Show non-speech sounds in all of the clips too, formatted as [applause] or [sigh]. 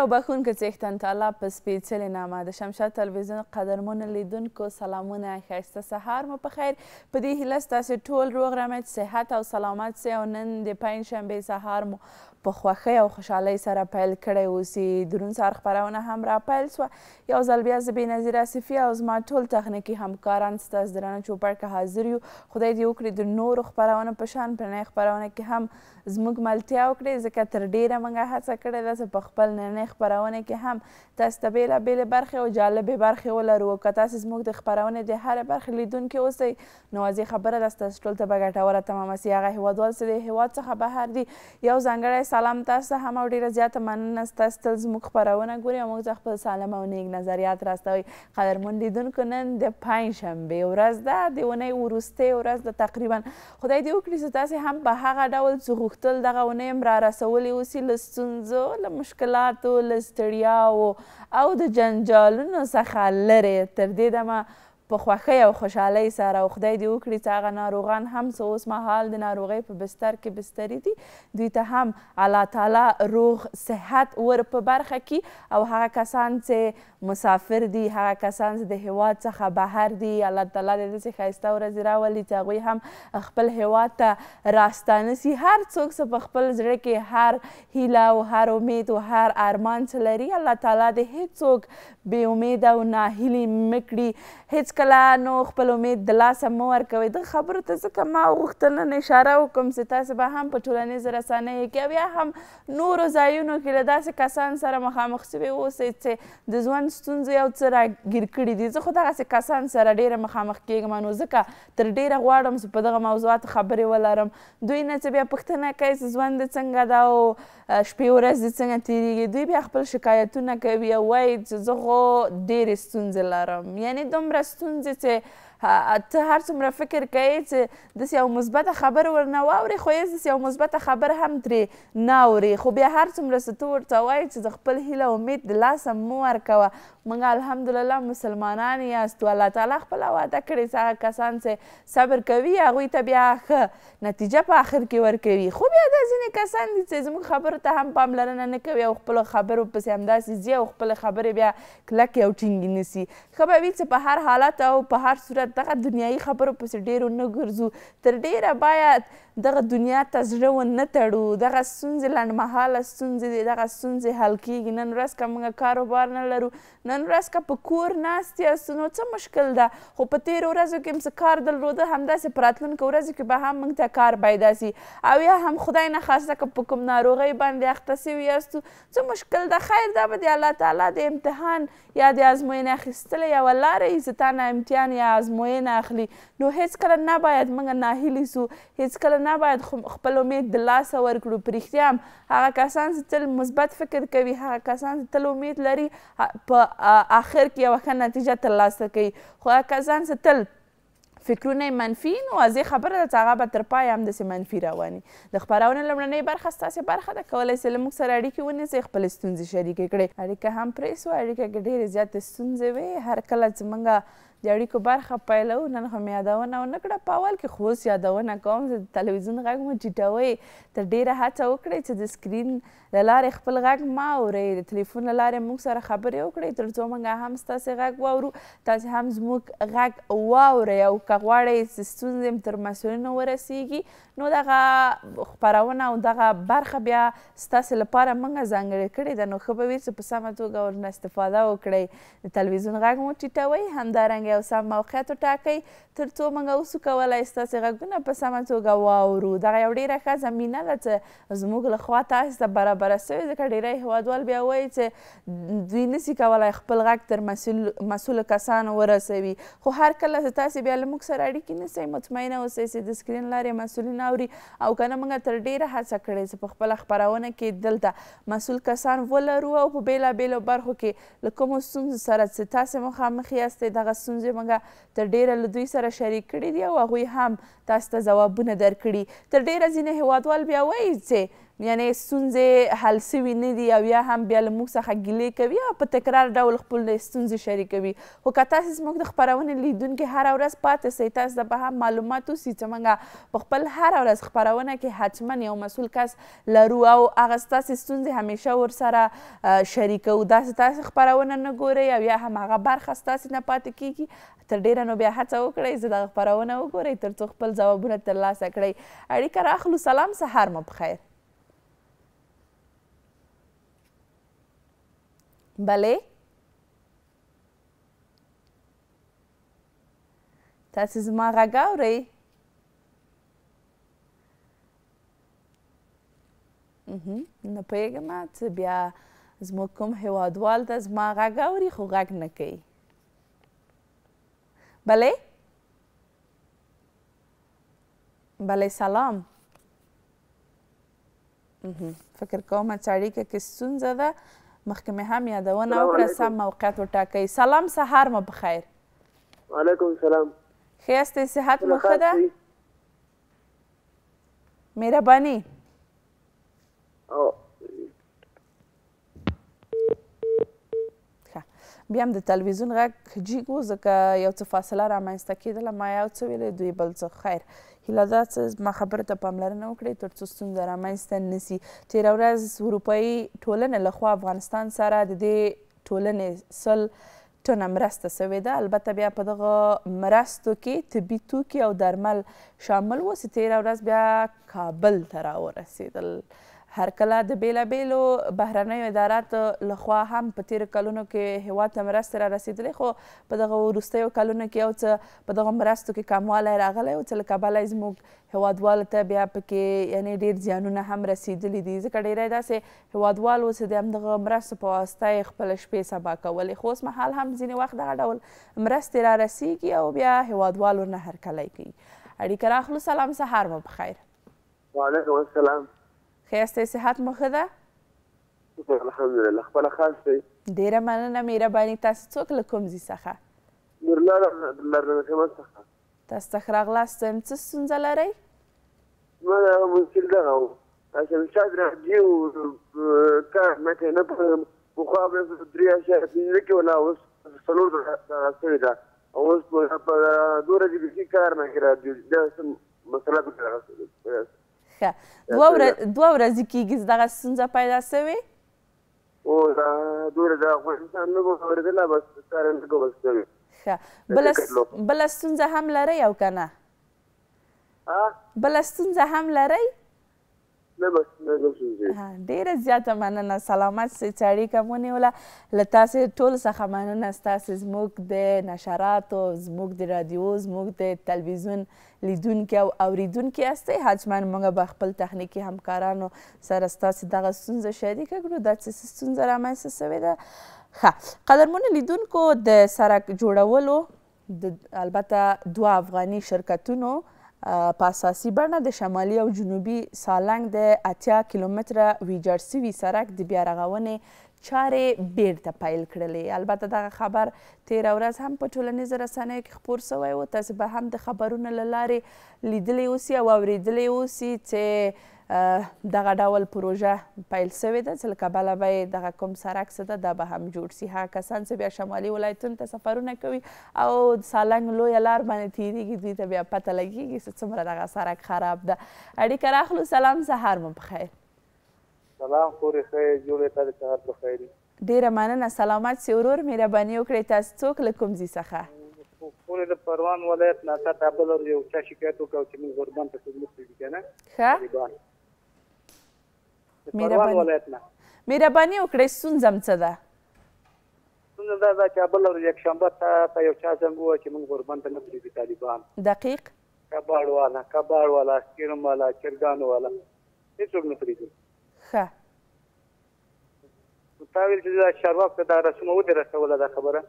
او بخونکو څښتن تعالی په سپېڅلي نامه د شمشاد تلویزیون قدرمنو لیدونکو سلامونه ښایسته سهار مو په خیر په دې هیله ستاسې ټول روغ رمټ صحت او سلامت سي او نن د پنجشنبې سهار مو په خوښۍ او خوشحالۍ سره پیل کړی اوسي درون سهار خپرونه هم را پیل سوه یو ځل بیا زه بېنظیره صفي او زما ټول تخنیکي همکاران ستاسو درانه چوپړ کې حاضر یو خدای دې وکړي د نورو خپرونو په شان پرنۍ خپرونه کې هم زموږ ملتیا وکړي ځکه تر ډیره موږ هڅه کړې ده چې په خپل نننۍ خپرونه کې هم تاسو ته بېلابېلې برخې او جالبې برخې ولرو که تاسو زموږ د خپرونې د هرې برخې لیدونکي اوسئ نو واضح خبره ده ستاسو ټول ته به ګټوره تمامه سي هغه هیوادوال چې د هیواد څخه بهر دي یو ځانګړی سلام تاسو هم او ډیره زیاته مننه ستاسو تل زموږ خپرونه ګوري او موږ خپل سالم او نیک نظریات راستوي قدرمن لیدونکو نن د پنجشنبې ورځ ده د اونۍ وروستۍ ورځ ده تقریبا خدای دې وکړي چې تاسې هم په هغه ډول څه غوښتل دغه اونۍ هم را رسولې اوسي له ستونزو له مشکلاتو له ستړیاو او د جنجالونو څخه لرې تر دې دمه په خوښۍ او خوشحالۍ سره او خدای دې وکړي چې هغه ناروغان هم څه اوس مهال د ناروغۍ په بستر کې بستري دي دوی ته هم الله تعالی روغ صحت ور په برخه کې او هغه کسان چې مسافر دي هغه کسان چې د هیواد څخه بهر دي الله تعالی دې داسې ښایسته ورځې راولي چې هغوی هم خپل هیواد ته راستانه سي هر څوک څه په خپل زړه کې هر هیله او هر امید او هر ارمان څه لري الله تعالی دې هیڅوک بې امید او ناهیلي مه کړي هیڅکله نو خپل امید د لاسه مه ورکوئ دغه خبرو ته ځکه ما غوښتل نن اشاره وکړم چې تاسې به هم په ټولنیزو رسنیو کې او یا هم نورو ځایونو کې له داسې کسان سره مخامخ سوي اوسئ چې د ژوند ستونزې او څه راګیر کړي دي زه خو دغسې کسان سره ډېره مخامخ کېږم نو ځکه تر ډېره غواړم چې په دغه موضوعاتو خبرې ولرم دوی نه چې بیا پوښتنه کوي چې ژوند څنګه ده او شپې ورځې څنګه تیریږي دوی بیا خپل شکایتونه کوي او وایي چې زه خو ډېرې ستونزې لرم یعنی دومره ستونزې چې ته هر څومره فکر کوي چې داسې یو مثبته خبره ورنه واورې خو یې داسې یو مثبته خبره هم ترې نه اوري خو بیا هر څومره څه ته ورته وایي چې د خپل هیله امید د لاسه مه ورکوه موږ الحمدلله مسلمانان یاست الله تعالی خپله وعده کړې چې هغه کسان چې صبر کوي هغوی ته بیا ښه نتیجه په آخر کې ورکوي خو بیا دا ځینې کسان دي چې زموږ خبرو ته هم پاملرنه نه کوي او خپلو خبرو پسې همداسې ځي او خپلې خبرې بیا کلکې او ټینګې نیسي ښه به وي چې په هر حالت او په هر صورت دغه دنیایي خبرو پسې ډېرو نه ګرځو تر ډېره باید دغه دنیا ته زړه ونه تړو دغه ستونزې لنډمهاله ستونزې دي دغه ستونزې حل کیږي نن ورځ که موږ کاروبار نه لرو نن ورځ که په کور ناست یاست نو څه مشکل ده خو په تېرو ورځو کې هم څه کار درلوده همداسې په راتلونکو ورځو کې به هم موږ ته کار پیدا سي او یا هم خدای نه خاصه که په کوم ناروغۍ باندې اخته سوي یاستو څه مشکل ده خیر دا به د الله تعالی د امتحان یا د ازموینې اخیستلې یوه لاره یي چې تا نه امتحان یا ازموینه اخلي نو هیڅکله نه باید موږ ناهیلي سو هیڅکله خپل نه باید خپل امید د لاسه ورکړو په رښتیا هم هغه کسان چې تل مثبت فکر کوي هغه کسان چې تل امید لري په آخر کې یوه ښه نتیجه ترلاسه کوي خو هغه کسان چې تل فکرونه منفي نو واضح خبره ده چې هغه به تر پای هم داسې منفي رواني د خپرونې لومړنۍ برخه ستاسې برخه ده کولی سئ له موږ سره اړیکې ونیسئ خپلې ستونزې شریکې کړئ اړیکه هم پرې سوه اړیکه کې ډېرې زیاتې ستونزې وې هر کله چې موږ د اړیکو برخه پیلو نن هم یادونه ونه کړه په اول کې خو اوس یادونه کوم چې د تلویزیون غږ مو ټیټوئ تر ډېره هڅه وکړئ چې د سکرین له لارې خپل غږ مه اورئ د تلیفون له لارې موږ سره خبرې وکړئ تر څو موږ هم ستاسې غږ واورو تاسې هم زموږ غږ واورئ او که غواړئ چې ستونزې م تر مسؤلینو ورسیږي نو دغه خپرونه او دغه برخه بیا ستاسې لپاره موږ ځانګړې کړې ده نو ښه به وي چې په سمه توګه ورنه استفاده وکړئ د تلویزیون غږ مو ټیټوئ همدارنګه غږیږئ او سم موقعیت وټاکئ تر څو موږ اوسو کولی ستاسې غږونه په سمه توګه واورو دغه یو ډېره ښه زمینه ده چې زموږ له خوا تاسې ته برابره سوې ځکه ډېری هیوادوال بیا وایي چې دوی نسي کولی خپل غږ تر مسؤلو کسانو ورسوي خو هر کله چې تاسې بیا له موږ سره اړیکې نیسئ مطمئنه اوسئ چې د سکرین لارې مسؤلین اوري او که نه موږ تر ډېره هڅه کړې چې په خپله خپرونه کې دلته مسؤل کسان ولرو او په بېلابېلو برخو کې له کومو ستونزو سره چې تاسې مخامخ یاستئ دغه ستونزې ستونزې موږ تر ډیره له دوی سره شریک کړي دي او هغوی هم تاسو ته ځوابونه درکړي تر ډیره ځینې هیوادوال بیا وایي چې یعنی ستونزې حل سوي نه دي او یا هم بیا له موږ څخه ګیلې کوي او په تکرار ډول خپل ستونزې شریکوي خو که تاسې زموږ د خپرونې لیدونکي هره ورځ پاتې سئ تاسو ته به هم معلومات وسي چې موږ په خپل هره ورځ خپرونه کې حتما یو مسؤل کس لرو او هغه ستاسې ستونزې همیشه ورسره شریکو داسې تاسې خپرونه نه ګورئ او یا هم هغه برخه ستاسې نه پاتې کیږي تر ډیره نو بیا هڅه وکړئ زه دغه خپرونه وګورئ تر څو خپل ځوابونه ترلاسه کړئ اړیکه راخلو سلام سهار مو پخیر بله تاسو زما غږ اورئ نه پوهېږم چې بیا زموږ کوم هیوادوال ته زما غږ اوري خو غږ نه کوي بله بله سلام فکر کوم چې اړیکه کې ستونزه ده مخکې مې هم یادونه وکړه سم موقعیت وټاکئ سلام سهار مو بخیر وعلیکم سلام ښه یاستئ صحت مو ښه ده مهرباني بیا هم د تلویزیون غږ جګ و ځکه یو څه فاصله رامنځته کېدله ما یو څه ویلې دوی بل څه خیر هیله ده څه ما خبره ته پاملرنه وکړئ تر څو ستونزه رامنځته نه سي تېره ورځ اروپایي ټولنې لخوا افغانستان سره د دې ټولنې سل ټنه مرسته سوې ده البته بیا په دغه مرستو کې طبي توکي او درمل شامل وو چې تېره ورځ بیا کابل ته راورسېدل هر کله د بیلابیلو بهرنیو اداراتو لخوا هم په تیر کلونو کې هیواد ته مرسته را رسیدلې خو په دغه وروستیو کلونو کې یو څه په دغه مرستو کې کموالی راغلی او څه له کبله زموږ هیوادوالو ته بیا پکې یعنی ډېر زیانونه هم رسیدلي دي ځکه ډېری داسې هیوادوال اوس د همدغه مرستو په واسطه یې خپله شپې سبا کولې خو اوس مهال هم ځینې وخت دغه ډول مرستې را رسیږي او بیا هیوادوال ورنه هرکلی کوي اړیکه راخلو سلام سهار مو بخیر وعلیکم السلام خیر ستاسو صحت مو ښه ده الحمدلله خپل خاص دی ډیره مننه مهرباني تاسو څوک له کوم ځای څخه نورلاره خدمت څخه تاسو څخه راغلاست یم څه ستونزه لرئ ما مشکل دغه و عشان شاد راجي وكان ما كان نبغى مقابل في الدريه اشياء تنركي ولا وسط الصلور السوي ده او وسط دورة جي بي سي كار ما كده ده مثلا ښه دوه ورځې دوه ورځې کېږي دغه ستونزه پیدا شوې او دا دوره د افغانستان نه اورېدله بس کار نه کول شوې ښه بله ستونزه هم لرئ او که نه بله ستونزه هم لرئ نه بس نه ګرځي ډیره زیاته مننه سلامت سي چاري کومونی ولا لتاسې ټول څخه مننه تاسو زموږ د نشراتو زموږ د رادیو زموږ د تلویزیون لیدونکو او اوریدونکو استي حتمان موږ به خپل تخنیکی همکارانو سره تاسو دغه ستونزه شریک کړو دا څه ستونزه رامنځته سوې ده ښه قدرمنو لیدونکو د سرک جوړولو د البته دوه افغاني شرکتونو په اساسي بڼه د شمالي او جنوبي سالنګ د اتیا کیلومتره ویجاړ سوي سرک د بیا رغونې چارې بیرته پیل کړلې البته دغه خبر تیره ورځ هم په ټولنیزو رسنیو کې خپور سوی و تاسې به هم د خبرونو له لارې لیدلی اوسي او اورېدلی اوسي چې دغه ډول پروژه پیل شوې ده چې له کبله به یې دغه کوم سرک څه ده دا به هم جوړ سي هغه کسان چې بیا شمالي ولایتونو ته سفرونه کوي او سالنګ لویه لار باندې تیریږي دوی ته بیا پته لګیږي چې څومره دغه سرک خراب ده اړیکه راخلو سلام سهار مو پخیر سلام کورې ښه جوړې تاسې سهار پخیر ډیره مننه سلامت سي ورور مهرباني وکړئ تاسو څوک له کوم ځي څخه پورې د پروان ولایت ناسا ټاپلر یو چا شکایت وکړ چې موږ غربان ته خدمت کوي که نه ښه پروان ولایت نه مهرباني وکړئ ستونزه څه ده ستونزه دا ده چې بل ورځ یکشنبه ته یو چا زنګ ووایه چې موږ غربان ته نه پرېږدي طالبان دقیق کباړ والا کباړ والا کرم والا چرګان والا هیڅوک نه پرېږدي ښه تا ویل چې دا شرواف ته دا رسمه ودې رسوله دا خبره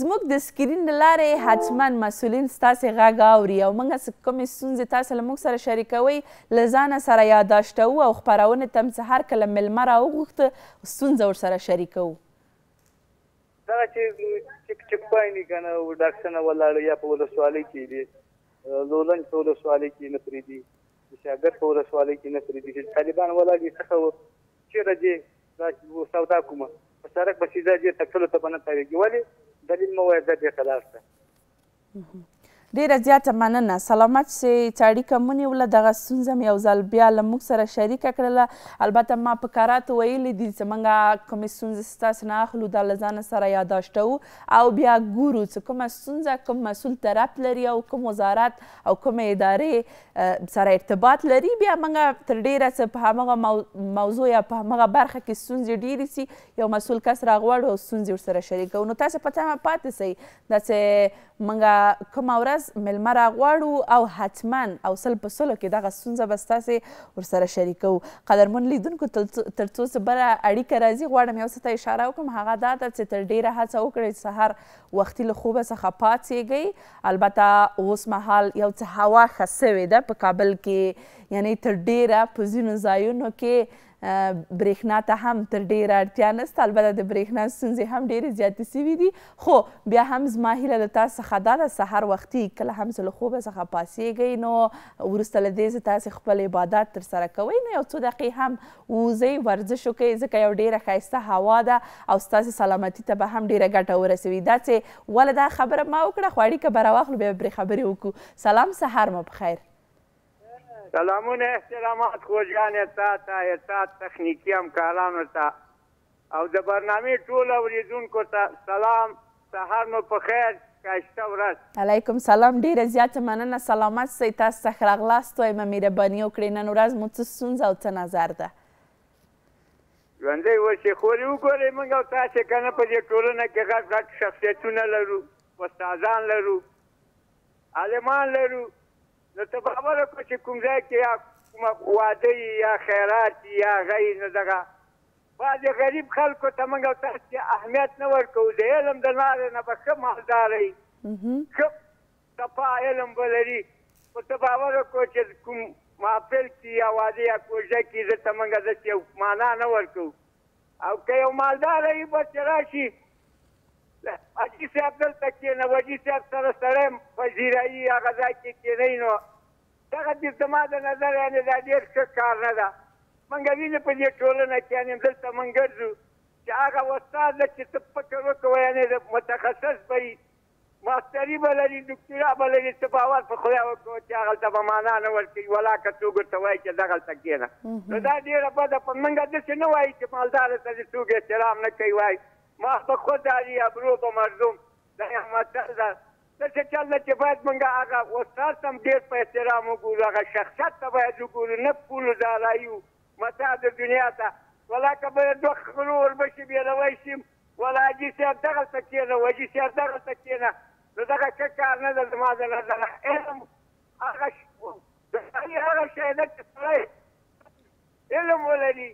زموږ د سکرین لارې حتما مسولین ستاسې غږ اوري او موږ کومې ستونزې تاسې له موږ سره شریکوئ له ځانه سره یاداشته او خپرونې ته هم هر کله میلمه راوغوښته ستونزه ورسره شریکو دغه چې چک چک پایني که نه ډاکټرنه ولاړه یا په ولسوالۍ کې دي لولنګ په ولسوالۍ کې نه پرېږدي شاګرد په ولسوالۍ کې نه پرېږدي چې طالبان ولاړ دي څه چېرې ځې دا سودا کومه په سړک به سیده ځې تکلو ته به نه تاوېږي ولې دلیل مو وایي د دې خلاف ده ډیره زیاته مننه سلامت سي چې اړیکه مو نیوله دغه ستونزه مې یو ځل بیا له موږ سره شریکه کړله البته ما په کراتو ویلي دي چې موږ کومې ستونزې ستاسو نه اخلو دا له ځانه سره یاداشت او بیا ګورو چې کومه ستونزه کوم مسؤل طرف لري او کوم وزارت او کومې ادارې سره ارتباط لري بیا موږ تر ډیره څه په همغه موضوع یا په همغه برخه کې ستونزې ډیرې سي یو مسؤل کس راغواړو او ستونزې ورسره شریکوو نو تاسو په تمه پاتې سئ دا چې موږ کومه ورځ ورځ میلمه راغواړو او حتما او سل په سلو کې دغه ستونزه به ستاسې ورسره شریکوو قدرمن لیدونکو تر څو څه بله اړیکه راځي غواړم یو څه ته اشاره وکړم هغه دا ده چې تر ډیره هڅه وکړئ سهار وختي له خوبه څخه پاڅېږئ البته اوس مهال یو څه هوا ښه سوې ده په کابل کې یعنی تر ډیره په ځینو ځایونو کې برېښنا ته هم تر ډېره اړتیا نسته البته د برېښنا ستونزې هم ډېرې زیاتې سوي دي خو بیا هم زما هیله له تاسو څخه دا ده سهار وختي کله هم زه له خوبه څخه پاڅېږئ نو وروسته له دې زه تاسې خپل عبادت ترسره کوئ نو یو څو دقیقې هم ووځئ ورزش وکړئ ځکه یو ډېره ښایسته هوا ده او ستاسې سلامتي ته به هم ډېره ګټه ورسوي دا چې ولې دا خبره ما وکړه خو اړیکه به راواخلو بیا پرې خبرې وکړو سلام سهار مو پخیر سلامونه احترامات خوږیانې تا ته ارشاد تخنیکي همکارانو ته او د برنامې ټول اوریدونکو ته سلام سهار مو په خیر ښایسته ورځ علیکم سلام ډیره زیاته مننه سلامت سئ تاسو څخه راغلاست وایي مه مهرباني وکړئ نن ورځ مو څه ستونزه او څه نظر ده ژوندی اوسې خورې وګورئ موږ او تاسې که نه په دې ټولنه کې غټ غټ شخصیتونه لرو استادان لرو عالمان لرو نو ته به امر وکړه چې کوم ځای کې یا کومه واده یا خیرات یا غي نو دغه بعضې غریب خلکو ته موږ او تاسو اهمیت نه ورکوو د علم د لارې نه به ښه مالداره وي ښه صفا علم به لري خو ته به امر وکړو چې کوم محفل کې یا واده یا کوژه کې زه ته موږ داسې معنا نه ورکوو او که یو مالداره وي بس راشي حاجي صاحب دلته کښېنه وجي صاحب سره سړی پذیرایي هغه ځای کې کښېنئ نو دغه دې زما د نظر یعنې دا ډېر ښه کار نه ده موږ وینو په دې ټولنه کې یعنې دلته موږ ګرځو چې هغه استاد ده چې ته فکر وکړه یعنې متخصص به وي ماستري به لري ډکترا به لري ته باور په خدای وکړو چې هغلته به معنا نه ورکوي ولا که څوک ورته وایي چې دغلته کښېنه نو دا ډېره بده په موږ داسې نه وایي چې مالداره ته دې څوک احترام نه کوي وایي ما په خود علی ابرو په مرزوم د احمد در څه چل چې باید مونږه هغه استاد تم ډیر په احترام وګورو هغه شخصیت ته باید وګورو نه پولو زالایو متا د دنیا ته ولا کبه دوه خلو ور بشي بیا روي شم ولا جي سي دغه سکینه وجي سي دغه سکینه نو دغه څه کار نه ده زما د نظر علم هغه دغه هغه شی نه چې علم ولري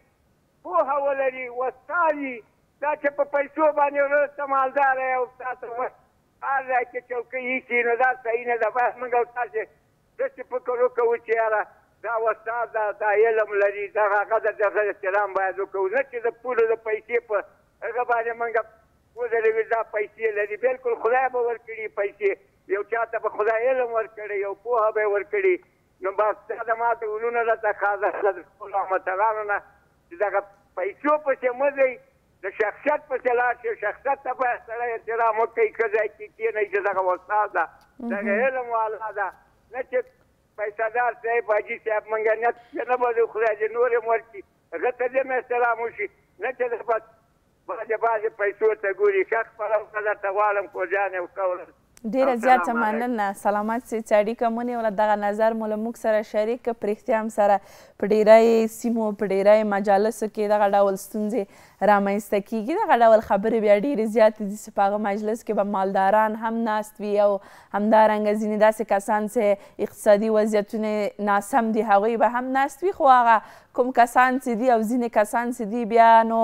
پوهه ولري وسالي دا چې په پیسو باندې ورځ ته مالدار او تاسو هر ځای کې چوکۍ ایښي نو دا صحیح نه ده بس موږ او تاسې داسې فکر وکړو چې یاره دا استاد دا, دا علم لري دا هغه د دغه احترام باید وکړو نه چې د پولو د پیسې په هغه باندې موږ وزلوي دا پیسې لري بلکل خدای به ورکړي پیسې یو چا ته به خدای علم ورکړي یو پوهه به ورکړي نو بس دا د ماته ولونه راته خاصه د خپلو مترانو نه چې دغه پیسو پسې مه ځئ د شخصیت په لاړ شي شخصیت ته به سره احترام وکړي کله چې کې نه چې دغه استاد دا دغه علم والا دا نه چې پیسادار صاحب حاجی صاحب مونږ نه نه به خدای دې نور مرتي هغه ته دې مې سلام وشي نه چې بس باندې باندې پیسو ته ګوري شخص پر خپل ته غواړم کو جان او کول ډیره زیاته مننه سلامت سي چاډي کومنی ول دغه نظر مول موږ سره شریک پرختیام سره په ډیری سیمو په ډیری مجالسو کې دغه ډول ستونزې رامنځته کیږي دغه ډول خبرې بیا ډیرې زیاتې دي چې په هغه مجلس کې به مالداران هم ناست وي او همدارنګه ځینې داسې کسان چې اقتصادي وضعیتونه ناسم دي هغوی به هم ناست وي خو هغه کوم کسان چې دي او ځینې کسان چې دي بیا نو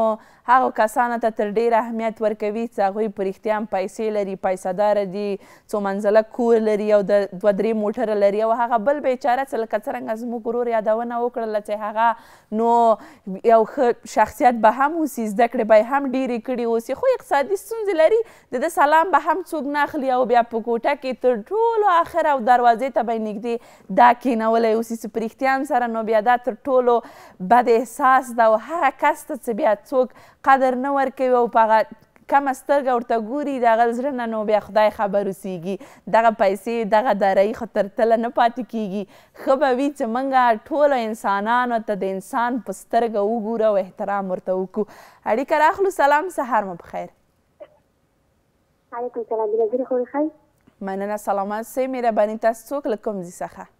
هغو کسانو ته تر ډیره اهمیت ورکوي چې هغوی په رښتیا هم پیسې لري پیسهداره دي څو منزله کور لري او د دوه درې موټره لري او هغه بل بیچاره چې لکه څرنګه زموږ ورور یادونه وکړه کړله چې هغه نو یو ښه شخصیت به هم اوسي زده کړې به یې هم ډېرې کړې اوسي خو اقتصادي ستونزې لري د ده سلام به هم څوک نه اخلي او بیا په کوټه کې تر ټولو آخر او دروازې ته به یې نږدې دا کښېنولی اوسي چې په رښتیا هم سره نو بیا دا تر ټولو بد احساس ده او هغه کس ته چې بیا څوک قدر نه ورکوي او په هغه کمه سترګه ورته ګوري د هغه زړه نه نو بیا خدای خبر اوسیږي دغه پیسې دغه دارایي خو تر تله نه پاتې کیږي ښه به وي چې موږ ټولو انسانانو ته د انسان په سترګه وګورو او احترام ورته وکړو اړیکه راخلو سلام سهار مو بخیر علیکم سلام دلګری خو ښه مننه سلامات سي مهرباني تاسو څوک له کوم ځای څخه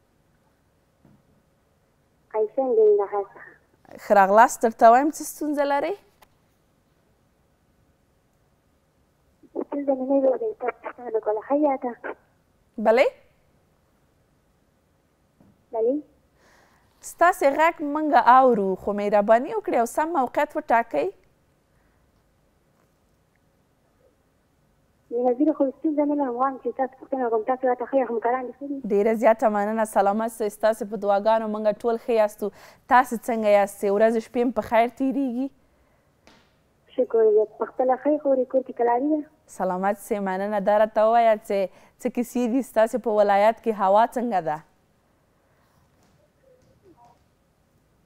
قیسم دین دغه څخه ښه راغلاست درته وایم څه ستونزه لرئ Silvia Mineiro de Itapacana con la Hayata. بلې بلې ستاسې غږ مونږ اورو خو مهرباني وکړئ او سم موقعیت وټاکئ ډیره زیاته مننه سلامت سئ ستاسې په دعاګانو مونږ ټول ښه یاستو تاسې څنګه یاستئ ورځې شپې په خیر تیریږي شکر دې په خپل خې خورې کور کې کلاري ده سلامت سي مننه در ته وایا چې څه کیسې دي ستاسو په ولایت کې هوا څنګه ده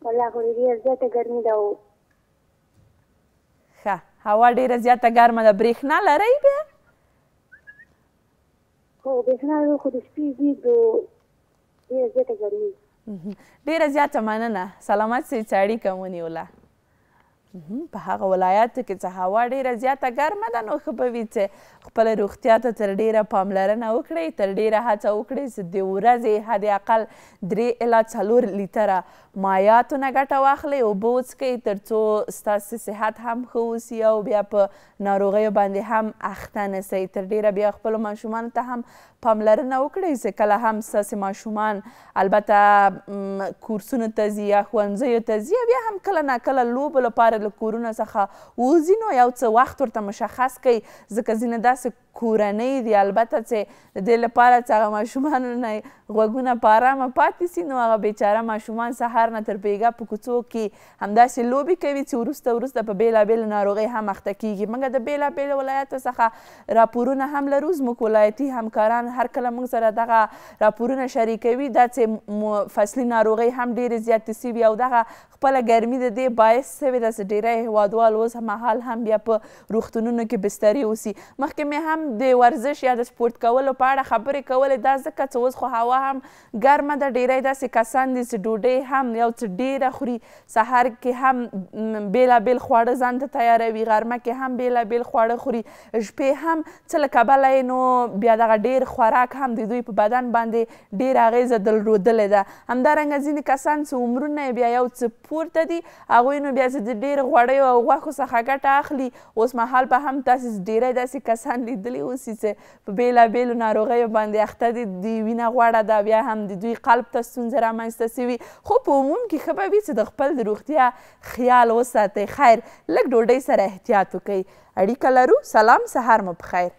والله خو ډېره زیاته ګرمي ده او ښه هوا ډېره زیاته ګرمه ده برېښنا لرئ بیا هو برېښنا لرو خو د شپې ځي ډېره زیاته ګرمي ډېره زیاته مننه سلامت سي چې اړیکه ونیوله په هغه ولایاتو کې چې هوا ډیره زیاته ګرمه ده نو ښه به وي چې خپله روغتیا ته تر ډیره پاملرنه وکړئ تر ډیره هڅه وکړئ چې د ورځې حد اقل درې الا څلور لیتره مایاتو نه ګټه واخلئ اوبه وڅکئ تر څو ستاسې صحت هم ښه اوسي او بیا په ناروغیو باندې هم اخته نه سئ تر ډیره بیا خپلو ماشومانو ته هم پاملرنه وکړئ چې کله هم ستاسې ماشومان البته کورسونو ته ځي یا ښوونځیو ته ځي بیا هم کله ناکله لوبو لپاره له کورونو څخه ووځي نو یو څه وخت ورته مشخص کړئ ځکه ځینې داسې کورنۍ دي البته چې د دې لپاره چې هغه ماشومانو [laughs] نه غوږونه په ارامه پاتې سي نو هغه بیچاره ماشومان سهار نه تر پیګه په کوڅو کې همداسې لوبې کوي چې وروسته وروسته په بېلابېلو ناروغۍ هم اخته کیږي موږ د بېلابېلو ولایاتو څخه راپورونه هم لرو زموږ ولایتي همکاران هر کله موږ سره دغه راپورونه شریکوي دا چې فصلي ناروغۍ هم ډېرې زیاتې سوي او دغه خپله ګرمي د دې باعث سوې ده چې ډېری هیوادوال اوس مهال هم بیا په روغتونونو کې بسترې اوسي مخکې مې هم د ورزش یا د سپورت کولو په اړه خبرې کولې دا ځکه چې اوس خو هوا هم ګرمه ده ډیری داسې کسان دي چې ډوډۍ هم یو څه ډیره خوري سهار کې هم بیلابیل خواړه ځان ته تیاروي غرمه کې هم بیلابیل خواړه خوري شپې هم څه له کبله یې نو بیا دغه ډیر خوراک هم د دوی په بدن باندې ډیر اغیزه درلودلې ده همدارنګه ځینې کسان چې عمرونه یې بیا یو څه پورته دي هغوی نو بیا چې د ډېر غوړیو او غوښو څخه ګټه اخلي اوس مهال به هم تاسې ډیری داسې کسان لیدلی راغلي اوس چې په بېلابېلو ناروغیو باندې اخته دي د وینه غوړه ده بیا هم د دوی قلب ته ستونزه رامنځته سوي خو په عموم کې ښه به وي چې د خپل د روغتیا خیال وساتئ خیر لږ ډوډۍ سره احتیاط وکئ اړیکه لرو سلام سهار مو پخیر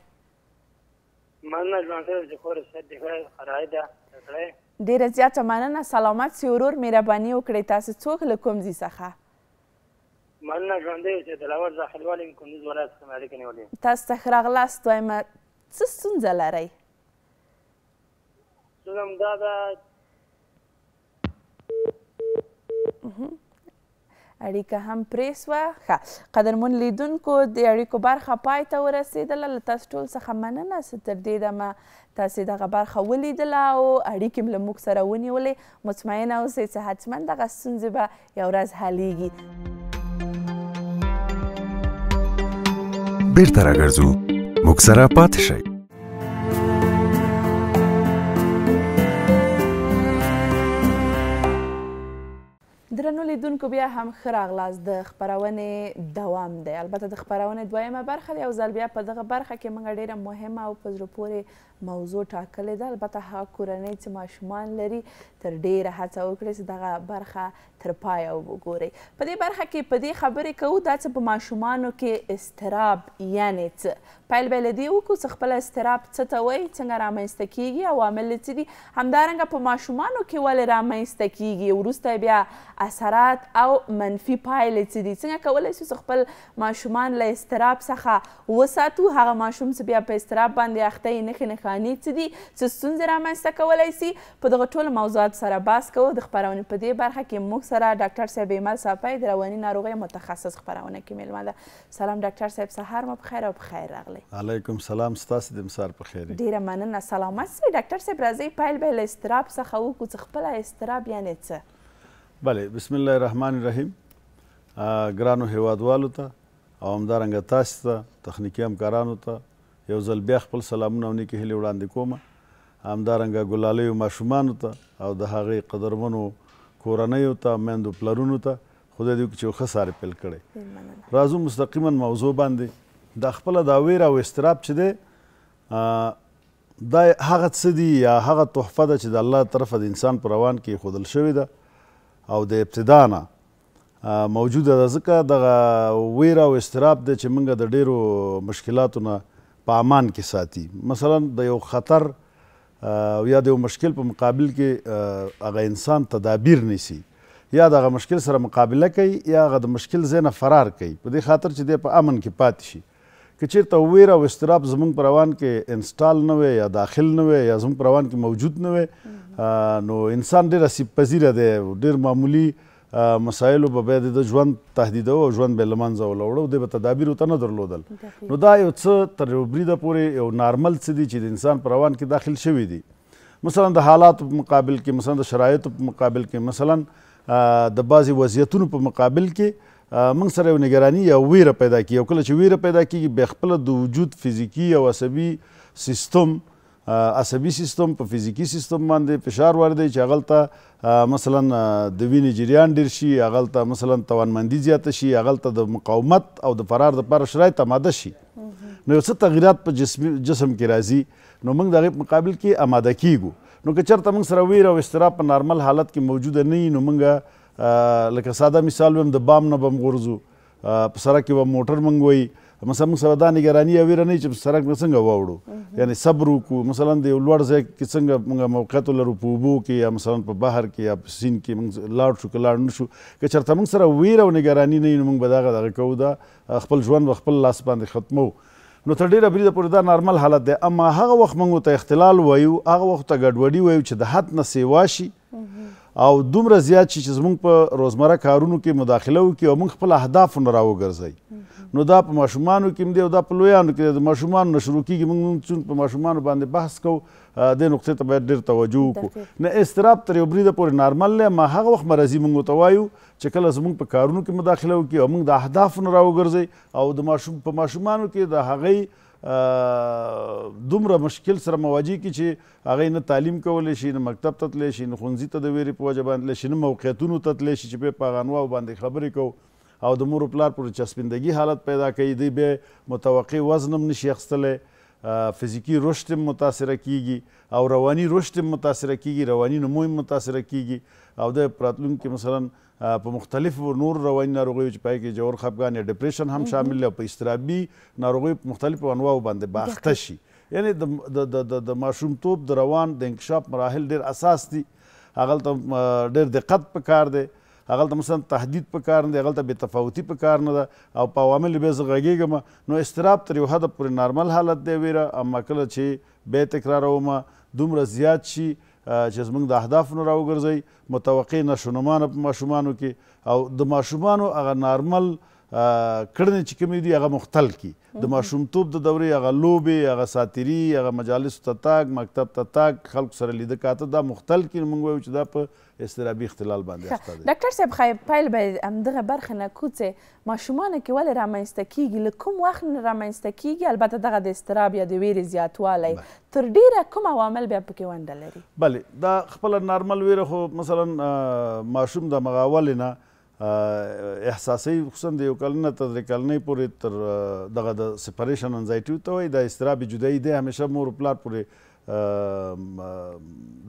مننه ځوان سره چې خور صحت دې خیر خړای ده ډیره زیاته مننه سلامت سي ورور مهرباني وکړئ تاسو څوک له کوم ځي څخه مننه ژوندی اوسئ دلاور داخلوالي م کندوز ولایت څخه مې اړیکې نیولې تاسو ته ښه راغلاست وایم څه ستونزه لرئ ستونزه دا ده اړیکه هم پرې سوه ښه قدرمن لیدونکو د اړیکو برخه پای ته ورسېدله له تاسو ټول څخه مننه چې تر دې دمه تاسې دغه برخه ولیدله او اړیکې م له موږ سره ونیولې مطمئنه اوسئ چې حتما دغه ستونزې به یو ورځ حلیږي بیرته راګرځو موږ سره پاتې شئ درنو لیدونکو بیا هم خراغلاس د خبرونې دوام دی البته د خبرونې دویمه برخه دی او ځل بیا په دغه برخه کې موږ ډیره مهمه او په زړه پورې موضوع ټاکلې ده البته هغه کورنۍ چې ماشومان لري تر ډیره هڅه وکړي چې دغه برخه تر پایه وګوري په دې برخه کې په دې خبرې کوو دا چې په ماشومانو کې اضطراب یعنی څه پیل به له دې وکړو چې خپل اضطراب څه ته وایي څنګه رامنځته کیږي عوامل څه دي همدارنګه په ماشومانو کې ولې رامنځته کیږي وروسته بیا اثرات او منفي پایلې څه دي څنګه کولی شو خپل ماشومان له اضطراب څخه وساتو هغه ماشوم چې بیا په اضطراب باندې اخته یې نښې نښه ناکافاني څه دي څه ستونزې رامنځته کولی سي په دغه ټولو موضوعاتو سره بحث کوو د خپرونې په دې برخه کې موږ سره ډاکټر صاحب ایمل ساپی د رواني ناروغیو متخصص خپرونه کې میلمه ده سلام ډاکټر صاحب سهار مو پخیر او پخیر راغلی علیکم سلام ستاسې د مسار پخیر ډیره مننه سلامت سئ ډاکټر صاحب راځئ پیل به له اضطراب څخه وکړو چې خپله اضطراب یعنې څه بله بسم الله الرحمن الرحیم ګرانو هیوادوالو ته او همدارنګه تاسو ته تخنیکي همکارانو ته یو ځل بیا خپل سلامونه او نیکې هیلې وړاندې کوم همدارنګه ګلالیو ماشومانو ته او د هغې قدرمنو کورنیو ته میندو پلرونو ته خدای دې وکړي چې یو ښه ساری پیل کړی راځو مستقیما موضوع باندې دا خپله دا ویره او اضطراب چې دی دا هغه څه دي یا هغه تحفه ده چې د الله طرفه د انسان په روان کې ایښودل شوې ده او د ابتدا نه موجوده ده ځکه دغه ویره او اضطراب دی چې موږ د ډیرو مشکلاتو نه په امان کې ساتي مثلا د یو خطر او یا د یو مشکل په مقابل کې هغه انسان تدابیر نیسي یا دغه مشکل سره مقابله کوي یا هغه د مشکل ځای نه فرار کوي په دې خاطر چې دی په امن کې پاتې شي که چیرته ویره او استراب زمونږ په روان کې انسټال نه وي یا داخل نه وي یا زمونږ په روان کې موجود نه وي نو انسان ډېر سیب پذیره دی ډېر معمولی مسایلو به بیا د ژوند تهدیدو او ژوند به لمنځه ولوړو د تدابیر ته نه درلودل نو دا یو څه تر بریده پورې یو نارمل څه دي چې د انسان پر روان کې داخل شوی دي مثلا د حالات په مقابل کې مثلا د شرایطو په مقابل کې مثلا د بعضی وضعیتونو په مقابل کې موږ سره یو نگرانی یا ویره پیدا کیږي او کله چې ویره پیدا کیږي بیا خپله د وجود فزیکي او عصبي سیستم عصبي سیستم په فزیکی سیستم باندې فشار ورده چې هغلته مثلا د وینې جریان ډیر شي هغلته مثلا توانمندي زیاته شي هغلته د مقاومت او د فرار لپاره شرایط آماده شي نو یو څه تغیرات په جسم جسم کې راځي نو موږ د هغې په مقابل کې آماده کیږو نو که چېرته موږ سره ویره او اضطراب په نارمل حالت کې موجوده نه وي نو موږ لکه ساده مثال ویم د بام نه به م غورځو په سړک کې به موټر منګوي مثلا موږ سره دا نگراني او ویره نه چې سړک نه څنګه واوړو یعنی صبر وکړو مثلا د یو لوړ ځای کې څنګه موږ موقعیت ولرو په اوبو کې یا مثلا په بحر کې یا په سیند کې موږ لاړ شو که لاړ نه شو که چېرته موږ سره ویره او نگراني نه وي نو موږ به دغه دغه کوو دا خپل ژوند به خپل لاس باندې ختمو نو تر ډیره بریده پورې دا نارمل حالت دی اما هغه وخت موږ ته اختلال وایو هغه وخت ته ګډوډي وایو چې د حد نه سیوا شي او دومره زیات شي چې زموږ په روزمره کارونو کې مداخله وکړي او موږ خپل اهداف نه راوګرځوي نو دا په ماشومانو کې هم دی او دا په لویانو کې دی د ماشومانو نه شروع کېږي موږ چون په ماشومانو باندې بحث کوو دې نقطې ته باید ډېر توجه وکړو نه اضطراب تر یو بریده پورې نارمل دی ما هغه وخت مرضي موږ ورته وایو چې کله زموږ په کارونو کې مداخله وکړي او موږ د اهدافو نه راوګرځئ او د ماشوم په ماشومانو کې د هغې دومره مشکل سره مواجه کی چې هغه نه تعلیم کولی شي نه مکتب ته تللی شي نه ښوونځي ته د ویرې په وجه باندې تللی شي نه موقعیتونو ته تللی شي چې بیا په هغه انواو باندې خبرې کوو او د مور و پلار پورې چسپندګي حالت پیدا کوي دوی بیا متوقع وزن هم نشي اخیستلی فزیکی رشد متاثره کیږي او رواني رشد متاثره کیږي رواني نمو متاثره کیږي او د پراتلونکو مثلا په مختلف نور رواني ناروغیو چې پای کې جوړ خپګان یا ډیپریشن هم شامل دی په استرابي ناروغیو په مختلفو انواو باندې باخته شي یعنی د د د د ماشومتوب د روان د انکشاف مراحل ډیر اساس دي هغه ته ډیر دقت پکار دی هغه ته مثلا تهدید په کار نه دی هغه ته بې تفاوتي په کار نه ده او په عواملو بیا زه غږېږم نو اضطراب تر یو حده پورې نارمل حالت دی ویره اما کله چې بیا تکرارومه دومره زیات شي چې زموږ د اهدافونو راوګرځوي متوقع نشو نو په ماشومانو کې او د ماشومانو هغه نارمل کړنې چې کومې دي هغه مختل کی د ماشومتوب د دورې هغه لوبې هغه ساتیري هغه مجالس ته تاک مکتب ته تاک خلکو سره لیده کاته دا مختل کی موږ وایو چې دا په استرابي اختلال باندې اخته دي ډاکټر صاحب خای پایل به همدغه برخه نه کوڅه ماشومان کې ولې رامنځته کیږي له کوم وخت نه رامنځته کیږي البته دغه د استراب یا د ویرې زیاتوالی تر ډیره کوم عوامل بیا پکې ونډه لري بله دا خپله نارمل ویره خو مثلا ماشوم د مغاولې نه احساسي خصوصا د یو کال نه تر درې کلنۍ پورې تر دغه د سپریشن انزایټي ته وایي د اضطراب جدایي دی همیشه مور پلار پورې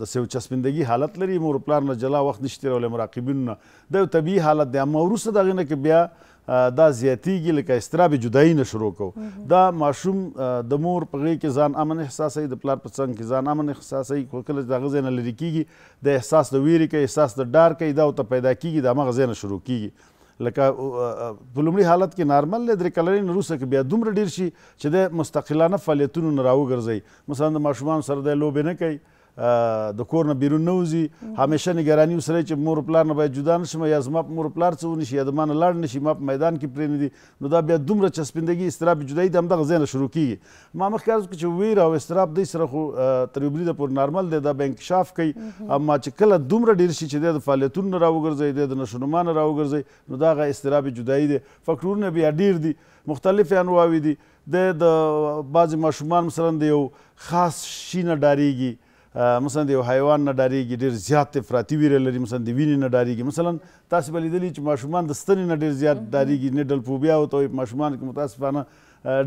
د سیو چسپندګي حالت لري مور پلار نه جلا وخت نشته ولې مراقبینو نه د طبي حالت دی اما وروسته دغه نه کې بیا دا زیاتیږي لکه اضطراب جدایي نه شروع کو دا ماشوم د مور په غېږ کې ځان امن احساسوي د پلار په څنګ کې ځان امن احساسوي خو کله چې د هغه ځای نه لرې کیږي د احساس د ویرې کوي احساس د ډار کوي دا ورته پیدا کیږي د همغه ځای نه شروع کیږي لکه په لومړي حالت کې نارمل دی درې کلرې نه وروسته بیا دومره ډېر شي چې د مستقلانه فعالیتونو نه راوګرځي مثلا د ماشومانو سره دی لوبې نه کوي د کور نه بیرون نه وځي همیشه نگراني وسره چې مور پلار نه باید جدا نشم یا زما په مور پلار څه ونشي یا د ما نه لاړ نشي ما په میدان کې پرېنږدي نو دا بیا دومره چسپندګي اضطراب جدایي د همدغه ځای نه شروع کیږي ما مخکې عرض چې ویر او اضطراب دی سره خو تر یو بریده پورې نارمل دی دا به انکشاف کوي اما چې کله دومره ډېر شي چې دی د فعالیتونو نه راوګرځي دی د نشونما نه راوګرځي نو دا هغه اضطراب جدایي دی فکټورونه بیا ډېر دي مختلفې انواوې دي د بعضې ماشومان مثلا د یو خاص شي نه ډارېږي مثلا د یو حیوان نه ډاریږي ډېر زیات افراطي ویره لري مثلا د وینې نه ډاریږي مثلا تاسو به لیدلی چې ماشومان د ستنې نه ډېر زیات ډاریږي نیډل فوبیا ورته وایي ماشومان کې متاسفانه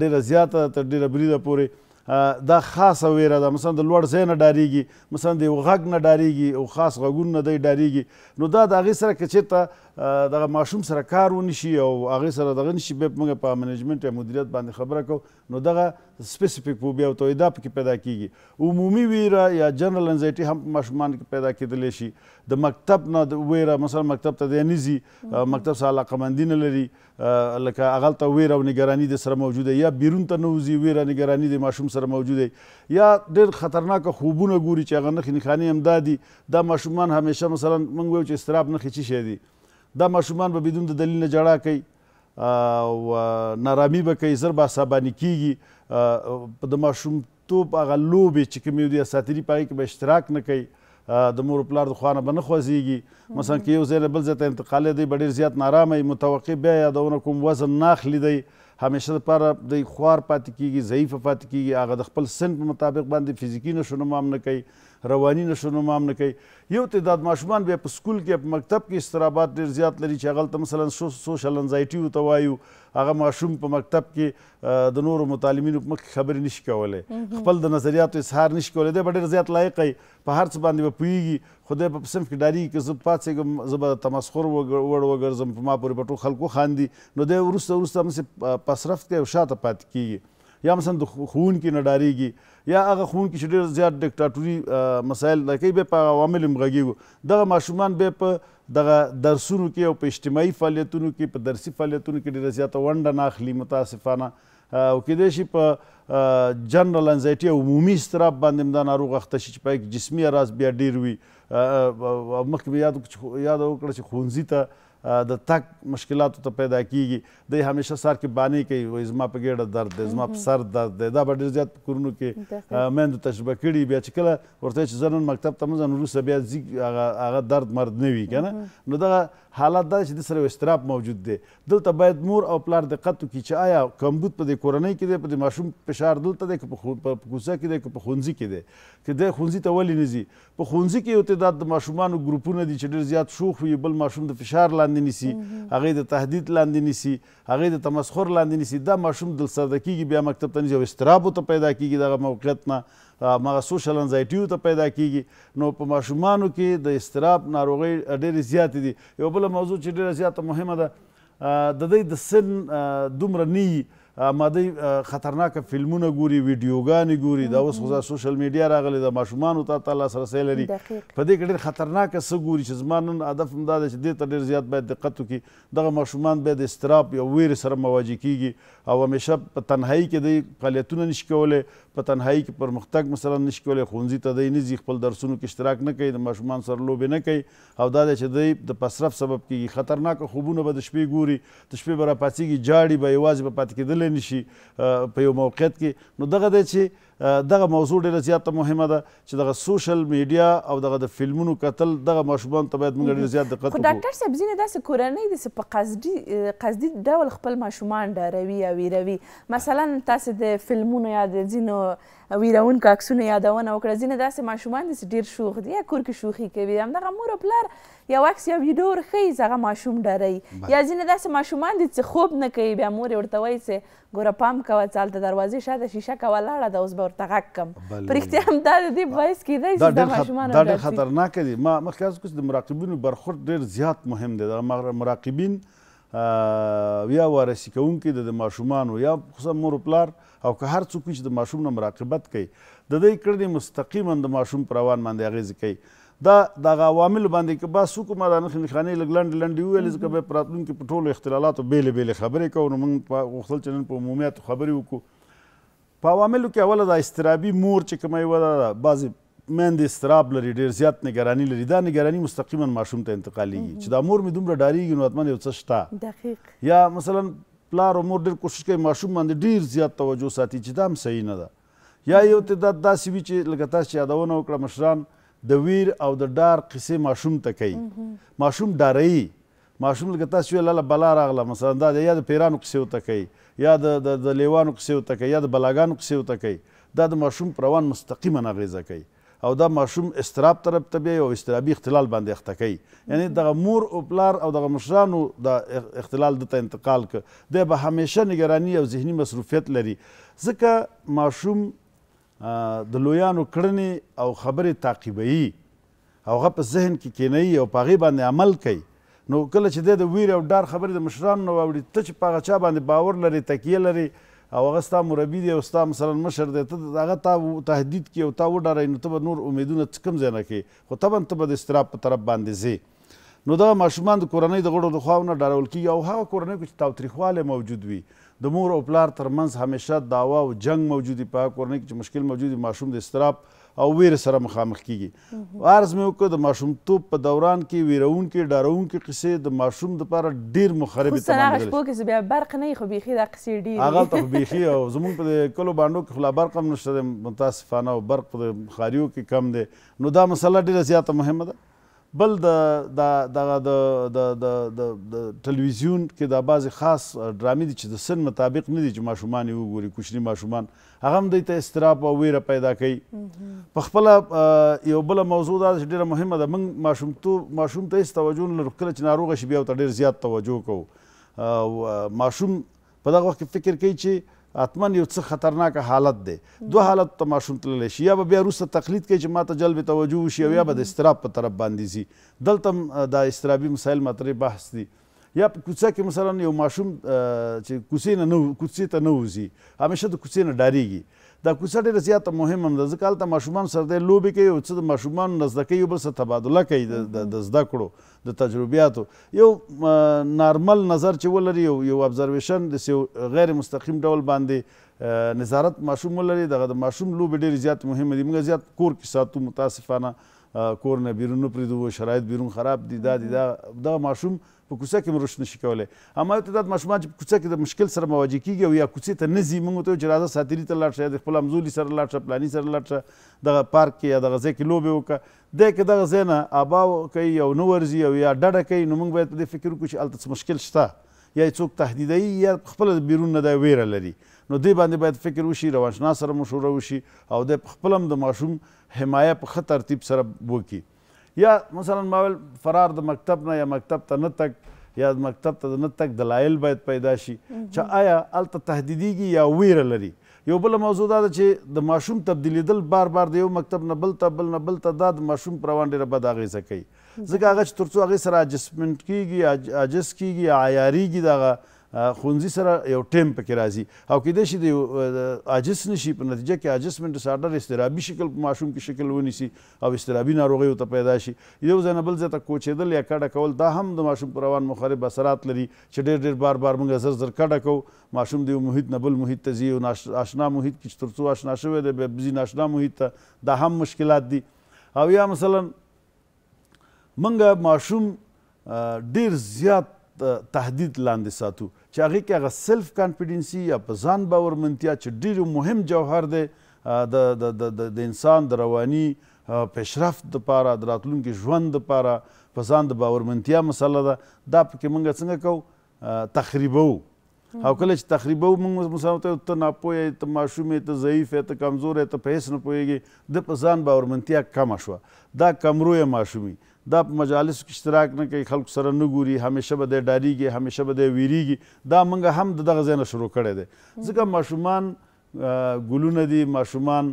ډېره زیاته تر ډېره بریده پورې دا خاصه ویره ده مثلا د لوړ ځای نه ډاریږي مثلا د یو غږ نه ډاریږي او خاص غږونه نه دی ډاریږي نو دا د هغې سره که چېرته دغه ماشوم سره کار ونشي او هغه سره دغه نشي به موږ په منیجمنت یا مدیریت باندې خبره کو نو دغه سپیسیفیک فوبیا او تویدا پکې پیدا کیږي عمومي ویره یا جنرال انزایټي هم ماشومان کې پیدا کېدلی شي د مکتب نه د ویره مثلا مکتب ته د نزي مکتب سره علاقه مندي نه لري لکه هغه ته ویره او نگرانی د سره موجوده یا بیرون ته نوزي ویره نگرانی د ماشوم سره موجوده یا ډېر خطرناک خوبونه ګوري چې هغه نخې نښانې هم دا دي دا ماشومان همیشه مثلا موږ وایو چې اضطراب نښې څه شی دي دا ماشومان به بدون د دلیل نه جړا کوي او نارامي به کوي زر به عصباني کیږي د ماشومتوب هغه لوبې چې کومې دي اساتیري په هغې کې به اشتراک نه کوي د مور پلار د خوانه به نه خوځېږي مثلا که یو ځای له بل ځای ته انتقالې دی به ډېر زیات نارامه وي متوقع بیا یادونه کوم وزن نه اخلي دی همیشه لپاره د خوار پاتې کیږي ضعیفه پاتې کیږي هغه د خپل سن په مطابق باندې فزیکي نشونما هم نه کوي رواني نشونو مام نه کوي یو تعداد ماشومان بیا په سکول کې په مکتب کې استرابات ډیر زیات لري چې هغه مثلا سوشل انزایټي ورته وایو هغه ماشوم په مکتب کې د نورو متعلمینو په مخ خبرې نشي کولی خپل د نظریاتو اظهار نشي کولی دی ډیر زیات لایق وي په هر څه باندې به پوهیږي خدای په صنف کې ډاری کې زه پاتېږم زه به تمسخر وړ وګرځم په ما پورې په ټول خلکو خاندي نو دی وروسته وروسته همسې پسرفت کوي او شاته پاتې کیږي یا مثلا د خون کې نډاریږي یا هغه خون کې ډېر زیات ډیکټاټوري مسایل لکه به په عوامل مغږیږي دغه ماشومان به په دغه درسونو کې او په اجتماعي فعالیتونو کې په درسي فعالیتونو کې ډېر زیات ونډه نه اخلي متاسفانه او کېدای شي په جنرال انزایټي او عمومي اضطراب باندې دا ناروغ اخته شي چې په جسمي اراز بیا ډېر وي مخکې یاد یاد وکړه چې ښوونځي ته د تک مشکلاتو ته پیدا کیږي د همیشه سر کې باندې کوي وای زما په ګډه درد دی زما په سر درد دی دا به ډېر زیات کورونو کې مندو تجربه کړي بیا چې کله ورته چې زنن مکتب ته مزن وروسته بیا هغه درد مرد نه وي کنه نو دغه حالات دا چې د سره استراب موجود دی دلته باید مور او پلار دقت وکړي چې آیا کمبود په دې کورنۍ کې دی په دې ماشوم فشار دلته دی که په کوڅه کې دی که په ښوونځي کې دی که دی ښوونځي ته ولې نه ځي په ښوونځي کې یو تعداد د ماشومانو ګروپونه دي چې ډېر زیات شوخ وي بل ماشوم د فشار لاندې نیسي هغې د تهدید لاندې نیسي هغې د تمسخر لاندې نیسي دا ماشوم دلسرده کېږي بیا مکتب ته نه ځي او اضطراب ورته پیدا کېږي دغه موقعیت نه مغه سوشل انزایټي ته پیدا کیږي نو په ماشومانو کې د استراب ناروغي ډېرې زیاتې دي یو بل موضوع چې ډېره زیاته مهمه ده د دې د سن دومره نه ماده خطرناک فلمونه ګوري ویډیوګانې ګوري دا اوس خو سوشل میډیا راغلی د ماشومان او ته لاسرسي لري په دې کې ډېر خطرناک څه ګوري چې زما نن هدف هم دا دی چې دې ته ډېر زیات باید دقت وکړي دغه ماشومان باید اضطراب یا ویرې سره مواجه کیږي او همیشه په تنهایي کې دوی فعالیتونه نشي کولی په تنهایي کې پرمختګ مثلا نشي کولی ښوونځي ته دوی نه ځي خپل درسونو کې اشتراک نه کوي د ماشومان سره لوبې نه کوي او دا دی چې دوی د پسرف سبب کیږي خطرناک خوبونه به د شپې ګوري د شپې به راپاڅېږي جاړي به یوازې به پاتې کېدلی کېدلی نه شي په یو موقعیت کې نو دغه دی چې دغه موضوع ډیره زیاته مهمه ده چې دغه سوشل میډیا او دغه د فلمونو کتل دغه ماشومان ته باید موږ ډیر زیات دقت وکړو ډاکټر صاحب ځینې داسې کورنۍ داسې په قصدي قصدي ډول خپل ماشومان ډاروي او ویروي مثلا تاسو د فلمونو یا د ځینو ویرونکو عکسونو یادونه وکړه ځینې داسې ماشومان داسې ډیر شوخ دي یا کور کې شوخي کوي همدغه مور او پلار یو عکس یا ویډیو ورښیي چې هغه ماشوم ډاروي یا ځینې داسې ماشومان دي چې خوب نه کوي بیا مور یې ورته وایي چې ګوره پام کوه چې هلته دروازې شاته شیشه کوه لاړه ده اوس به ورته غږ کم په رښتیا همدا د دې باعث کېدی چې دا ماشومان دا ډېر خطرناک دی ما مخکې هڅه کړې چې د مراقبینو برخورد ډېر زیات مهم دی دغه مراقبین یا وارثي کوونکي د ماشومانو یا خصوصا مور پلار او که هر څوک چې د ماشوم نه مراقبت کوي د دې کړنې مستقیما د ماشوم پر روان باندې اغیز کوي دا د عوامل باندې کې با سو کومه د نخانه لګلند لندې ویل چې به پراتون کې په ټولو اختلالاتو بیل بیل خبرې کوو نو موږ غوښتل چې نن په عمومیت خبرې وکړو په عواملو کې اوله د استرابي مور چې کومه ودا بعضی من د استراب لري ډیر زیات نگرانی لري دا نگرانی مستقیما ماشوم ته انتقالیږي چې دا مور مې دومره ډاریږي نو حتمن یو څه شته دقیق یا مثلا پلار مور ډیر کوشش کوي ماشوم باندې ډیر زیات توجه ساتي چې دا هم صحیح نه ده یا یو تعداد داسې وي چې لکه تاسو چې یادونه وکړه مشران د ویر او د ډار قصې ماشوم ته کوي ماشوم ډاروي ماشوم لکه تاسو ویل له بلا راغله مثلا دا یا د پیرانو قصې ته کوي یا د د لیوانو قصې ته کوي یا د بلاګانو قصې ته کوي دا د ماشوم پر روان مستقیما اغیزه کوي او دا ماشوم استراب طرف ته بیا یو استرابي اختلال باندې اخته کوي یعنی دغه مور او پلار او دغه مشرانو د اختلال دته انتقال ک دی به همیشه نگرانی او ذهني مصروفیت لري ځکه ماشوم د لویانو کړنې او خبرې تعقیبوي او هغه په ذهن کې کینوي او په هغې باندې عمل کوي نو کله چې دی د ویرې او ډار خبرې د مشرانو نه واوري ته چې په هغه چا باندې باور لرې تکیه لرې او هغه ستا مربي دی او ستا مثلا مشر دی ته هغه تا تهدید کړي او تا وډاروي نو ته به نور امیدونه څه کوم ځای نه کوي خو طبعا ته به د اضطراب په طرف باندې ځې نو دغه ماشومان د کورنۍ د غړو د خواو نه ډارول کېږي او هغه کورنۍ کې چې تاوتریخوالی موجود وي د مور او پلار ترمنځ همیشه داوا او جنگ موجودی په کورنۍ کې چې مشکل موجودی ماشوم د استراب او ویر سره مخامخ کیږي عرض مې وکړ د ماشومتوب په دوران کې ویرون کې ډارون کې قصې د ماشوم لپاره ډیر مخرب تمام دي خو سره شپو بیا برق نه خو بيخي د قصې ډیر هغه ته بيخي او زمونږ په کلو باندې کې خلا برق هم نشته متاسفانه او برق په خاريو کې کم دي نو دا مسله ډیره زیاته مهمه ده بل د د دغه د د د د ټلویزیون کې د بعضې خاص ډرامې دي چې د سن مطابق نه دي چې ماشومان یې وګوري کوچني ماشومان هغه هم دوی ته اضطراب او ویره پیدا کوي پخپله یو بله موضوع دا چې ډېره مهمه ده موږ ماشومتوب ماشوم ته هېڅ توجه نه لرو کله چې ناروغه شي بیا ورته ډېر زیات توجه کوو ماشوم په دغه وخت کې فکر کوي چې اتمن یو څه خطرناک حالت دی دوه حالت ته ماشوم تللی شي یا به بیا وروسته تقلید کوي چې ما ته جلب توجه وشي او یا به د اضطراب په طرف باندې ځي دلته دا اضطرابي مسایل مطرح بحث دي یا په کوڅه کې مثلا یو ماشوم چې کوڅې نه کوڅې ته نه وځي همیشه د کوڅې نه ډاریږي دا کوڅه ډېره زیاته مهمه ده ځکه هلته ماشومان سره دی لوبې کوي او څه د ماشومانو نه زده کوي بل څه تبادله کوي د زده کړو د تجربیاتو یو نارمل نظر چې ولري یو یو ابزرویشن داسې غیر مستقیم ډول باندې نظارت ماشوم ولري دغه د ماشوم لوبې ډېرې زیات مهمه دي موږ زیات کور کې ساتو متاسفانه کور نه بیرون نه پریدو شرایط بیرون خراب دي دا دي دا دا ماشوم په کوڅه کې مروش نشي کولای اما یو تعداد ماشومان چې کوڅه کې د مشکل سره مواجه کیږي او یا کوڅې ته نه ځي موږ ته چې راځه ساتیري ته لاړ شه د خپل همزولي سره لاړ شه پلاني سره لاړ شه دغه پارک کې یا دغه ځای کې لوبې وکړه دې کې دغه ځای نه آبا کوي او نه ورځي او یا ډډه کوي نو موږ باید په دې فکر وکړو چې هلته څه مشکل شته یا یې څوک تهدیدوي یا خپله بیرون نه دا ویره لري نو دې باندې باید فکر وشي روانشناس سره مشوره وشي او د خپل هم د ماشوم حمایه په ښه ترتیب سره وکړي یا مثلا ما ویل فرار د مکتب نه یا مکتب ته نه تک یا د مکتب ته نه تک دلایل باید پیدا شي چې آیا هلته تهدیدیږي یا ویره لري یو بله موضوع دا ده چې د ماشوم تبدیلیدل بار بار د یو مکتب نه بل ته بل نه بل ته دا د ماشوم پر روان ډېره بد اغېزه کوي ځکه هغه چې تر څو هغې سره اجسمنټ کېږي عاجز کېږي عیارېږي دغه خونځي سره یو ټیم پکې راځي او کېدای شي د عاجز نشي په نتیجه کې عاجز من ډسارډر استرابي شکل په ماشوم کې شکل ونیسي او استرابي ناروغیو ته پیدا شي یو ځای نه بل ځای ته کوچېدل یا کډه کول دا هم د ماشوم پر روان مخرب اثرات لري چې ډېر ډېر بار بار موږ زر زر کډه کوو ماشوم د یو محیط نه بل محیط ته ځي یو آشنا محیط کې چې تر څو آشنا شوی دی بیا ځي ناشنا محیط ته دا هم مشکلات دي او یا مثلا منګه ماشوم ډیر زیات تهدید لاندې ساتو چې هغه کې هغه سلف کانفیډنسي یا په ځان باورمنتیا چې ډیر مهم جوهر دی د د د انسان د رواني پیشرفت لپاره د راتلونکي ژوند لپاره په ځان د باورمنتیا مسله ده دا پکې موږ څنګه کوو تخریبو او کله چې تخریبو موږ مسافر ته ته ناپوهې ته ماشومې ته ضعیفې ته کمزورې ته په هیڅ نه پوهېږي د په ځان باورمنتیا کمه شوه دا کمرویه ماشومي دا په مجالس کې اشتراک نه کوي خلکو سره نه ګوري همیشه به دی ډاریږي همیشه به دی ویریږي دا موږ هم د دغه ځای نه شروع کړی دی ځکه ماشومان ګلونه دي ماشومان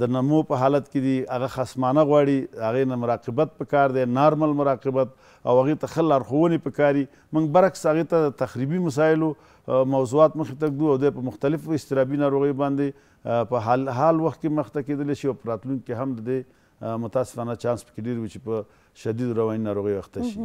د نمو په حالت کې دي هغه خصمانه غواړي هغې نه مراقبت پکار دی نارمل مراقبت او هغې ته ښه لارښوونې پکاري موږ برعکس هغې ته تخریبي مسایلو موضوعات مخې ته ږدو او دی په مختلفو اضطرابي ناروغیو باندې په حال حال وخت کې مخته کېدلی شي او په راتلونکي کې هم د دې متاسفانه چانس پکې ډیر وي چې په شدید رواني ناروغي اخته شي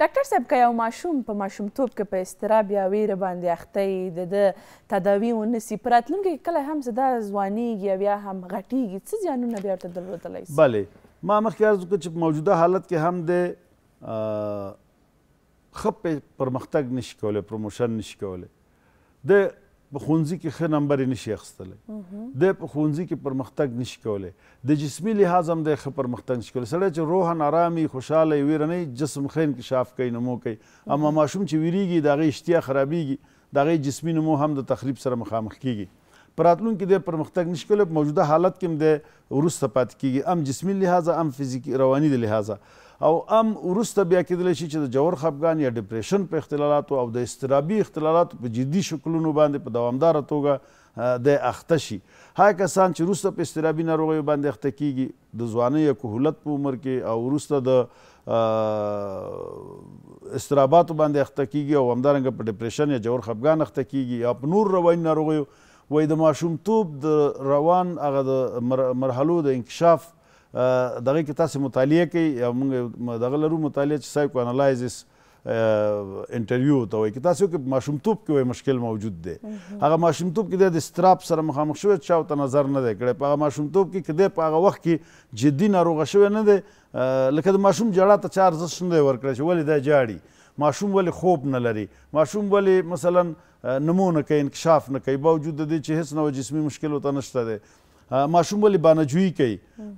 ډاکټر صاحب که یو ماشوم په ماشومتوب کې په اضطراب یا ویره باندې اخته وي د ده تداوي ونیسي په راتلونکي کې کله هم زده ځوانیږي او یا هم غټیږي څه زیانونه بیا ورته درلودلی سي بلې ما مخکې عرض وکړ چې په موجوده حالت کې هم د ښه پرمختګ نشي کولی پروموشن نشي کولی د په ښوونځي کې ښه نمبر یې نشي اخیستلی دی په ښوونځي کې پرمختګ نشي کولی د جسمي لحاظ هم دی ښه پرمختګ نشي کولی سړی چې روحن ارام وي خوشحاله وي ویره نه جسم ښه انکشاف کوي نمو کوي اما ماشوم چې ویریږي د هغې اشتیا خرابیږي د هغې جسمي نمو هم د تخریب سره مخامخ کیږي په راتلونکي دی پرمختګ نشي کولی په موجوده حالت کې هم دی وروسته پاتې کیږي هم جسمي لحاظه هم فزیکي رواني د لحاظه او ام ورسته بیا کېدل شي چې د جوهر خپګان یا ډیپریشن په اختلالات او د اضطرابي اختلالات په جدي شکلونو باندې په دوامدار توګه د اخته شي هغه کسان چې وروسته په اضطرابي ناروغیو باندې اخته کیږي د ځوانۍ یا کهولت په عمر کې او وروسته د اضطراباتو باندې اخته کیږي او همدارنګه په ډپریشن یا جوهر خپګان اخته کیږي یا په نور رواني ناروغیو وایي د ماشومتوب د روان هغه د مرحلو د انکشاف دغه کې تاسو مطالعه کوي موږ دغه لرو مطالعه چې سایکو انالایزس انټرویو ته وایي کې تاسو کې ماشومتوب کې مشکل موجود دی هغه ماشومتوب کې د استراب سره مخامخ شوی چاو ته نظر نه دی کړی په هغه ماشومتوب کې کده په هغه وخت کې جدي ناروغ شوی نه دی لکه د ماشوم جړه ته چار ځش نه ورکړی چې ولې دا جاړي ماشوم ولی خوب نه لري ماشوم ولی مثلا نمونه کوي انکشاف نه کوي باوجود د دې چې هیڅ نوع جسمي مشکل وته نشته دی ماشوم ولې بانجویي کوي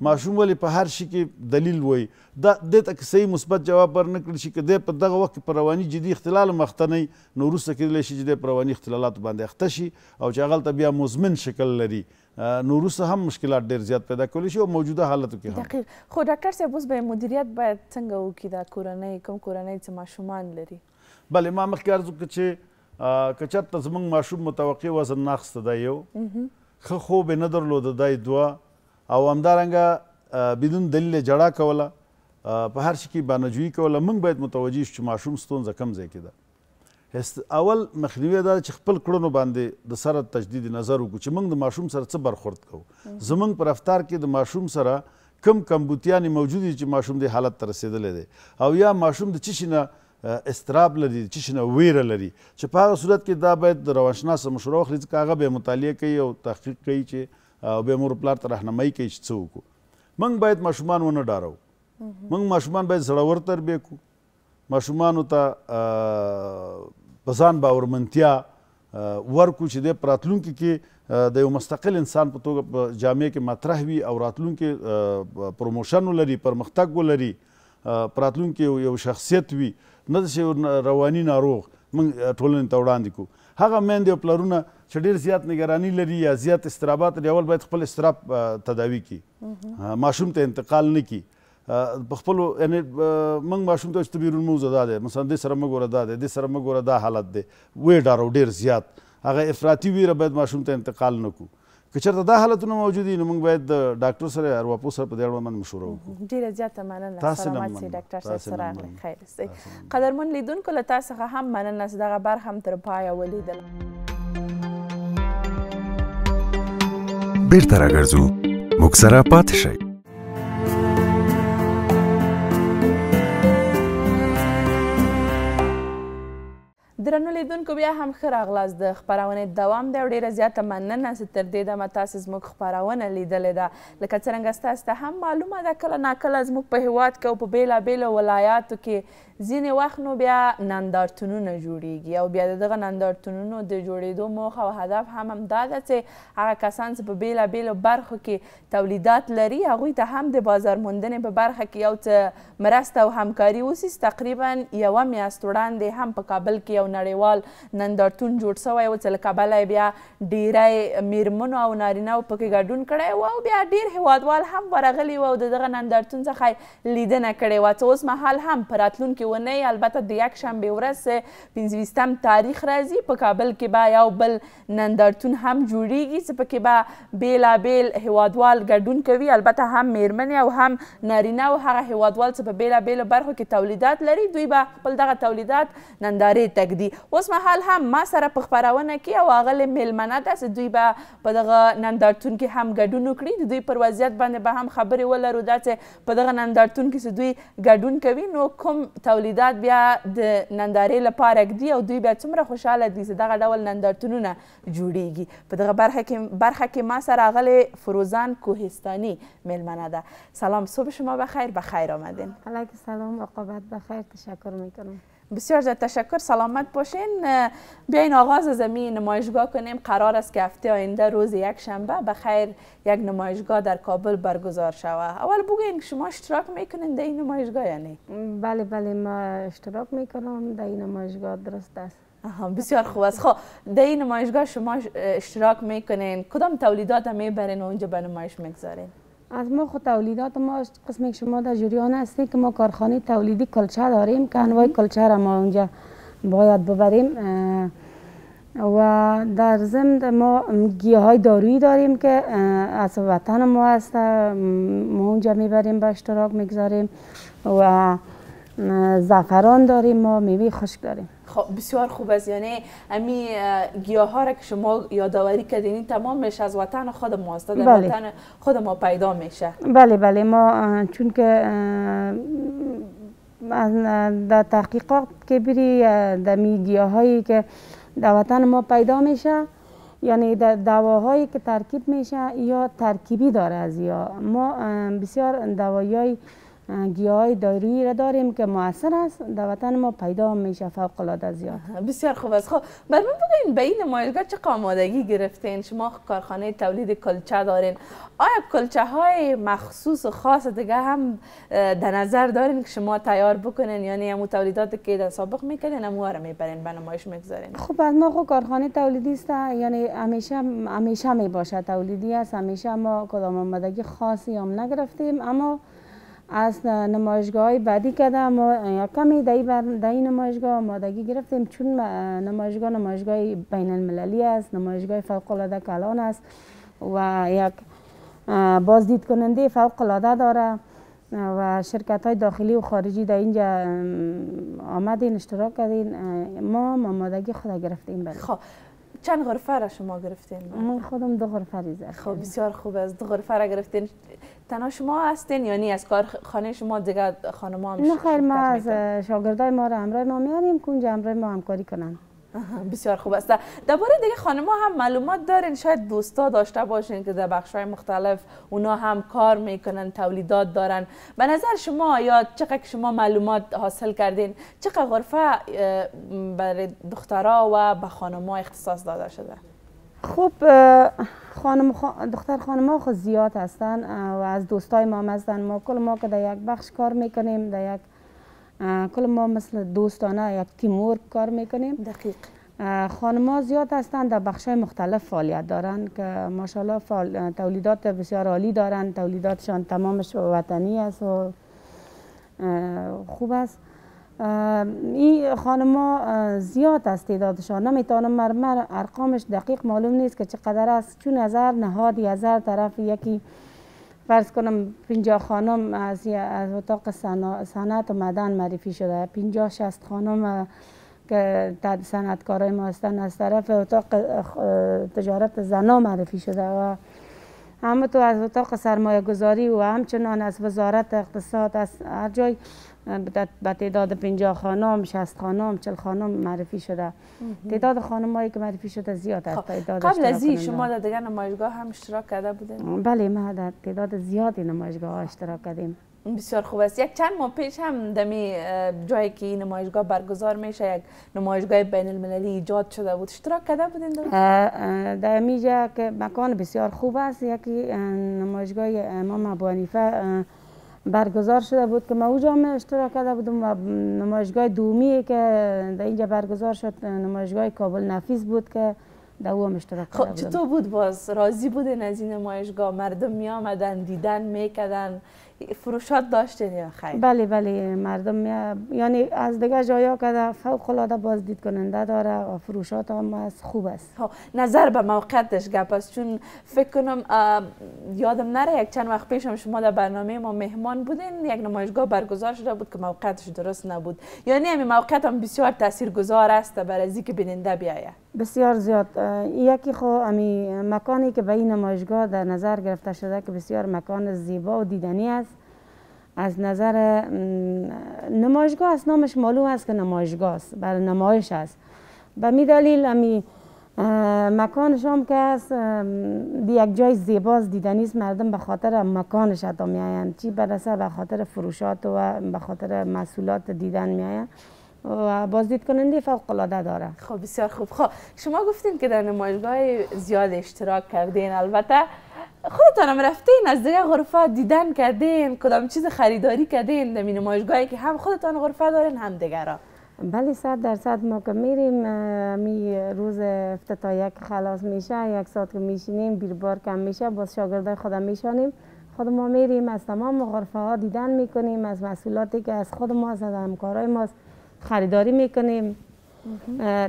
ماشوم ولې په هر شي کې دلیل وایي دا دې ته صحیح مثبت جواب ورنکړل شي که دی په دغه وخت کې په رواني جدي اختلال هم اخته نه نو وروسته کیدلی شي چې دی په رواني اختلالاتو باندې اخته شي او چې هغه هلته بیا مزمن شکل لري نو وروسته هم مشکلات ډېر زیات پیدا کولی شي او موجوده حالتو کې هم دقیق خو ډاکټر صاحب اوس به مدیریت باید څنګه وکړي دا کورنۍ کوم کورنۍ چې ماشومان لري بله ما مخکې عرض وکړه چې که چېرته زموږ ماشوم متوقع وزن ناخسته دی یو خو خوب نه درلود دای دوا او همدارنګه بدون دلیل جړه کوله په هر شي کې بانجوي کوله موږ باید متوجي شو چې ماشوم ستونزه کم ځای کې ده اول مخنیوي دا چې خپل کړنو باندې د سره تجدید نظر وکړو چې موږ د ماشوم سره څه برخورد کوو زمونږ پر رفتار کې د ماشوم سره کم کمبوتیانې موجود دي چې ماشوم د حالت ته رسېدلی دی او یا ماشوم د څه شي نه استراب لري چې شنه ویره لري چې په هغه صورت کې دا باید د روانشناس مشوره واخلي ځکه هغه به مطالعه کوي او تحقیق کوي چې او به مور پلار ته رهنمایي کوي چې څه وکړو موږ باید ماشومان ونه ډارو موږ ماشومان باید زړور تربیه کړو ماشومانو ته په ځان باورمنتیا ورکو چې د راتلونکي کې د یو مستقل انسان په توګه په جامعه کې مطرح وي او راتلونکي پروموشن ولري پرمختګ ولري پراتلونکي یو شخصیت وي نه د رواني ناروغ موږ ټولنې ته وړاندې کوو هغه میندې او پلرونه چې ډېر زیات نگرانی لري یا زیات استرابات لري اول باید خپل استراب تداوي کړي ماشوم ته انتقال نه کړي په خپل یعنی موږ ماشوم ته تبیر موزه دا ده مثلا د سره موږ دا ده د سره موږ دا حالت ده وې ډارو ډیر زیات هغه افراطی ویره باید ماشوم ته انتقال نکو که چېرته دا حالتونه موجود وي نو موږ باید د ډاکټر سره ارواپو سره په دې اړه باندې مشوره وکړو ډېره زیاته مننه سلامت سي ډاکټر صاحب سره راغلی خیر اوسئ قدرمن لیدونکو له تاسو څخه هم مننه چې دغه برخه هم تر پایه ولیدل بیرته راګرځو موږ سره پاتې شئ درنو لیدونکو بیا هم ښه راغلاست د خپرونې دوام دی او ډېره زیاته مننه چې تر دې دمه تاسې زموږ خپرونه لیدلې ده لکه څرنګه ستاسو ته هم معلومه ده کله ناکله زموږ په هیواد کې او په بېلابېلو ولایاتو کې ځینې وخت نو بیا نندارتونونه جوړیږي او بیا دغه نندارتونونو د جوړېدو موخه او هدف هم همدا ده چې هغه کسان چې په بېلابېلو برخو کې تولیدات لري هغوی ته هم د بازار موندنې په برخه کې یو څه مرسته او همکاري وسیسي تقریبا یوه میاشت وړاندې هم په کابل کې یو نړیوال نندارتون جوړ سوی و چې له کابله بیا ډیری میرمنو او نارینه و پکې ګډون کړی و او بیا ډیر هیوادوال هم ورغلي و او د دغه نندارتون څخه یې لیدنه کړې وه چې اوس مهال هم په راتلونکي اونۍ البته د یک شنبې ورځ پنځویشتم تاریخ راځي په کابل کې به یو بل نندارتون هم جوړیږي چې پکې به بیلابیل هیوادوال ګډون کوي البته هم میرمنې او هم نارینه او هغه هیوادوال چې په بیلابیلو برخو کې تولیدات لري دوی به خپل دغه تولیدات نندارې ته ږدي اوس مهال هم ما سره په خپرونه کې او هغه میلمنه ده چې دوی به په دغه نندارتون کې هم ګډون وکړي د دوی پر وضعیت باندې به هم خبرې ولرو دا چې په دغه نندارتون کې چې دوی ګډون کوي نو کوم تولید تولیدات بیا د نندارې لپاره ږدي او دوی بیا څومره خوشحاله دي چې دغه ډول نندارتونونه جوړیږي په دغه برخه کې برخه کې ما سره راغلې فروزان کوهستانی میلمنه ده سلام صبح شما بخیر بخیر آمدین علیک سلام عقابت بخیر تشکر میکنم بسیار زیاد تشکر سلامت باشین بیاین آغاز از این نمایشگاه کنیم قرار است که هفته آینده روز یک شنبه به خیر یک نمایشگاه در کابل برگزار شوه اول بگین شما اشتراک میکنین در این نمایشگاه یعنی بله بله ما اشتراک میکنم در این نمایشگاه درست است بسیار خوب است خب در این نمایشگاه شما اشتراک میکنین کدام تولیدات میبرین و اونجا به نمایش میگذارین از ما خود تولیدات ما که شما در جریان هستی که ما کارخانه تولیدی کلچه داریم که انواع کلچه را ما اونجا باید ببریم و در ضمن ما گیاه های دارویی داریم که از وطن ما هست ما اونجا میبریم به اشتراک میگذاریم و زعفران داریم ما میوه خشک داریم خب، بسیار خوب است یعنی امی گیاه ها را که شما یادآوری کردین این تمام میشه از وطن خود ما است بله. وطن خود ما پیدا میشه بله بله ما چون که در تحقیقات که بری در گیاه هایی که در وطن ما پیدا میشه یعنی دواهایی که ترکیب میشه یا ترکیبی داره از یا ما بسیار دوایی گیاه دارویی را داریم که موثر است در وطن ما پیدا میشه فوق العاده زیاد بسیار خوب است خب بر من بگین به این نمایشگاه چه آمادگی گرفتین شما کارخانه تولید کلچه دارین آیا کلچه های مخصوص و خاص دیگه هم در نظر دارین که شما تیار بکنین یعنی همو تولیدات که در سابق میکنین همو را میبرین به نمایش میگذارین خب از ما خب کارخانه تولیدی است یعنی همیشه همیشه میباشه تولیدی است همیشه ما کدام آمادگی خاصی هم نگرفتیم اما از نمایشگاه های بعدی کده ما کمی دایی دای نمایشگاه مادگی گرفتیم چون نمایشگاه نمایشگاه بین المللی است نمایشگاه فوق العاده کلان است و یک بازدید کننده فوق العاده داره و شرکت های داخلی و خارجی در اینجا آمدین اشتراک کردین ما مادگی خدا گرفتیم بله. خب چند غرفه را شما گرفتین؟ من خودم دو غرفه ریزه خب بسیار خوب است دو غرفه را گرفتین تنها شما هستین یعنی از کار خانه شما دیگه خانم هم نه خیر ما از شاگردای ما را همراه ما میاریم کنجا همراه ما همکاری کنن [laughs] بسیار خوب است درباره دیگه خانم خانما هم معلومات دارین شاید دوستا داشته باشین که در بخش های مختلف اونا هم کار میکنن تولیدات دارن به نظر شما یا چقدر شما معلومات حاصل کردین چقدر غرفه برای دخترها و به خانما اختصاص داده شده خوب خانم دختر خانم خود خب زیاد هستن و از دوستای ما هستن ما کل ما که در یک بخش کار میکنیم در یک کل ما مثل دوستانه یک تیمور کار میکنیم دقیق خانما زیاد هستند در بخش مختلف فعالیت دارند که ماشاءالله تولیدات بسیار عالی دارند تولیداتشان تمامش وطنی است و خوب است این خانما زیاد است تعدادشان نمیتونم مرمر ارقامش دقیق معلوم نیست که چقدر است چون از هر نهادی از هر طرف یکی فرض کنم پنجاه خانم از, اتاق صنعت و مدن معرفی شده 50 60 خانم که صنعتکارای ما هستن از طرف اتاق تجارت زنا معرفی شده و همه تو از اتاق سرمایه گذاری و همچنان از وزارت اقتصاد از هر جای به تعداد پنجاه خانم شست خانم چل خانم معرفی شده تعداد خانم هایی که معرفی شده زیاد است خب. قبل از شما در دیگر نمایشگاه هم اشتراک کرده بودین بله ما در تعداد زیادی نمایشگاه ها خب. اشتراک کردیم بسیار خوب است یک چند ماه پیش هم دمی جایی که این نمایشگاه برگزار میشه یک نمایشگاه بین المللی ایجاد شده بود اشتراک کرده بودین در میجا که مکان بسیار خوب است یکی نمایشگاه امام ابو برگزار شده بود که ما اوجا هم اشتراک کرده بودم و نمایشگاه دومی که در اینجا برگزار شد نمایشگاه کابل نفیس بود که در او هم اشتراک خب چطور بود باز راضی بودن از این نمایشگاه مردم می آمدن دیدن میکردن فروشات داشتین یا خیر بله بله مردم یعنی از دیگه جایا که فوق العاده بازدید کننده داره و فروشات هم از خوب است خب، نظر به موقعتش گپ است چون فکر کنم یادم نره یک چند وقت پیشم شما در برنامه ما مهمان بودین یک نمایشگاه برگزار شده بود که موقعتش درست نبود یعنی همین موقعت هم بسیار تاثیرگذار است برای که بیننده بیاید بسیار زیاد یکی خو امی مکانی که به این نمایشگاه در نظر گرفته شده که بسیار مکان زیبا و دیدنی است از نظر نمایشگاه از نامش معلوم است که نمایشگاه است بر بله نمایش است به می دلیل امی مکانش هم که است یک جای زیباست دیدنی است مردم به خاطر مکانش حتی می آیند چی برسه به خاطر فروشات و به خاطر محصولات دیدن می آیند و بازدیدکننده فوق العاده داره خب بسیار خوب خب شما گفتین که در نمایشگاه زیاد اشتراک کردین البته خودتان هم رفتین از دیگه غرفه دیدن کردین کدام چیز خریداری کردین در نمایشگاهی که هم خودتان غرفه دارین هم دیگرا بله صد در صد ما که میریم می روز افتتاح یک خلاص میشه یک ساعت که میشینیم بار کم میشه باز شاگردای خودم میشانیم خود ما میریم از تمام غرفه ها دیدن میکنیم از مسئولاتی که از خود ما از همکارای ماست خریداری میکنیم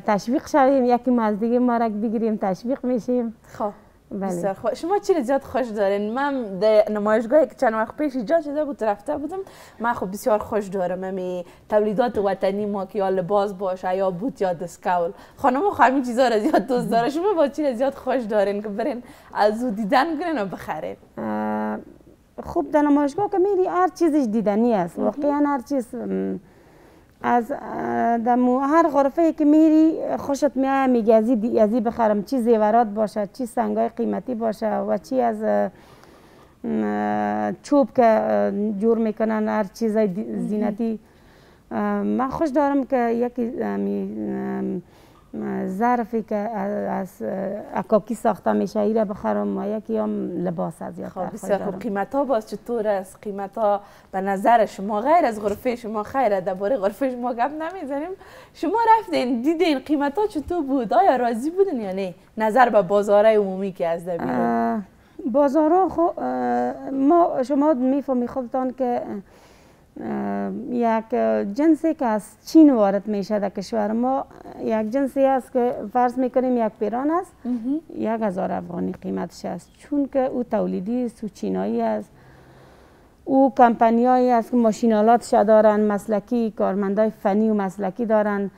تشویق شویم یکی مزدگی ما بگیریم تشویق میشیم خب بله. بسیار خوب شما چی زیاد خوش دارین من در نمایشگاه که چند وقت پیش ایجاد شده بود رفته بودم من خب بسیار خوش دارم امی تولیدات وطنی ما که یا لباس باشه یا بوت یا دسکول خانم خو خب همین چیزا را زیاد دوست داره شما با چی زیاد خوش دارین که برین از او دیدن کنین و بخرین خوب در نمایشگاه که میری هر چیزش دیدنی است واقعا هر چیز از دمو هر غرفه ای که میری خوشت میایه میگی از ازی بخرم چی زیورات باشه چی سنگای قیمتی باشه و چی از چوب که جور میکنن هر چیزای زینتی من خوش دارم که یکی ظرفی که از اکاکی ساخته میشه ای را بخرم ما یکی هم لباس از یاد خب بسیار خب قیمت ها باز چطور است قیمت ها به نظر شما غیر از غرفه شما خیره درباره غرفه شما گپ نمیزنیم شما رفتین دیدین قیمت ها چطور بود آیا راضی بودن یا نه نظر به بازاره عمومی که از در بیرون بازارها خب ما شما میفهمی خودتان که یک جنسی که از چین وارد میشه در کشور ما یک جنسی است که فرض میکنیم یک پیران است یک هزار افغانی قیمتش است چون که او تولیدی است او چینایی است او کمپنیایی است که ماشینالاتش دارن مسلکی کارمندای فنی و مسلکی دارن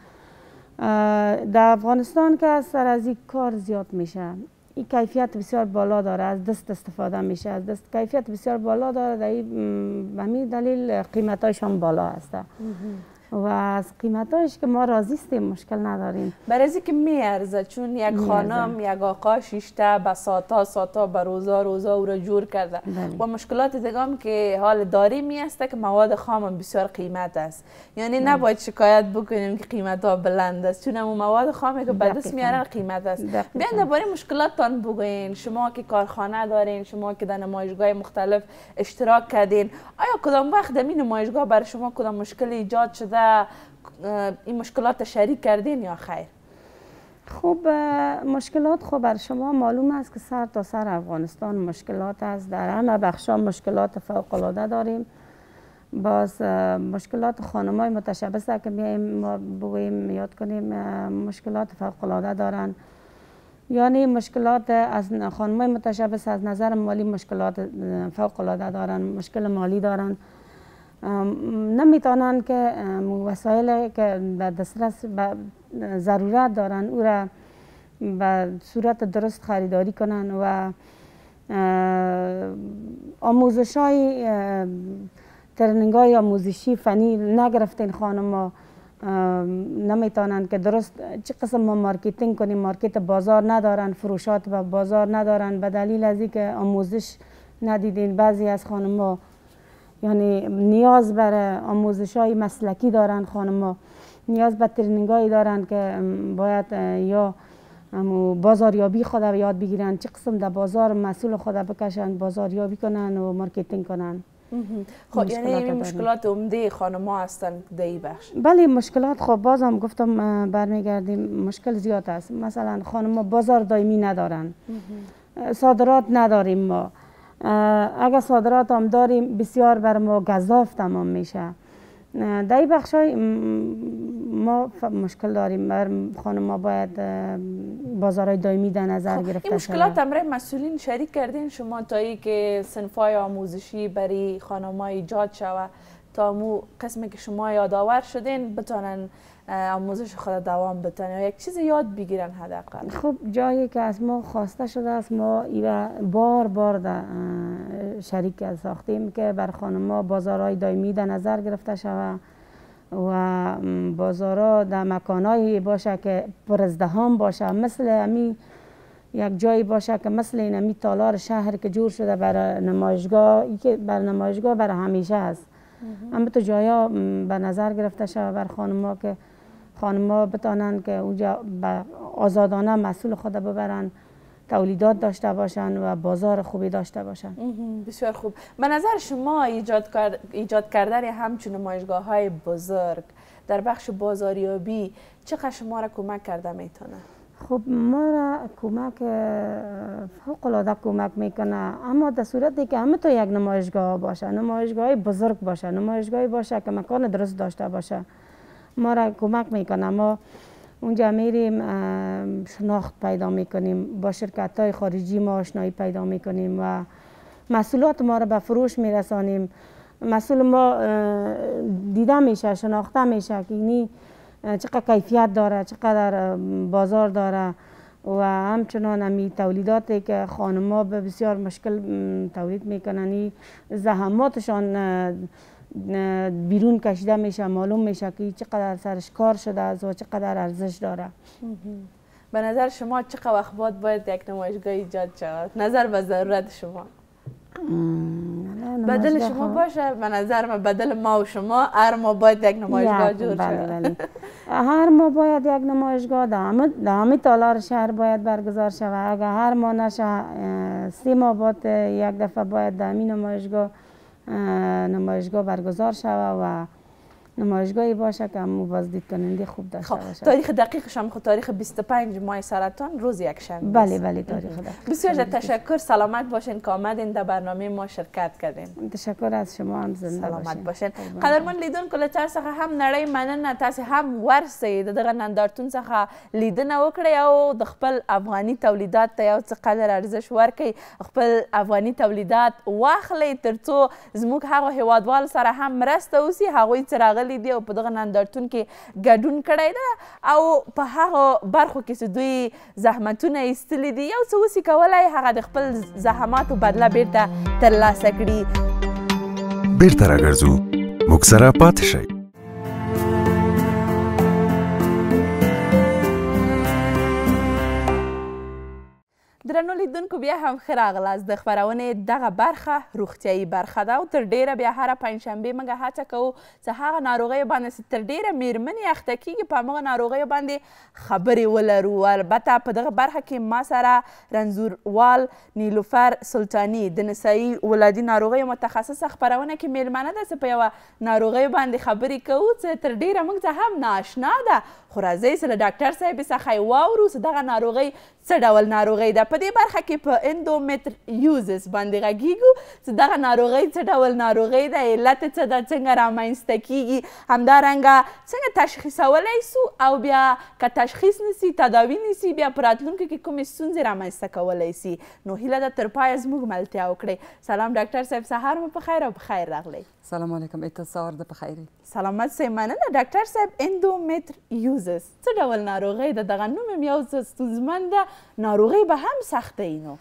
در افغانستان که از سر از کار زیاد میشه این کیفیت بسیار بالا داره از دست استفاده میشه از دست کیفیت بسیار بالا داره در این دلیل قیمتاش هم بالا هسته و از هایش که ما راضی هستیم مشکل نداریم برای که میارزه چون یک خانم یک آقا شیشته به ساتا ساتا به روزا روزا او رو جور کرده و بله. مشکلات دیگه که حال داری می که مواد خام بسیار قیمت است یعنی بله. نباید شکایت بکنیم که قیمت ها بلند است چون اون مواد خامی که به دست میارن قیمت است بیان درباره مشکلاتتان بگوین شما که کارخانه دارین شما که در نمایشگاه مختلف اشتراک کردین آیا کدام وقت در نمایشگاه بر شما کدام مشکل ایجاد شده شده این مشکلات شریک کردین یا خیر خب مشکلات خب بر شما معلوم است که سر تا سر افغانستان مشکلات است در همه بخشا مشکلات فوق العاده داریم باز مشکلات های است که میاییم ما یاد کنیم مشکلات فوق العاده دارن یعنی مشکلات از های متشبس از نظر مالی مشکلات فوق العاده دارن مشکل مالی دارن نمیتوانند که وسایل که به دسترس ضرورت دارند او را به صورت درست خریداری کنند و آموزش های ترنینگ های آموزشی فنی نگرفتین خانم ها که درست چه قسم ما مارکتینگ کنیم مارکت بازار ندارن فروشات و بازار ندارن به دلیل از که آموزش ندیدین بعضی از خانم ها یعنی نیاز بر آموزش های مسلکی دارن خانم نیاز به ترنینگ دارن که باید یا امو بازاریابی خود رو یاد بگیرن چه قسم در بازار مسئول خود بکشن بازاریابی کنن و مارکتینگ کنن خب یعنی مشکلات عمده خانم ها هستن در بخش بله مشکلات خب بازم گفتم برمیگردیم مشکل زیاد است مثلا خانم ها بازار دائمی ندارن صادرات نداریم ما اگر صادرات هم داریم بسیار بر ما گذاف تمام میشه در این بخش های ما مشکل داریم بر خانم ما باید بازارهای دایمی در نظر خب. گرفته این مشکلات امره مسئولین شریک کردین شما تا ای که سنفای آموزشی برای خانم ایجاد شوه تا مو قسمی که شما یادآور شدین بتانن آموزش خود دوام بتن یا یک چیز یاد بگیرن حداقل خب جایی که از ما خواسته شده است ما ایوه بار بار دا شریک ساختیم که بر خانم بازارهای دائمی در نظر گرفته شود و بازارا در مکانهایی باشه که پر ازدهام باشه مثل امی یک جایی باشه که مثل این امی تالار شهر که جور شده بر نمایشگاه که بر نمایشگاه بر همیشه است اما تو جایا به نظر گرفته شده بر خانم ما که خانما بتانند که اوجا آزادانه مسئول خود ببرند تولیدات داشته باشند و بازار خوبی داشته باشند بسیار خوب به نظر شما ایجاد, ایجاد کردن همچون نمایشگاه های بزرگ در بخش بازاریابی چقدر شما را کمک کرده میتونه؟ خب ما را کمک فوق العاده کمک میکنه اما در صورتی که همه تو یک نمایشگاه باشه نمایشگاه بزرگ باشه نمایشگاهی باشه که مکان درست داشته باشه ما را کمک میکنه ما اونجا میریم شناخت پیدا میکنیم با شرکت های خارجی ما آشنایی پیدا میکنیم و مسئولات ما را به فروش میرسانیم مسئول ما دیده میشه شناخته میشه که اینی چقدر کیفیت داره چقدر بازار داره و همچنان همی تولیداتی که خانم ها به بسیار مشکل تولید میکنن زحماتشان بیرون کشیده میشه معلوم میشه که چقدر سرش کار شده از و چقدر ارزش داره به نظر شما چقدر وقت باید یک نمایشگاه ایجاد شود نظر به ضرورت شما بدل شما خب. باشه به نظر من بدل ما و شما هر ما باید یک نمایشگاه جور بله، شود بله. [laughs] هر ما باید یک نمایشگاه در همه تالار شهر باید برگزار شود اگر هر ما نشه سی ما باید یک دفعه باید در همین نمایشگاه نمایشگاه برگزار شود و نمایشگاهی باشه که همو بازدید کننده خوب داشته خب. باشه تاریخ دقیقش هم خود تاریخ 25 ماه سرطان روز یکشنبه بله بله تاریخ دقیق بسیار تشکر سلامت باشین که آمدین در برنامه ما شرکت کردین تشکر از شما هم زنده سلامت باشین قدرمن لیدون کله تر څخه هم نړۍ مننه تاسو هم ورسه د دغه نندارتون څخه لیدنه وکړئ او د خپل افغاني تولیدات ته یو څه قدر ارزش ورکړئ خپل افغاني تولیدات واخلئ ترڅو زموږ هغه هیوادوال سره هم مرسته وسی هغوی څراغ راغلي دي او په دغه نندارتون کې ګډون کړی ده او په هغه برخو کې چې دوی زحمتونه ایستلی دي یو څه وسي کولی هغه د خپل زحماتو بدله بیرته ترلاسه کړي بیرته راګرځو موږ سره پاتې شئ درنو لیدونکو بیا هم ښه راغلاست د خپرونې دغه برخه روغتیایي برخه ده او تر ډیره بیا هره پنجشنبې موږ هڅه کوو چې هغه ناروغیو باندې چې تر ډیره میرمنې اخته کیږي په همغه ناروغیو باندې خبرې ولرو البته په دغه برخه کې ما سره رنځوروال نیلوفر سلطاني د نسایي ولادي ناروغیو متخصصه خپرونه کې میلمانه ده چې په یوه ناروغیو باندې خبرې کوو چې تر ډیره موږ ته هم نااشنا ده خو راځئ چې له ډاکټر صاحبې څخه یې واورو چې دغه ناروغۍ څه ډول ناروغۍ ده په دې برخه کې په انډومټر یوزس باندې غږیږو چې دغه ناروغۍ څه ډول ناروغۍ ده علت څه ده څنګه رامنځته کیږي همدارنګه څنګه تشخیصولی سو او بیا که تشخیص نیسي تداوي نیسي بیا په راتلونکي کې کومې ستونزې رامنځته کولی سي نو هیله ده تر پایه زموږ ملتیا وکړئ سلام ډاکټر صاحب سهار مو په خیر او په خیر راغلی سلام علیکم اته سهار د پخیر سلامت سي مننه ډاکټر صاحب اندومټر یوزس څه ډول ناروغي ده دغه نوم یې یو څه ستونزمن ده ناروغي به هم سخته نو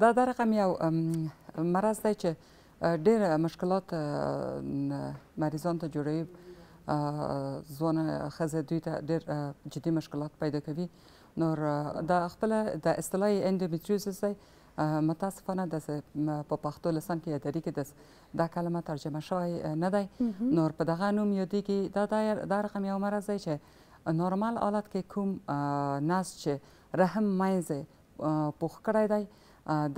دا د رقم یو مرض دی چې ډېر مشکلات مریضان ته جوړوي ځوان ښځه دوی ته ډېر جدي مشکلات پیدا کوي نور دا خپله د اصطلاح اندومټریوزس دی متاسفانه د په پښتو لسان کې اداري کې دا کلمه ترجمه شوی نه دی نور په دغه نوم یادیږي دا دا رقم یو مرض دی چې نورمال حالت کې کوم نس چې رحم مینځ پوخ کړی دی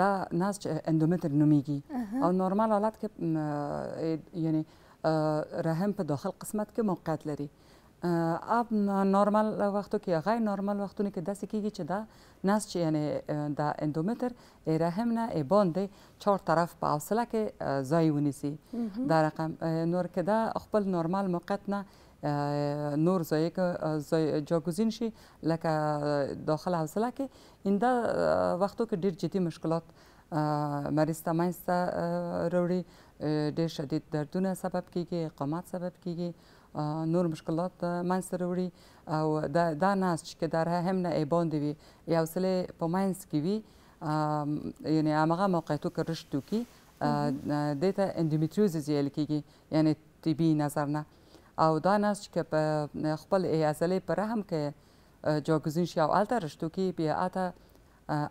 دا نس چې اندومتر نومیږي او نورمال حالت کې یعنی رحم په داخل قسمت کې موقعیت لري اب نورمال وختو کې غیر نورمال وختونو کې داسې کیږي چې دا نس چې یعنی دا اندومتر رحم نه ای باندې چهار طرف په حوصله کې ځای ونیسي دا رقم نور کې دا خپل نورمال موقت نه نور ځای کې جاګوزین شي لکه داخل حوصله کې انده وختو کې ډیر جدي مشکلات مریض ته منځته راوړي ډیر شدید دردونه سبب کیږي اقامت سبب کیږي نور مشکلات منځ راوړي او دا دا ناس چې در هم نه ایبان دی یو سلې په منځ کې وي یعنی هغه موقعیتو کې رښتو کې دیتا اندومیتریوزز یل کېږي یعنی طبي نظر نه او دا ناس چې په خپل ایازلې پر رحم کې جاګزین شي او الته رښتو کې بیا اته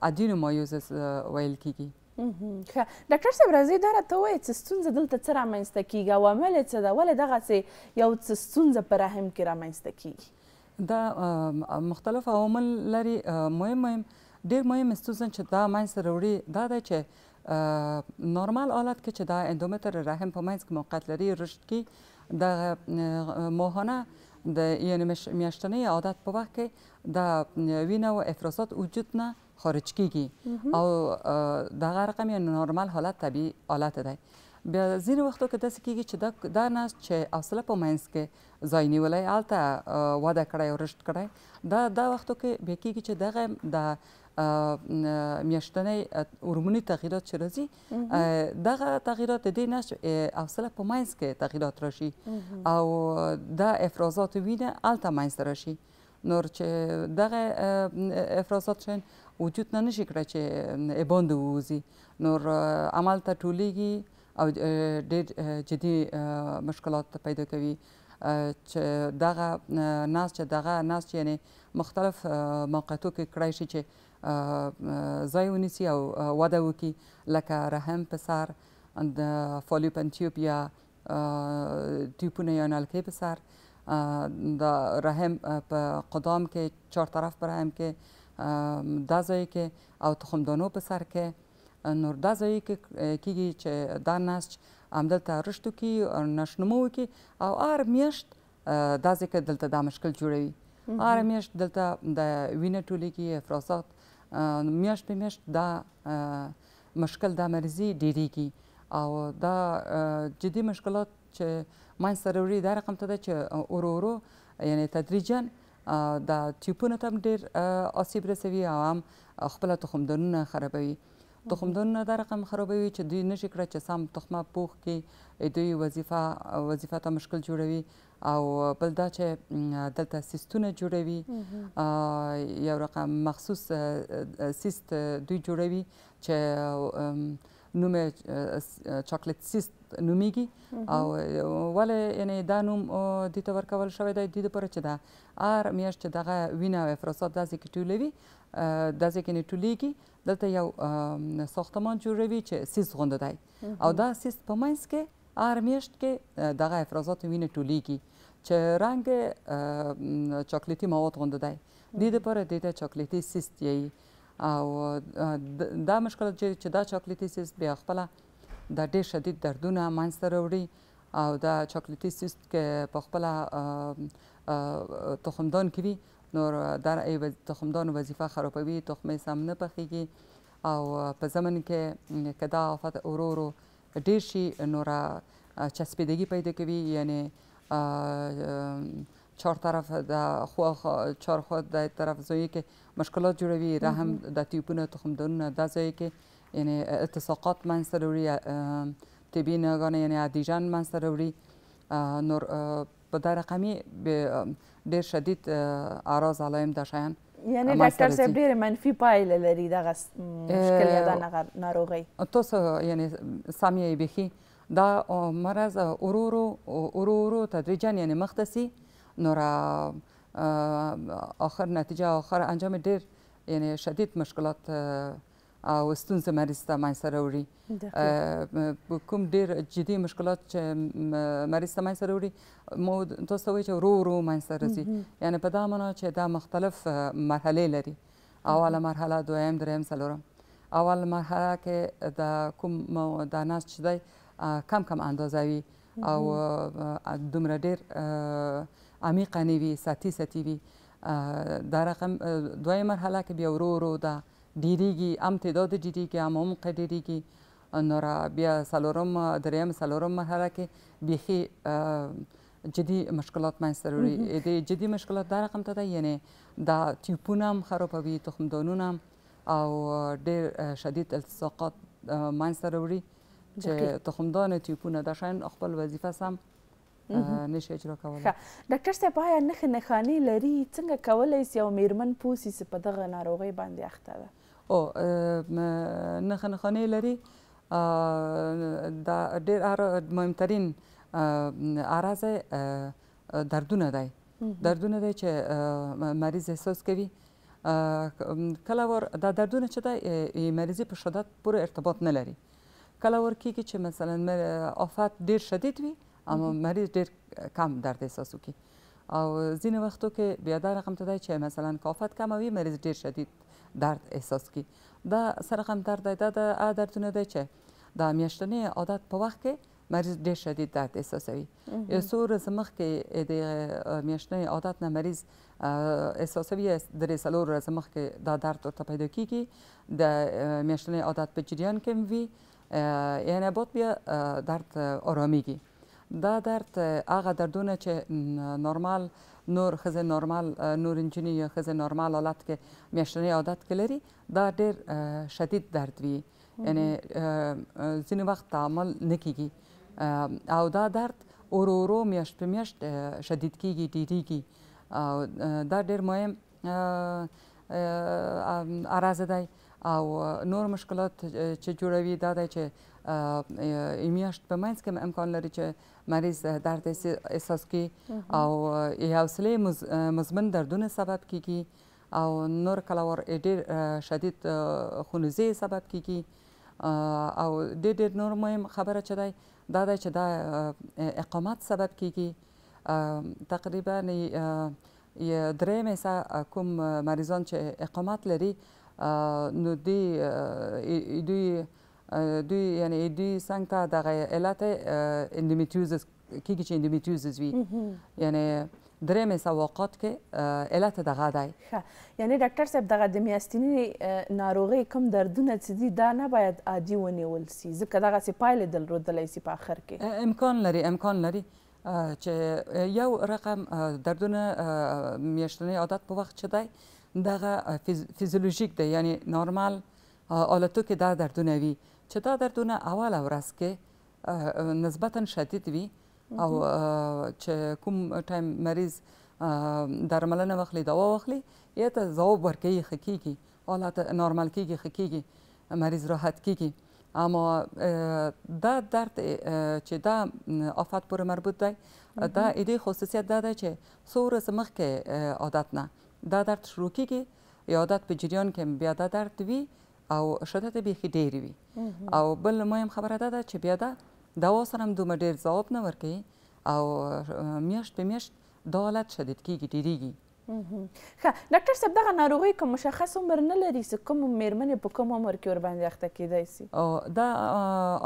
ادینومایوزس ویل کېږي ډاکټر صاحب راځي دا راته وایي چې ستونزه دلته څه رامنځته کیږي عوامل یې څه ده ولې دغسې یو څه ستونزه په رحم کې رامنځته کیږي دا مختلف عوامل لري مهم مهم ډېر مهم ستونزه چې دا منځته راوړي دا ده چې نورمال حالت کې چې دا اندومتر رحم په منځ کې موقعیت لري رشد کې د ماهانه د یعنی میاشتنۍ عادت په وخت کې د وینه او افرازات وجود نه خارج کیږي او دغه رقم یو نورمال حالت طبي حالت دی بیا ځینې وختو کې داسې کیږي چې دا نس چې حوصله په منځ کې ځای نیولی هلته وده کړی او رشد کړی دا دا وختو کې بیا کیږي چې دغه د میاشتنۍ هورموني تغییرات چې راځي دغه تغییرات د دې نس حوصله په منځ کې تغییرات راشي او دا افرازات وینه هلته منځته راشي نور چې دغه افرازات شین وجود نه نشي کړی چې ایبوند ووزي نور عمل ته ټولیږي او ډېر جدي مشکلات پیدا کوي چې دغه ناس چې دغه ناس چې یعنی مختلف موقعتو کې کړی شي چې ځای ونیسي او وده وکړي لکه رحم پسر د فالیوپنتیوب یا ټیوپونه یا نلکې پسر د رحم په قدام کې چهار طرف پر رحم کې دا ځای کې او تخمدانو په سر کې نور دا ځای کې کیږي چې دا نسج همدلته رشتو کې نشنمو کې او هر میاشت دا ځای کې دلته دا مشکل جوړوي هر میاشت دلته د وینه ټولې کې افراسات میاشت په میاشت دا مشکل دا مرزي ډېرېږي او دا جدي مشکلات چې منځته راوړي دا رقم ته ده چې اورو اورو یعنې تدریجاً دا ټیوبونه تم ډیر آسیب رسوي او هم خپل تخمدانونه خرابوي تخمدانونه دا رقم خرابوي چې دوی نشي کړی چې سم تخمه پوخ کې دوی وظیفه وظیفه ته مشکل جوړوي او بل دا چې دلته سیستونه جوړوي یو رقم مخصوص سیست دوی جوړوي چې نوم چاکلیت سیست نومیږي او ولې یعنی دا نوم د ته ورکول شوی دی د لپاره چې دا ار میاشت چې دغه وینه او افراسات داسې کې ټولوي داسې کې نه ټولیږي دلته یو ساختمان جوړوي چې سیس غونده دی او دا سیس په منځ کې ار میاشت کې دغه افراسات وینه ټولیږي چې رنګ چاکلیټي مواد غونده دی د دې لپاره د چاکلیټي سیس دی او دا مشکل چې دا چاکلیټي سیس بیا خپله د ډېر شدید دردونه منځته راوړي او د چاکلیتي سیست کې په خپله تخمدان کې وي نور در ای تخمدان وظیفه خرابوي تخمې سم نه پخېږي او په زمن کې که دا آفت ورو ورو ډېر شي نو را چسپیدګي پیدا کوي یعنی چهار طرف د خو چهار خو د طرف زوی کې مشکلات جوړوي رحم د تیپونه تخمدانونه د زوی کې یعنی التصاقات من ضروری طبیعی یعنی دیجان من ضروری نور په دا رقمي ډیر شدید اعراض علایم دا شیان یعنی ډاکټر صاحب ډېرې منفي پایلې لري دغه مشکل یا دا ناروغي تاسو یعنی سم یې بیخي دا مرض ورورو ورورو تدریجا یعنی مختصي نور آخر نتیجه آخر انجام ډېر یعنی شدید مشکلات او ستونزه مریض ته منځته راوړي کوم ډیر جدي مشکلات چې مریض ته منځته راوړي مو تاسو ته وایي چې ورو ورو منځته راځي یعنی په دا معنا چې دا مختلف مرحله لري اوله مرحله دویم دریم څلورم اول مرحله کې د کوم د ناس چې دی کم کم اندازوي او دومره ډیر عمیقه نه وي سطحي سطحي وي دا رقم دویم مرحله کې بیا ورو ورو د ډیریږي هم تعداد ډیریږي هم عمق ډیریږي نو را بیا څلورم دریم څلورم مرحله کې بیخي جدي مشکلات منځته راوړي د جدي مشکلات دا رقم ته ده یعنی دا ټیوپونه هم خرابوي تخمدانونه او ډېر شدید التصاقات منځته راوړي چې تخمدان ټیوپونه دا شاین خپل وظیفه سم نشي اجرا کولای ډاکټر صاحب آیا نخ نخانی لري څنګه کولای سي یو میرمن پوسی چې په دغه ناروغي باندې اخته ده او نه خنخانه لري دا ډېر ار مهمترین اراز دردونه دی دردونه دی چې مریض احساس کوي کله ور دا دردونه چې د مریضي په شدت پورې ارتباط نه لري کله ور کیږي چې مثلا آفات ډیر شدید وي اما مریض ډیر کم درد احساس وکړي او ځینې وختو کې بیا دا رقم ته دی چې مثلا کافت کم وي مریض ډیر شدید درد احساس کی دا سرغم درد دا د دردونه دی چې د میاشتنې عادت په وخت کې مریض ډېر شدید درد احساسوي یو څو ورځې مخکې د میاشتنې عادت نه مریض احساسوي درې څلور ورځې مخکې دا درد ورته پیدا کیږي د میاشتنې عادت په جریان کې وي یعنی بعد بیا درد آرامیږي دا درد هغه دردونه چې نورمال نور خزه نورمال نور انجنی یا خزه نورمال حالت کې میاشتنی عادت کې لري دا ډېر شدید درد وي یعنی ځینې وخت تعامل نه کیږي او دا درد ورو ورو میاشت په میاشت شدید کیږي ډېریږي او دا ډېر مهم عرض دی او نور مشکلات چې جوړوي دا دی چې میاشت په منځ کې امکان لري چې مریض درد احساس کوي او یې حوصله مزمن دردونه سبب کیږي او نور کله ور ډېر شدید خونځي سبب کیږي او ډېر ډېر نور مهم خبره چدای دا د چدا اقامت سبب کیږي تقریبا درې مېسا کوم مریضان چې اقامت لري نو دی دوی دوی یعنی دوی څنګه ته دغه علت انډیمیټیوزس کیږي چې انډیمیټیوزس وي یعنی درې مې سواقات کې علت دغه دی یعنی ډاکټر صاحب دغه د میاشتنی ناروغي کم دردونه چې دي دا نه باید عادي ونیول سي ځکه دغه سي پایلې دل رودلای سي په اخر کې امکان لري امکان لري چې یو رقم دردونه میاشتنی عادت په وخت چي دی دغه فیزیولوژیک دی یعنی نورمال حالتو کې دا دردونه وي چې دا دردونه اول ورځ کې نسبتا شدید وي او چې کوم ټایم مریض درملنه واخلي دوا واخلي یا ته ځواب ورکوي ښه کیږي حالت نارمل کیږي ښه کیږي مریض راحت کیږي اما دا درد چې دا آفت پورې مربوط دی دا ایده خصوصیت دا دی چې څو ورځې مخکې عادت نه دا درد شروع کیږي یا عادت په جریان کې بیا دا درد وي او شدت بیخي ډیر وي او بل مهم خبره ده چې بیا دا دوا سره هم دومره ډیر ځواب نه ورکوي او میاشت په میاشت دا حالت شدید کیږي ډیریږي ښه ډاکټر صاحب دغه ناروغي کوم مشخص عمر نه لري چې کوم میرمنې په کوم عمر کې ورباندې اخته کیدای سي او دا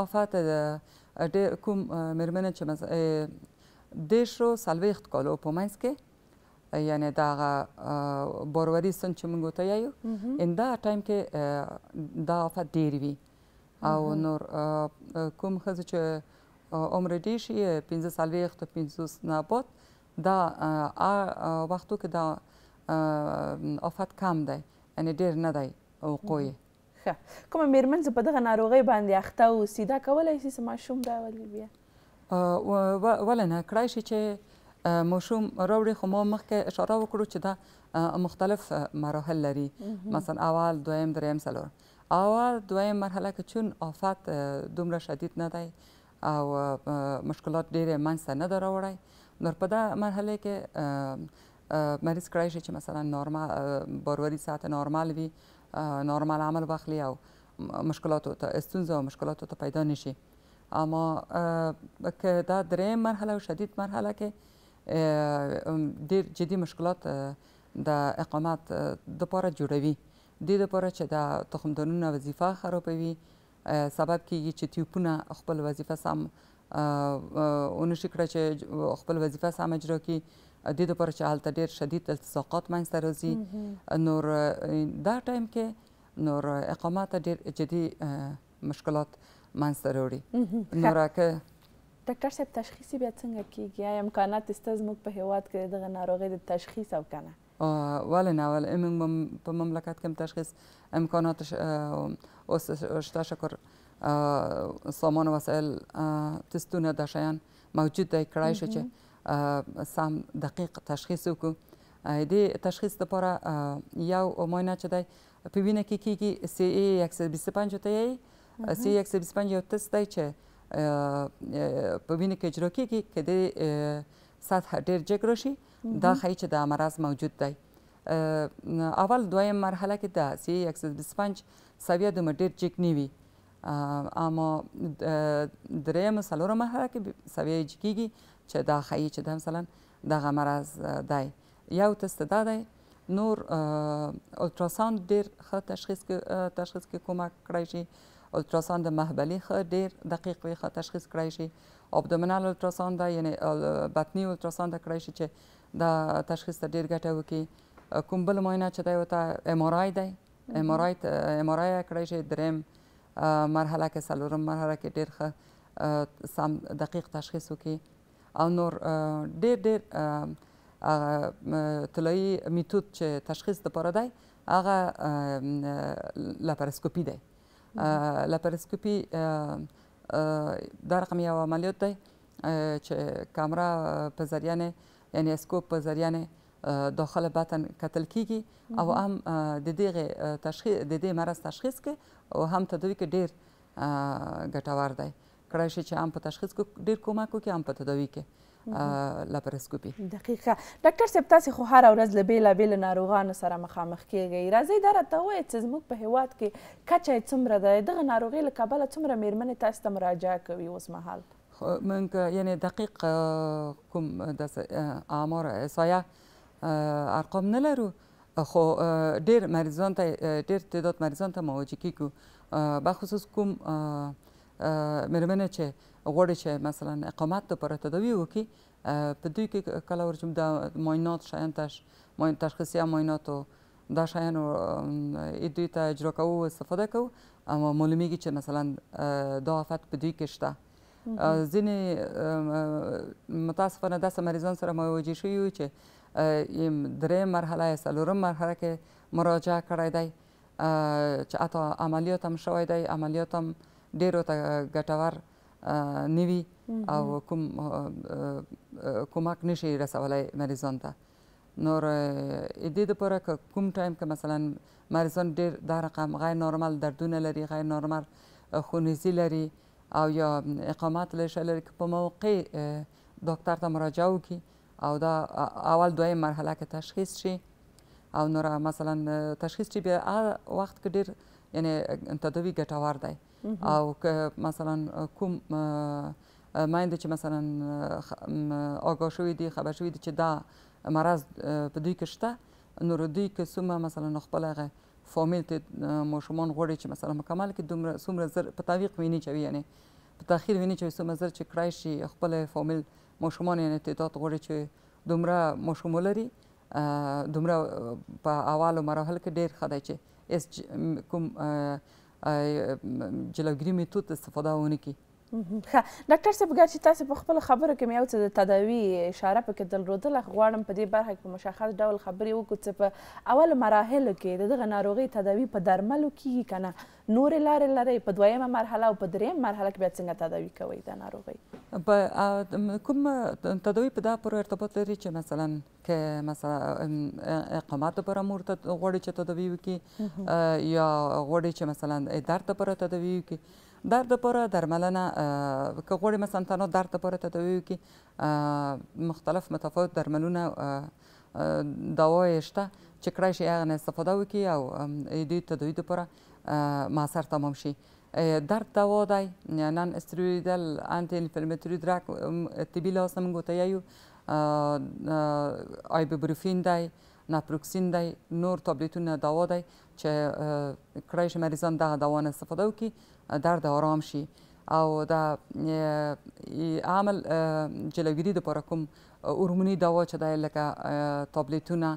آفات د کوم میرمنې چې دیش رو سلویخت کالو په منځ کې یعنی دا باروری سن چې موږ ته یو ان دا ټایم کې دا آفت ډیر وي او نور کوم خزه چې عمر ډیر شي 15 سال وخت 15 نه پات دا وختو کې دا آفت کم دی یعنی ډیر نه دی او قوی کومه میرمن چې په دغه ناروغي باندې اخته او سیده کولای شي چې ماشوم دا ولې بیا ولنه کړای شي چې ماشوم راوړي خو ما مخکې اشاره وکړو چې دا مختلف مراحل لري مثلا اول دویم دریم سلور اول دویم مرحله کې چون آفت دومره شدید نه دی او مشکلات ډیره منځ نه دراوړي نور په دا مرحله کې مریض کړای شي چې مثلا نورمال باروری ساعت نورمال وي نورمال عمل واخلي او مشکلاتو ته استونزه او مشکلاتو ته پیدا نشي اما که دا دریم مرحله او شدید مرحله کې ډیر جدي مشکلات د اقامت د پاره جوړوي د دې لپاره چې د تخمدانونو وظیفه خرابوي سبب کیږي چې تیوپونه خپل وظیفه سم اونشي کړه چې خپل وظیفه سم اجرا کړي د دې لپاره چې حالت ډیر شدید التصاقات منځته راځي نور دا ټایم کې نور اقامت ډیر جدي مشکلات منځته راوړي نور که ډاکټر صاحب تشخیص بیا څنګه کیږي یا امکانات شته زموږ په هیواد کې دغه ناروغۍ د تشخیص او کنه ولې نه ولې موږ په مملکت کې تشخیص امکانات اوس شته شکر سامان و وسایل تستونه د شیان موجود دی کړای شو چې سم دقیق تشخیص وکړو د تشخیص لپاره یو معاینه چې دی په وینه کې کیږي سی ای 125 ته ای سی ای 125 یو تست دی چې په وینه کې اجرا کیږي کې د سطح ډیر جګ راشي دا ښایي چې دا مرض موجود دی اول دویم مرحله کې دا سی اکسس سپنج سویه د مټیر جګ نیوي اما دریم سلور مرحله کې سویه جګیږي چې دا ښایي چې د مثلا دغه مرض دی یو تست دا دی نور الټراساوند ډیر ښه تشخیص کې تشخیص کې کومک کړی شي الټراساوند د مهبلي خ ډیر دقیق وي خ تشخیص کړئ شي ابدومینل الټراساوند یعنی بطني الټراساوند کړئ شي چې دا تشخیص ته ډیر ګټه وکړي کوم بل معاینه چې دی وته ام ار آی دی ام ار آی ام ار آی کړئ شي دریم مرحله کې سلورم مرحله کې ډیر ښه سم دقیق تشخیص وکړي او نور ډیر ډیر طلایی میتود چې تشخیص د پاره دی هغه لاپاراسکوپي دی لپاراسکوپي دا رقم یو عملیات دی چې کامرا په ذریعہ نه یعنی اسکوپ په ذریعہ نه داخله بدن کتل کیږي او هم د دې تشخیص د دې مرض تشخیص کې او هم تداوی کې ډیر ګټور دی کړای شي چې هم په تشخیص کې ډیر کومک وکړي هم په تداوی کې لاپاراسکوپي دقیقه ډاکټر صاحب تاسو خو هر ورځ له بیل بیل ناروغانو سره مخامخ کیږئ راځي دا راته وایي چې زموږ په هیواد کې کچه څومره ده دغه ناروغي له کبله څومره میرمنې تاسو ته مراجعه کوي اوس مهال ممكن يعني دقیق کوم د آمار احصایه ارقام نه لرو خو ډیر مریضان ته ډیر تعداد مریضان ته مواجه کیږو بخصوص کوم آه مېرمنې چې غواړي چې مثلا اقامت لپاره تداوي وکړي په دوی کې کله ورچم د ماینات شایان تش ماین تشخیصي ماینات او دا شایان او دوی ته اجرا کوو استفاده کوو اما معلومیږي چې مثلا دا آفت په دوی کې شته ځینې متاسفانه داسې مریضان سره مواجه شوي یو چې درې مرحله یا څلورم مرحله کې مراجعه کړی دی چې حتی عملیات هم شوی دی عملیات هم ډیرو ته ګټور نیوي او کوم کومک نشي رسولای مریضان ته نور د دې لپاره کوم ټایم کې مثلا مریضان ډیر دا رقم غیر نورمال دردونه لري غیر نورمال خونیزي لري او یا اقامت لري لري په موقع ډاکټر ته مراجعه وکړي او دا اول دویم مرحله کې تشخیص شي او نور مثلا تشخیص چې بیا وخت کې ډیر یعنی تداوی ګټور دی او که مثلا کوم مایند چې مثلا آگاه شوی دی خبر شوی دی چې دا مرض په دوی کې شته نو دوی که څومره مثلا خپل هغه فامیل ته ماشومان غوړي چې مثلا مکمل کې دومره څومره زر په تعویق ویني چوي یعنی په تاخير ویني چې څومره زر چې کرای شي خپل فامیل ماشومان یعنی تعداد غوړي چې دومره ماشوم لري دومره په اولو مراحل کې ډیر خدای چې اس کوم جلوگیری متد استفاده اونی که ښه ډاکټر صاحب ګر چې تاسو په خپل خبرو کې مې یو څه د تداوي اشاره پکې درلودله غواړم په دې برخه کې په مشخص ډول خبرې وکړو چې په اول مراحلو کې د دغه ناروغۍ تداوي په درملو کیږي که نه نورې لارې لرئ په دویمه مرحله او په دریم مرحله کې بیا څنګه تداوي کوئ دا ناروغۍ په کوم تداوي په دا پورې ارتباط لري چې مثلا که مثلا اقامت لپاره مور ته غواړي چې تداوي وکړي یا غواړي چې مثلا درد لپاره تداوي وکړي درد لپاره درملنه که غواړي مثلا تنها درد لپاره تداوی کې مختلف متفاوت درملونه داوای شته چې کړای شي هغه استفاده وکړي او دوی تداوی لپاره مؤثر تمام شي درد دوا دی نن استرویدل انتی انفلماتوری درک طبي له اوسه موږ ته یو آیبوبروفین دی ناپروکسین دی نور تابلیتونه دوا دی چې کړای شي مریضان دغه دوا نه استفاده وکړي درد آرام شي او دا عمل جلوګیری د لپاره کوم هورموني دوا چې د لکه تابلیتونه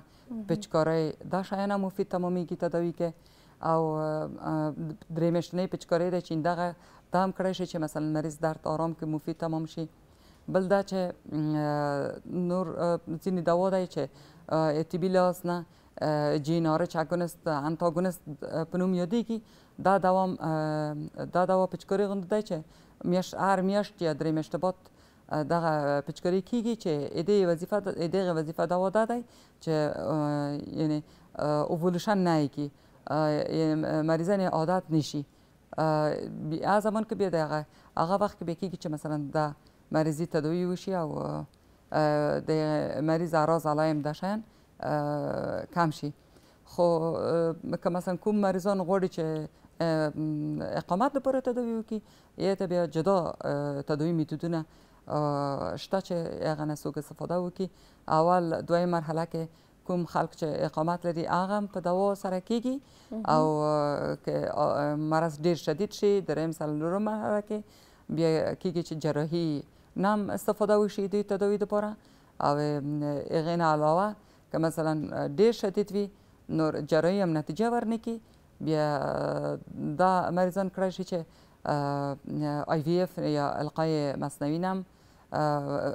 پچکارې دا شایانه مفید تمامي کی تداوی کې او درې میاشتنې پچکارې د چین دغه دام کړی شي چې مثلا مریض درد آرام کې مفید تمام شي بل دا چې نور ځینې دوا دی چې اعتبی لاس نه جیناره چاګونست انتاګونست په نوم یادېږي دا دوام دا دوا پچکوري غند دی چې میاش هر میاشت یا درې میاشتې بعد دغه پچکوري کیږي چې ادې وظیفه دغه وظیفه دوا دا دی چې یعنی اوولوشن نه کی مریضان عادت نشي از زمان که بیا دغه هغه وخت کې کیږي چې مثلا د مریضي تدوی وشي او د مریض اعراض علایم دشن کم شي خو که مثلا کوم مریضان غواړي چې اقامت لپاره تداوی کی یا ته بیا جدا تداوی میتودونه شته چې هغه نسوک استفاده وکي اول دوی مرحله کې کوم خلک چې اقامت لري هغه په دوا سره کیږي او که مرض ډیر شدید شي دریم سلورم مرحله کې بیا کیږي چې جراحي نام استفاده وشي د تداوی لپاره او هغه نه علاوه که مثلا ډیر شدید وي نو جراحي هم نتیجه ورنکي بیا دا مریضان کړی شي چې آی وی اف یا القای مصنوعي نم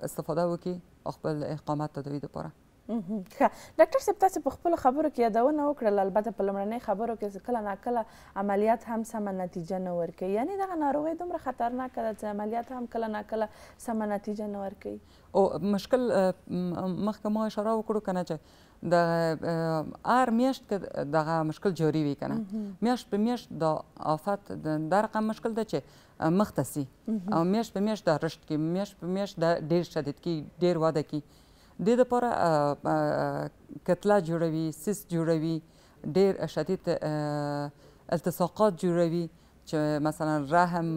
استفاده وکړي خپل اقامت تداوی لپاره ښه ډاکټر صاحب تاسو په خپلو خبرو کې یادونه وکړله البته په لومړنۍ خبرو کې کله ناکله عملیات هم سمه نتیجه نه ورکوي یعنې دغه ناروغي دومره خطرناکه ده چې عملیات هم کله ناکله سمه نتیجه نه ورکوي او مشکل مخکې ما اشاره وکړو که نه چې د هر میاشت کې دغه مشکل جاري وي که نه میاشت په میاشت د آفت دا رقم مشکل ده چې مخته سي او میاشت په میاشت د رشد کې میاشت په میاشت ډېر شدید کې ډېر وده کې د لپاره کتله جوړوي سیس جوړوي ډیر شدید التصاقات جوړوي چې مثلا رحم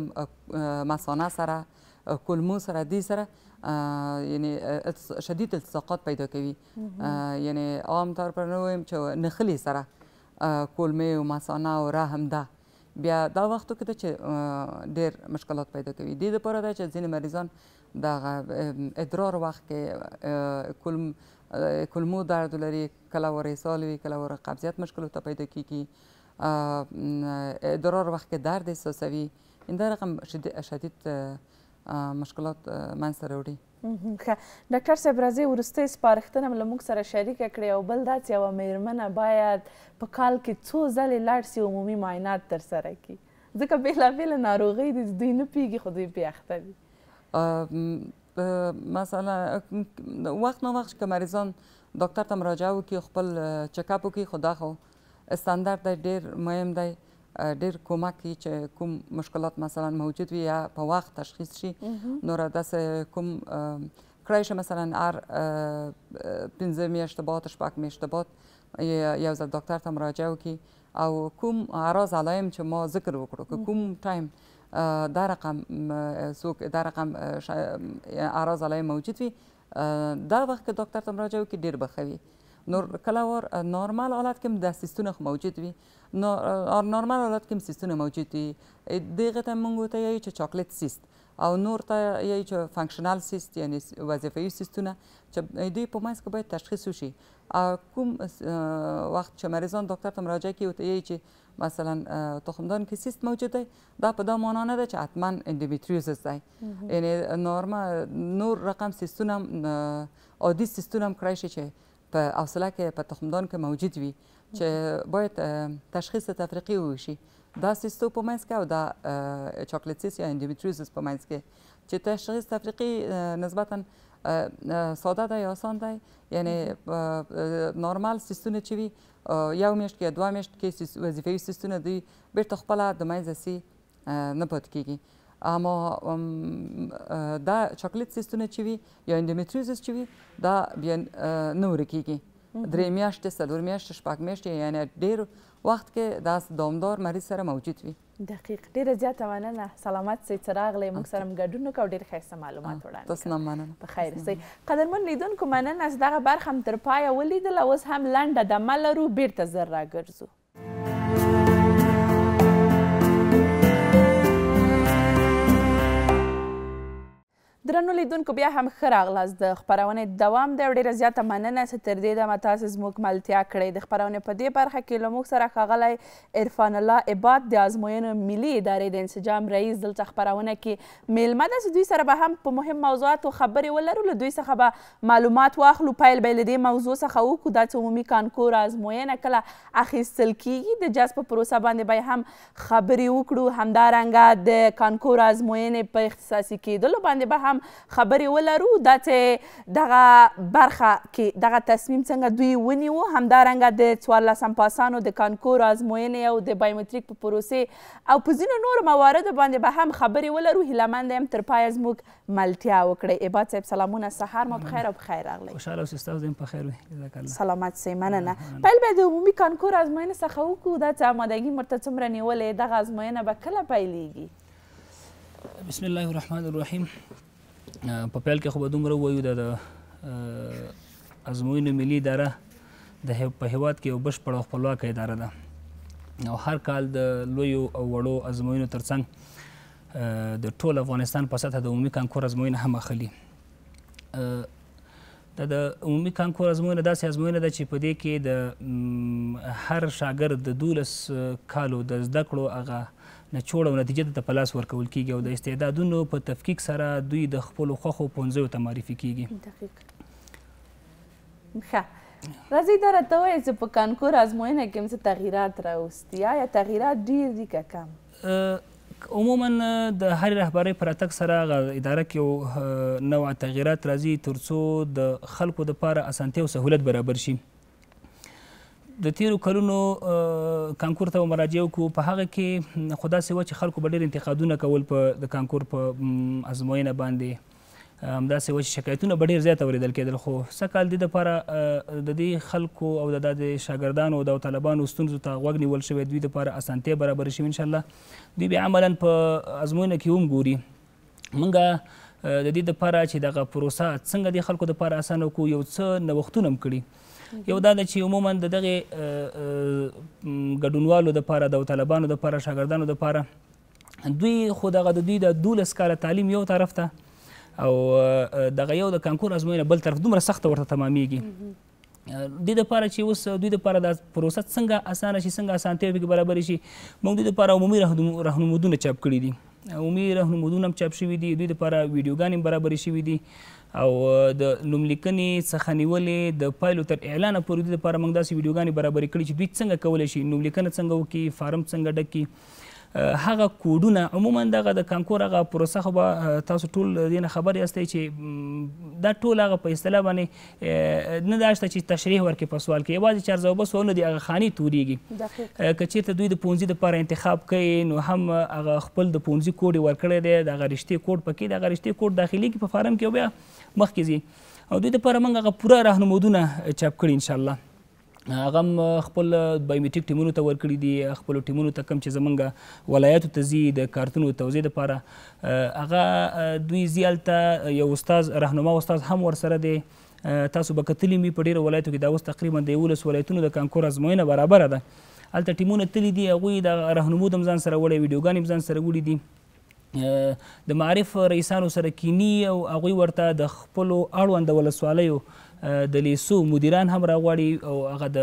مثانه سره کولمو سره دی سره یعنی شدید التصاقات پیدا کوي یعنی عام طور پر نویم چې نخلی سره کولمه او مثانه او رحم ده بیا دا وختو کې چې ډیر مشکلات پیدا کوي د لپاره دا چې ځینې مریضان دغه ادرار وخت کې کلم کلمو درد لري کله ور اسهال وي کله ور قبضیت مشکل ته پیدا کیږي ادرار وخت کې درد احساسوي این دا رقم شدید مشکلات من سره وړي ښه ډاکټر صاحب راځي وروستۍ سپارښتنه مله موږ سره شریکه کړې او بل داسې یوه میرمنه باید په کال کې څو ځلې لاړ سي عمومي معاینات ترسره کړي ځکه بېلابېله ناروغۍ دي دوی نه پیږي خو دوی پې اخته دي مثلا وخت نه وخت که مریضان ډاکټر ته مراجعه وکړي خپل چک اپ وکړي خو دا خو استاندارد دی ډېر مهم دی ډیر کومک کی چې کوم مشکلات مثلا موجود وي یا په وخت تشخیص شي نو را داس کوم کرایش مثلا ار پنځه میاشتې بعد شپږ میاشتې بعد یو ځل ډاکټر ته مراجعه وکړي او کوم اعراض علائم چې ما ذکر وکړو کوم ټایم دا رقم څوک دا رقم اعراض علی موجود وي دا وخت کې ډاکټر ته مراجعه وکړي ډیر بخوي نور کله ور نورمال حالت کې د سیستونه موجود وي نو نورمال حالت کې سیستونه موجود وي دغه ته مونږ ته یی چې چاکلیټ سیست او نور ته یی چې فانکشنال سیست یعنی وظیفي سیستونه چې دوی په ماس کې باید تشخیص وشي کوم وخت چې مریضان ډاکټر ته مراجعه کوي ته یی چې مثلا تخمدان که سیست موجود دی دا په دا معنا نه ده چې حتما انډومیټریوزس دی یعنی نورمال نور رقم سیستونه عادي سیستونه هم کړی شي چې په حوصله کې په تخمدان کې موجود وي چې باید تشخیص تفریقي وشي دا سیستو په منځ کې او دا چاکلیتسیس یا انډومیټریوزس په منځ کې چې تشخیص تفریقي نسبتاً ساده دی آسان دی یعنی نارمل سیستونه چې وي یو میاشت کې دوه میاشت کې وظیفوي سیستونه دوی بیرته خپله د منځه سي نه پاتې کیږي اما دا چاکلیت سیستونه چې وي یا انډومټریوزس چې وي دا بیا نه ورکیږي درې میاشتې څلور میاشتې شپږ میاشتې یعنی ډېر وخت کې دا دوامدار مریض سره موجود وي دقیق ډیره زیاته مننه سلامت سي چراغ لې موږ سره مګډون نو کو ډیر ښه معلومات وړاندې تاسو نه مننه په خیر سي قدرمن لیدونکو مننه از دغه برخه تر پای ولیدل اوس هم لنډه د ملرو بیرته زر راګرځو درنو لیدونکو بیا هم ښه راغلاست د خپرونې دوام دی او ډېره زیاته مننه چې تر دې دمه تاسې زموږ ملتیا کړې د خپرونې په دې برخه کې له موږ سره ښاغلی عرفان الله عباد د ازموینو ملي ادارې د انسجام رئیس دلته خپرونه کې میلمه ده چې دوی سره به هم په مهم موضوعاتو خبرې ولرو له دوی څخه به معلومات واخلو پیل به یې له دې موضوع څخه وکړو دا چې عمومي کانکور ازموینه کله اخیستل کیږي د جذب په پروسه باندې به هم خبرې وکړو همدارنګه د کانکور ازموینې په اختصاصي کیدلو باندې به هم هم خبرې ولرو دا چې دغه برخه کې دغه تصمیم څنګه دوی ونیو همدارنګه د څوارلسم پاسانو د کانکور ازموینې او د بایومتریک په پروسې او په ځینو نورو مواردو باندې به هم خبرې ولرو هیلهمند یم تر پایه زموږ ملتیا وکړئ عباد صاحب سلامونه سهار مو بخیر او بخیر راغلی خوشحاله اوسئ ستاسو دیم په خیر وي سلامت سئ مننه پیل به د عمومي کانکور ازموینې څخه وکړو دا چې آمادګي مرته څومره نیولې دغه ازموینه به کله پیلیږي بسم الله الرحمن الرحیم په پیل کې خو به دومره ووایو د ازموینو ملي اداره د په هیواد کې یو بشپړه خپلواکه اداره ده او هر کال د لویو او وړو ازموینو ترڅنګ د ټول افغانستان په سطح د عمومي کانکور ازموینه هم اخلي دا د عمومي کانکور ازموینه داسې ازموینه ده چې په دې کې د هر شاګرد د دولس کالو د زده کړو هغه نچوړ او نتیجې ته په لاس ورکول کیږي او د استعدادونو په تفکیک سره دوی د خپلو خوښو پونځیو ته معرفي کیږي دقیق ښه راځئ دا راته ووایئ چې په کانکور ازموینه کې هم څه تغییرات راوستي آیا تغییرات ډېر دي که کم عموما د هرې رهبرۍ په راتګ سره هغه اداره کې یو نوع تغییرات راځي تر څو د خلکو دپاره اسانتیا او سهولت برابر شي د تیرو کلونو کانکور ته مراجعه وکړو په هغه کې خو داسې وه چې خلکو به ډېر انتقادونه کول په د کانکور په ازموینه باندې همداسې وه چې شکایتونه به ډېر زیات اورېدل کېدل خو سږکال دې دپاره د دې خلکو او د دا د شاګردانو او د طالبانو ستونزو ته غوږ نیول شوی دوی دپاره اسانتیا برابرې شوي انشاءالله دوی بیا عملا په ازموینه کې هم ګوري موږ د دې دپاره چې دغه پروسه څنګه د خلکو دپاره اسانه کړو یو څه نوښتونه هم کړي یو دا ده چې عموما د دغه ګډونوالو دپاره د طالبانو دپاره شاګردانو دپاره دوی خو دغه د دوی د دولس کاله تعلیم یو طرف ته او دغه یو د کانکور ازموینه بل طرف دومره سخته ورته تمامیږي دې لپاره چې اوس دوی لپاره دا پروسه څنګه اسانه شي څنګه اسانتیا پکې برابرې شي موږ دوی لپاره عمومي رهنمودونه چاپ کړي دي عمومي رهنمودونه هم چاپ شوي دي دوی لپاره ویډیوګانې برابرې شوي دي او د نوملیکنې څخه نیولې د پایلو تر اعلانه پورې د لپاره موږ داسې ویډیوګانې برابرې کړې چې دوی څنګه کولی شي نوملیکنه څنګه وکړي فارم څنګه ډک کړي هغه کوډونه عموما دغه د کانکور هغه پروسه خو به تاسو ټول دینه خبر یاستئ چې دا ټول هغه په اصطلاح باندې نه دا شته چې تشریح ورکړي په سوال کې یوازې چار ځوابه سوالونه دي هغه خاني تورېږي که چېرته دوی د پونځي دپاره انتخاب کوي نو هم هغه خپل د پونځي کوډ یې ورکړی دی د هغه رشتې کوډ پکې د هغه رشتې کوډ داخلیږي په فارم کې او بیا مخکې ځي او دوی دپاره موږ هغه پوره راهنمودونه چاپ کړي انشاءالله هغه خپل بایومټریک ټیمونو ته ورکړي دي خپل ټیمونو ته کم چې زمونږ ولایاتو ته ځي د کارتونو توزیع لپاره هغه دوی زیالته یو استاد راهنما استاد هم ورسره دی تاسو به کتلی می په ډیرو ولایتو کې دا اوس تقریبا د یولس ولایتونو د کانکور ازموینه برابره ده هلته ټیمونه تلي دي هغوی د راهنمو د ځان سره وړي ویډیوګانې ځان سره وړي دي د معارف رئیسانو سره کینی او هغوی ورته د خپلو اړوند ولسوالیو د لیسو مدیران هم راغواړي او هغه د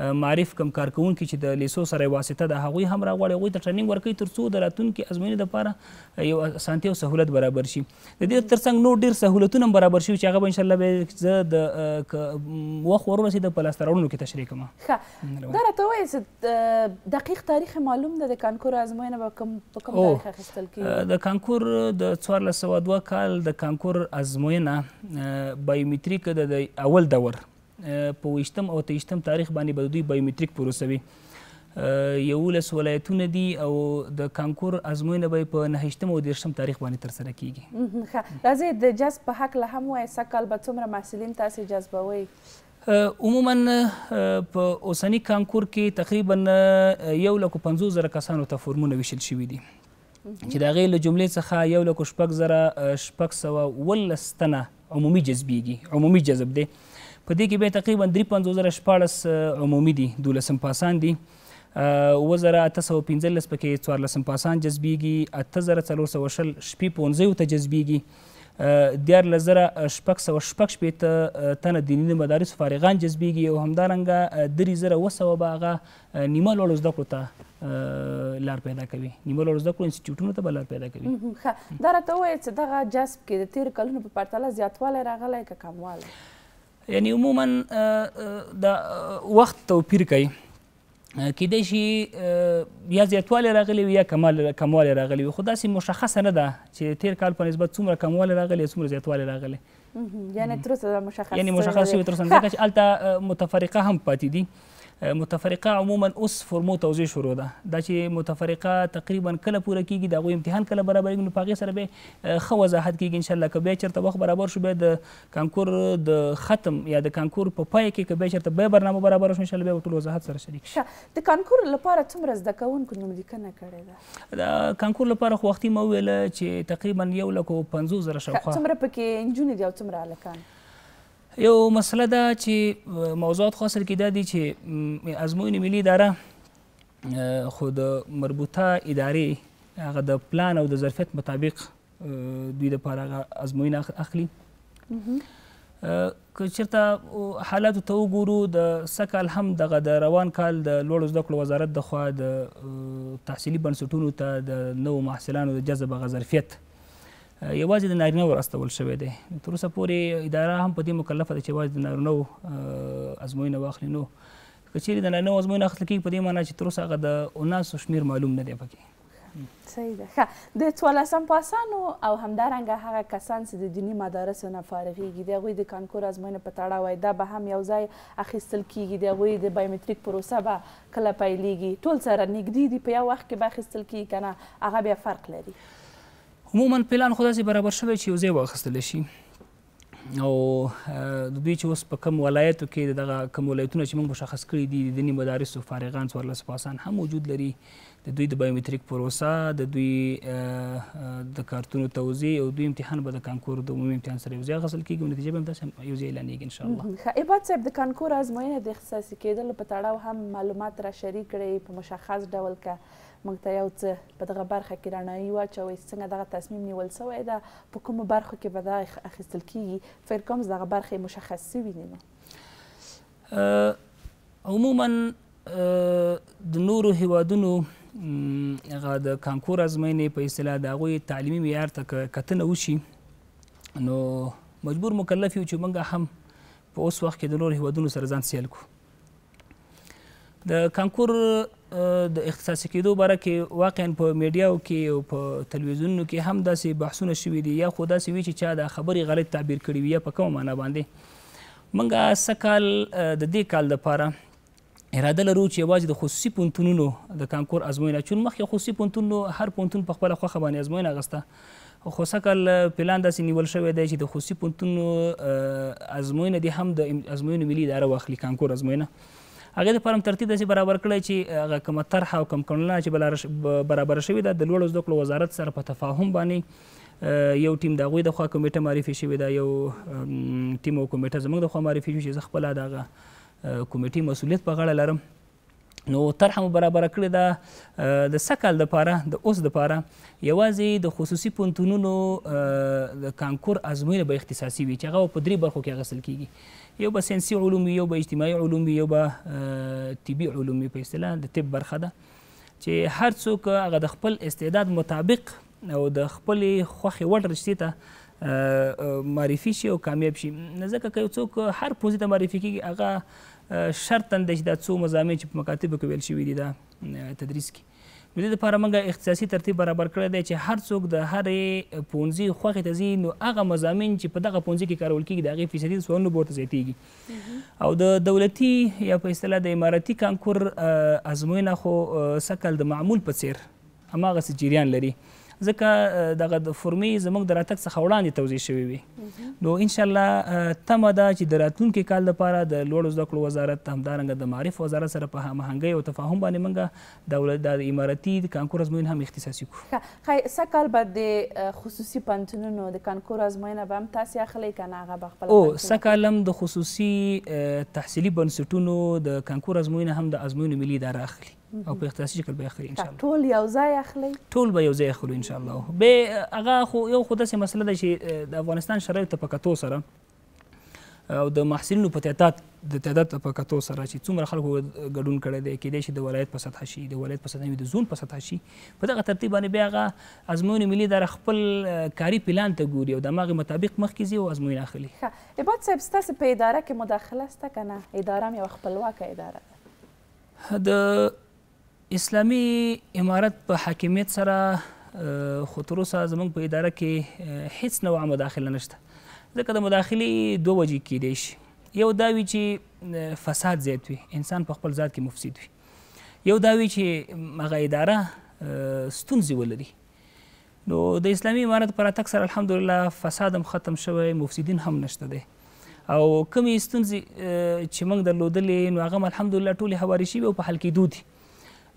معرف کم کارکونکي چې د لیسو سره واسطه د هغوی هم راغواړي هغوی ته ټریننګ ورکوي تر څو د راتلونکي ازموینې دپاره یو اسانتیا او سهولت برابر شي د دې تر څنګ نور ډېر سهولتونه هم برابر شوي چې هغه به انشاءالله به زه د وخت ورورسېد په لاسته راوړنو کې تشریح کړم ښه دا راته ووایه چې دقیق تاریخ معلوم ده د کانکور ازموینه به کوم په کوم تاریخ اخیستل کېږي د کانکور د څوارلس سوه دوه کال د کانکور ازموینه بایومتریک د اول دور په وشتم او تیشتم تاریخ باندې به دوی بایومټریک پروسه وي یولس ولایتونه دي او د کانکور ازموینه به په نهشتم او دیرشم تاریخ باندې ترسره کیږي ښه راځي د جذب په حق له هم وایي سکل به څومره محصلین تاسو جذبوي عموما په اوسنی کانکور کې تقریبا یو لکو پنځو زره کسانو ته فورمونه ویشل شوي دي چې د هغې له جملې څخه یو لکو شپږ زره شپږ سوه اوولس تنه عمومي جذبیږي عمومي جذب دی په دې کې به تقریبا 35014 عمومي دي 12 پاسان دي و زره 815 پکې 14 پاسان جذبیږي 8400 شپې 15 ته جذبیږي دیار لزره شپک سو شپک شپې ته تنه دینی مدارس فارغان جذبیږي او همدارنګه درې زره وسو باغه نیمه لوړ زده کړو ته لار پیدا کوي نیمه لوړ زده کړو انسټیټیوټونو ته لار پیدا کوي ښه دا راته وایي چې دغه جذب کې د تیر کلونو په پرتله زیاتوالی راغلی که کموالی یعنی عموما د وخت توپیر کوي کیدای شي یا زیاتوالی راغلی وي یا کمال کموالی راغلی وي خو داسې مشخصه نه ده چې تیر کال په نسبت څومره کموالی راغلی یا څومره زیاتوالی راغلی یعنی تر اوسه مشخص یعنی مشخص شوي تر اوسه ځکه چې [laughs] هلته متفرقه هم پاتې دي متفرقه عموما اوس فرمو توزیع شروع ده دا چې متفرقه تقریبا کله پوره کیږي دا غو امتحان کله برابر نو پاغه سره به خو وضاحت کیږي ان شاء الله کبه چرته وخت برابر شو به د کانکور د ختم یا د کانکور په پای کې کبه چرته به برنامه برابر شو ان شاء الله به ټول وضاحت سره شریک شي د کانکور لپاره څومره زده کوونکو نوملیکنه کړې ده د کانکور لپاره خو وختي مو ویل چې تقریبا یو لکه 50 زره شاوخوا څومره پکې انجونې دي او څومره الکان یو مسله ده چې موضوعات خو اصل کې دا دي چې ازموینې ملي اداره خو د مربوطه ادارې هغه د پلان او د ظرفیت مطابق دوی دپاره هغه ازموینه اخلي که چېرته حالاتو ته وګورو د سکال هم دغه د روان کال د لوړو زده کړو وزارت د خوا د تحصیلي بنسټونو ته د نوو محصلانو د جذب هغه ظرفیت یوازې د نارینه وراستول شوی دی تر اوسه پورې اداره هم په دې مکلفه ده چې یوازې د نارینه ازموینه واخلي نو که چیرې د نارینه ازموینه اخیستل کېږي په دې معنی چې تر اوسه هغه د اناسو شمیر معلوم نه دی پکې صحیح ده ښه د څوارلسم پاسانو او همدارنګه هغه کسان چې د دیني مدارسو نه فارغېږي د هغوی د کانکور ازموینه په تړاو وای دا به هم یو ځای اخیستل کیږي د هغوی د بایومتریک پروسه به کله پیلیږي ټول سره نږدې دي په یو وخت کې به اخیستل کیږي که نه هغه بیا فرق لري عموما پلان خو داسې برابر شوی چې یو ځای واخیستلی شي او دوی چې اوس په کم ولایتو کې دغه کم ولایتونه چې موږ مشخص کړي دي د دیني مدارسو فارغان څوارلس پاسان هم موجود لري د دوی د بایومتریک پروسه د دوی د کارتونو توزیع او دوی امتحان به د کانکور د عمومي امتحان سره یو ځای اخیستل کېږي نتیجه به هم داسې یو ځای اعلانېږي انشاءالله ښه عباد صاحب د کانکور ازموینه د اختصاصي کېدلو په تړاو هم معلومات را شریک کړئ په مشخص ډول که موږ ته یو څه په دغه برخه کې رڼایي واچوئ څنګه دغه تصمیم نیول سوی ده په کومو برخو کې به دا اخیستل کیږي فیرکامز دغه برخې مشخص سوي دي نو عموما د نورو هیوادونو هغه د کانکور ازموینې په اصطلاح د هغوی تعلیمي معیار ته کتنه وشي نو مجبور مکلف یو چې موږ هم په اوس وخت کې د نورو هیوادونو سره ځان سیل کړو د کانکور د اختصاصي کېدو باره کې واقعا په میډیاو کې او په تلویزیونونو کې هم داسې بحثونه شوي دي یا خو داسې وي چې چا دا خبرې غلط تعبیر کړي وي یا په کومه معنا باندې موږ سکال د دې کال لپاره اراده لرو چې یوازې د خصوصي پونتونونو د کانکور ازموینه چون مخکې خصوصي پونتونو هر پونتون په خپله خوښه باندې ازموینه اغسته خو سکل پلان داسې نیول شوی دی چې د خصوصي پونتونو ازموینه دې هم د ازموینو ملي اداره واخلي کانکور ازموینه هغې دپاره هم ترتیب داسې برابر کړی چې هغه کومه طرحه او کوم کړنلنه چې برابره شوې ده د لوړو زده کړو وزارت سره په تفاهم باندې یو ټیم د هغوی د خوا کمیټه معرفي شوې ده یو ټیم او کمیټه زموږ د خوا معرفي شوې چې زه خپله د هغه کمیټې مسؤلیت په غاړه لرم نو طرحه مو برابره کړې ده د سه کال دپاره د اوس دپاره یوازې د خصوصي پوهنتونونو د کانکور ازموینه به اختصاصي وي چې هغه په درې برخو کې اخیستل کیږي یو به ساینسي علوم یو به اجتماعي علوم یو به طبي علوم په اصطلاح د طب برخه ده چې هر څوک هغه د خپل استعداد مطابق او د خپل خوخي وړ رشتې ته معرفي شي او کامیاب شي ځکه که یو څوک هر پوزې ته معرفي کېږي هغه شرطن د چې دا څو مضامین چې په مکاتبو کې ویل شوي دي دا تدریس کې نو دې لپاره موږ اختصاصي ترتیب برابر کړی دی چې هر څوک د هرې پونځي خوښې ته ځي نو هغه مضامین چې په دغه پونځي کې کارول کېږي د هغې فیصدي څوارلو بورته زیاتېږي او د دولتي یا په اصطلاح د اماراتي کانکور ازموینه خو سکل د معمول په څیر هماغسې جریان لري ځکه دغه فورمي زموږ د راتګ څخه وړاندې توضیح شوي وي نو انشاءالله تمه ده چې د راتلونکي کال لپاره د لوړو زده کړو وزارت همدارنګه د معارف وزارت سره په هماهنګۍ او تفاهم باندې موږ دولت د اماراتي د کانکور ازموینه هم اختصاصي کړو ښایي سږ کال به د خصوصي پوهنتونونو د کانکور ازموینه به هم تاسې اخلئ که نه هغه به خپله او سږ کال هم د خصوصي تحصیلي بنسټونو د کانکور ازموینه هم د ازموینو ملي اداره اخلي او په اختصاصي شکل به اخلي ان شاء الله ټول یو ځای اخلي ټول به یو ځای اخلو ان شاء الله به هغه خو یو خو داسې مسله ده چې د افغانستان شرایط ته په کتو سره او د محصلینو په تعداد د تعداد په کتو سره چې څومره خلکو ګډون کړی دی کېدای شي د ولایت په سطح شي د ولایت په سطح د زون په سطح شي په دغه ترتیب باندې بیا هغه ازموینې ملي در خپل کاری پلان ته ګوري او د هغې مطابق مخکې ځي او ازموینه اخلي ښه عباد صاحب ستاسې په اداره کې مداخله شته که نه اداره هم یوه خپلواکه اداره ده د اسلامي امارت په حاکمیت سره خو تر اوسه زموږ په اداره کې هیڅ نوع مداخله نشته ځکه د مداخلې دوه وجې کیدای شي یو دا وي چې فساد زیات وي انسان په خپل ذات کې مفسد وي یو دا وي چې هغه اداره ستونزې ولري نو د اسلامي امارت پر اتک سره الحمدلله فساد هم ختم شوی مفسدین هم نشته دی او کمی ستونزې چې موږ درلودلې نو هغه الحمدلله ټولې هوارې شوي او په حل کېدو دي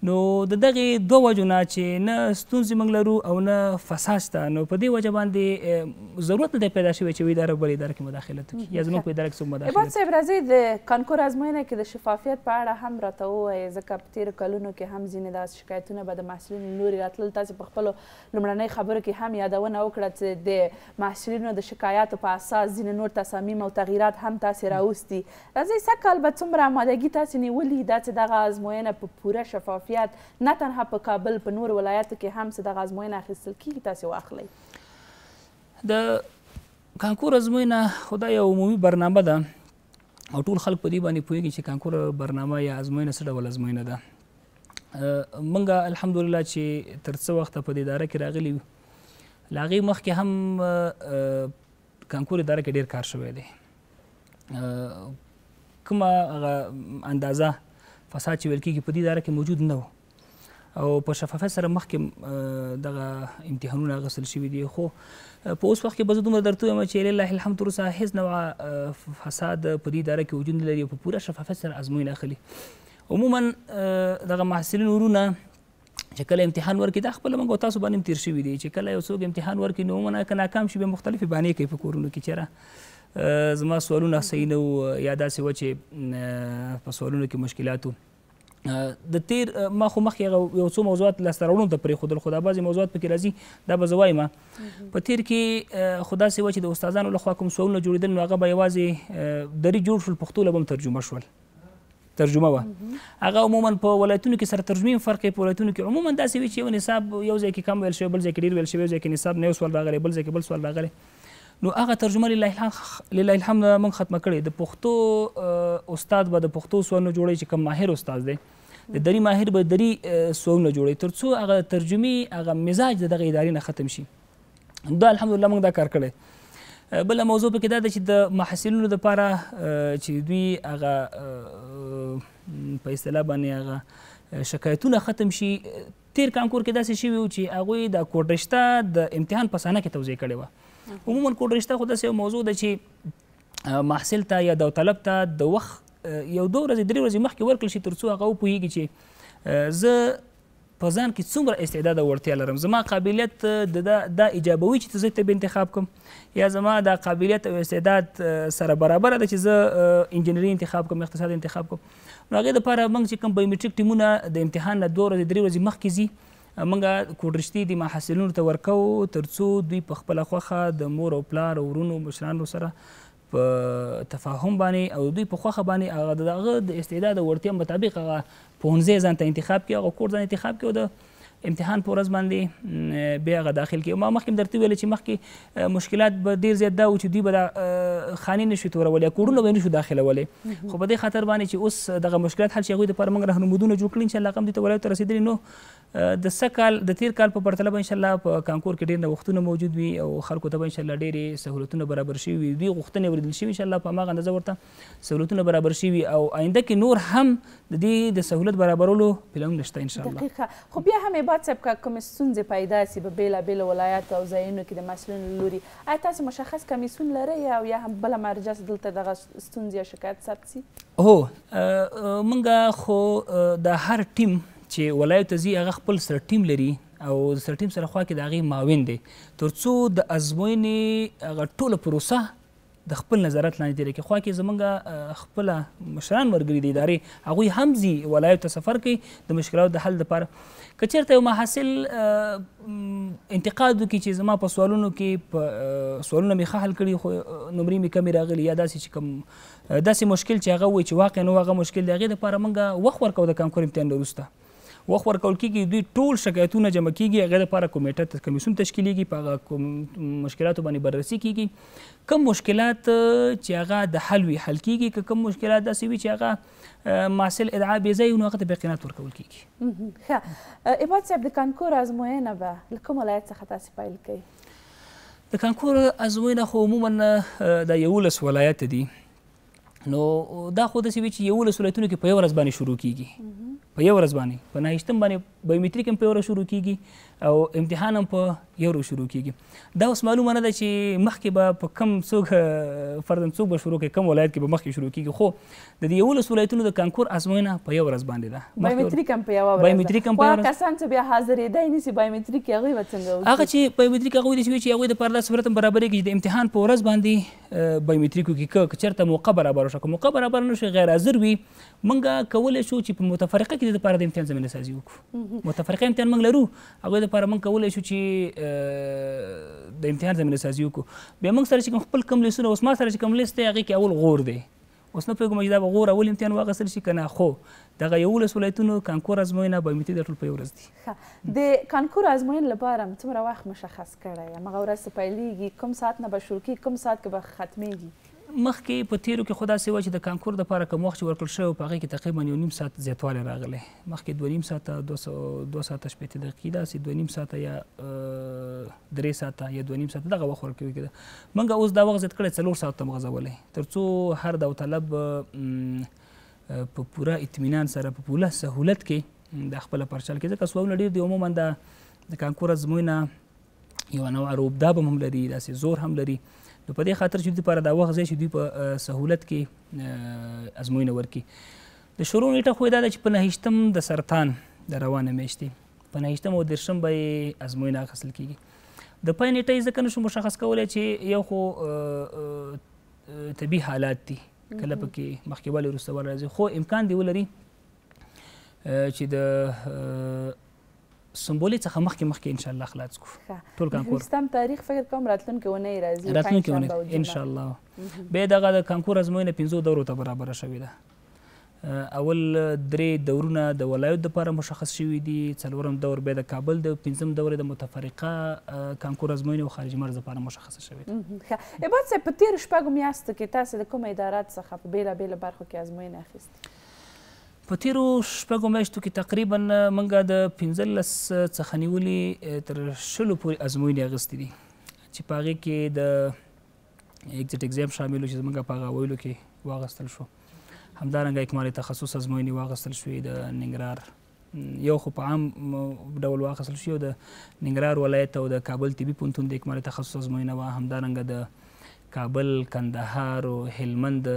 نو د دغه دوه وجونه چې نه ستونزې موږ لرو او نه فساد شته نو په دې وجه باندې ضرورت دی پیدا شوی چې اداره بل اداره کې مداخله وکړي یا زموږ په اداره کې څوک مداخله عباد صاحب راځي د کانکور ازموینه کې د شفافیت په اړه هم راته ووایي ځکه په تېرو کلونو کې هم ځینې داسې شکایتونه به د محصلینو لورې راتلل تاسې په خپلو لومړنۍ خبرو کې هم یادونه وکړه چې د محصلینو د شکایاتو په اساس ځینې نور تصامیم او تغییرات هم تاسې راوستي راځئ سږ کال به څومره امادګي تاسې نیولي دا چې دغه ازموینه په پوره شفافیت ظرفیت نه تنها په کابل په نور ولایاتو کې هم څه دغه ازموینه اخیستل کیږي تاسې واخلئ د کانکور ازموینه خو دا یو عمومي برنامه ده او ټول خلک په دې باندې پوهیږي چې کانکور برنامه یا ازموینه څه ډول ازموینه ده منګه الحمدلله چې تر څه وخت په دې اداره کې راغلی لاغي مخکې هم کانکور اداره کې ډیر کار شوی دی کومه اندازه فساد چې ویل کېږي په دې اداره کې موجود نه و او په شفافیت سره مخکې دغه امتحانونه غسل شوي دي خو په اوس وخت کې به زه دومره درته وایم چې لله الحمد تر اوسه هیڅ نوعه فساد په دې اداره کې وجود نه لري په پوره شفافیت سره ازموینه اخلي عموما دغه محصلین ورونه چې کله امتحان ورکړي دا خپل موږ تاسو باندې تیر شوي دي چې کله یو څوک امتحان ورکړي نو موږ ناکام شي به مختلفې بانې کوي په کورونو کې چېرې زما سوالونه صحیح نه وو یا داسې و چې په سوالونو کې مشکلات وو د تیر ما خو مخکې یو څو موضوعات لاسته راوړم ته پرېښودل خو دا بعضې موضوعات پکې راځي دا به زه وایم په تیر کې خو داسې وه چې د استادانو لخوا کوم سوالونه جوړېدل نو هغه به یوازې دري جوړ شول پښتو له به هم ترجمه شول ترجمه وه هغه عموما په ولایتونو کې سره ترجمې فرق په ولایتونو کې عموما داسې وي چې یو نصاب یو ځای کې کم ویل شوی بل ځای کې ډېر ویل شوی یو ځای کې نصاب نه یو سوال راغلی بل ځای کې بل سوال راغلی نو هغه ترجمه لله الحمد لله الحمد مونږ ختم کړې د پښتو استاد به د پښتو سوونه جوړي چې کوم ماهر استاد دی د دری ماهر به دری سوونه جوړي ترڅو هغه ترجمه هغه مزاج د دغه ادارې نه ختم شي دا الحمدلله موږ دا کار کړی بل موضوع پکې دا ده چې د محصلینو لپاره چې دوی هغه په اصطلاح باندې هغه شکایتونه ختم شي تیر کانکور کې داسې شوي و چې هغوی د کوټرشته د امتحان په صحنه کې توضیح کړې وه عموما کوډ رشته خو داسې یو موضوع ده چې محصل ته یا د طلب ته د وخت یو دوه ورځې درې ورځې مخکې ورکړل شي تر څو هغه وپوهیږي چې زه په ځان کې څومره استعداد او وړتیا لرم زما قابلیت د دا, دا ایجابوي چې زه طب انتخاب کوم یا زما دا قابلیت او استعداد سره برابره ده چې زه انجینری انتخاب کوم اقتصاد انتخاب کوم نو هغې دپاره موږ چې کوم بایومټریک ټیمونه د امتحان نه دوه ورځې درې ورځې مخکې ځي موږ کوډرشتي د محصلینو ته ورکو ترڅو دوی په خپل خوخه د مور او پلار او ورونو مشرانو سره په تفاهم باندې او دوی په خوخه باندې هغه د هغه د استعداد او ورتیا مطابق هغه پونځه ځان ته انتخاب کړي هغه کور ځان انتخاب کړي او د امتحان پر ورځ باندې بیا غ داخل کې ما مخکې درته ویل چې مخکې مشکلات به ډیر زیات دا و چې دوی به خاني نشو تورول یا کورونه به نشو داخلولې خو په دې خاطر باندې چې اوس دغه مشکلات حل شي هغوی دپاره موږ راهنمودونه جوړ کړي ان شاءالله هم دې ته ولایت ته رسېدلي نو د سکال د تیر کال په پرتله به ان شاء الله په کانکور کې ډېر نوښتونه موجود وي او خلکو ته به ان شاء الله ډېرې سهولتونه برابر شي وي دوی غوښتنې وردل شي ان شاء الله په هغه اندازه ورته سهولتونه برابر شي وي او آینده کې نور هم د دې د سهولت برابرولو پلانونه شته ان شاء الله دقیقه خو بیا هم عباد صاحب که کومې ستونزې پیدا سي په بېلابېلو ولایاتو او ځایونو کې د مسؤلینو لوري آیا تاسو مشخص کمیسیون لرئ او یا هم بله مرجع دلته دغه ستونزې یا شکایت ثبت سي هو مونږ خو د هر ټیم چې ولایت ته ځي هغه خپل سره ټیم لري او سره ټیم سره خوا کې د هغې معاون دی تر څو د ازموینې هغه ټوله پروسه د خپل نظرات لاندې دی کې خوا کې زمونږ خپله مشران ورګري د ادارې هغوی هم ځي ولایت ته سفر کوي د مشکلاتو د حل دپاره که چېرته یو محاصل انتقاد وکړي چې زما په سوالونو کې په سوالونه مې ښه حل کړي خو نمرې مې کمې راغلي یا داسې چې کوم داسې مشکل چې هغه وایي چې واقعا نو هغه مشکل د هغې دپاره موږ وخت ورکوو د کانکور امتحان وروسته وخت ورکول کیږي دوی ټول شکایتونه جمع کیږي هغه لپاره کمیټه کمیسون تشکیلیږي په هغه مشکلاتو باندې بررسي کیږي کم مشکلات چې هغه د حل وي حل کیږي که کم مشکلات داسې وي چې هغه ماسل ادعا بې ځای نو هغه ته بیقینات ورکول کیږي ښه عباد صاحب د کانکور ازموینه به له کوم ولایت څخه تاسې پیل کوئ د کانکور ازموینه خو عموما د یولس ولایت دي نو دا خو داسې وي چې یولس ولایتونو کې په یوه ورځ باندې شروع کیږي په یو ورځ باندې په نهشتم باندې بایومتریک هم په یوه شروع کیږي او امتحان هم په یورو شروع کیږي دا اوس معلومه نه ده چې مخکې به په کم څوک فردن څوک به شروع کوي کم ولایت کې به مخکې شروع کیږي خو د دې یولس ولایتونو د کانکور ازموینه په یو ورځ باندې ده بایومتریک هم په یوه ورځ بایومتریک هم په یوه کسان چې بیا حاضرېدی نه سي بایومتریک هغوی به څنګه هغه چې بایومتریک هغوی د شوي چې هغوی د پاره داسې صورت برابرېږي چې د امتحان په ورځ باندې بایومتریکو کې که چېرته موقع برابر شو که موقع برابر نه شي غیر حاضر وي موږ کولی شو چې په متفرقه کې د پاره د امتحان زمینه سازي وکړو متفرقه امتحان موږ لرو هغوی د لپاره موږ کولای شو چې د امتحان زمینه سازي وکړو بیا موږ سره چې خپل کم لیسونه اوس ما سره چې کم لیست دی هغې کې اول غور دی اوس نه پوهېږم چې دا به غور اول امتحان واخیستل شي که نه خو دغه یولس ولایتونو کانکور ازموینه به امتي د ټول په یوه ورځ دي د کانکور ازموینې لپاره څومره وخت مشخص کړی همغه ورځ پیلیږي کوم ساعت نه به شروع کیږي کوم ساعت کې به ختمیږي مخکې په تیرو کې خدا سي و چې د کانکور د لپاره کوم وخت ورکړل شوی په هغه کې تقریبا یو نیم ساعت زیاتوالی راغلی مخکې دوه نیم ساعته دوه ساعته شپېته دقیقې داسې دوه نیم ساعته یا درې ساعته یا دوه نیم ساعته دغه وخت ورکوي کېده موږ اوس دا وخت زیات کړی څلور ساعت ته مغځولی تر څو هر ډول طلب په پوره اطمینان سره په پوره سهولت کې د خپله پرچل کې ځکه سوالونه ډېر دي عموما د د کانکور ازموینه یو نوع روبدا به هم لري داسې زور هم لري نو په دې خاطر چې دوی لپاره دا وخت ځای چې دوی په سهولت کې ازموینه ورکړي د شروع نیټه خو دا ده چې په نهشتم د سرطان د روانه میاشتې په نهشتم او دیرشم به یې ازموینه اخیستل کیږي د پای نیټه یې ځکه نشو مشخص کولی چې یو خو طبي حالات دي کله پکې مخکې والی وروسته راځي خو امکان دی ولري چې د سمبولي څخه مخکې مخکې ان شاء الله خلاص کو ټول کانکور ستام تاریخ فکر کوم راتلونکي ونه راځي راتلونکي ونه ان شاء الله به دغه د کانکور ازموینه 15 دورو ته برابر شوې ده اول درې دورونه د ولایت لپاره مشخص شوي دي څلورم دور به د کابل د پنځم دور د متفرقه کانکور ازموینه او خارجي مرز لپاره مشخص شوي ده عبادت په تیر شپږ میاشتو کې تاسو د کوم ادارات څخه په بیلا بیل برخو کې ازموینه اخیستئ په تیرو شپږو میاشتو کې تقریبا موږ د پنځلس څخه نیولې تر شلو پورې ازموینې اخیستې دي چې په هغې کې د اگزیټ اگزام شامل و چې زموږ په هغه اوایلو کې واغستل شو همدارنګه اکمالي تخصص ازموینې واغستل شوې د ننګرهار یو خو په عام ډول واغستل شوې د ننګرهار ولایت او د کابل طبي پوهنتون د اکمالي تخصص ازموینه وه همدارنګه د کابل کندهار او هلمند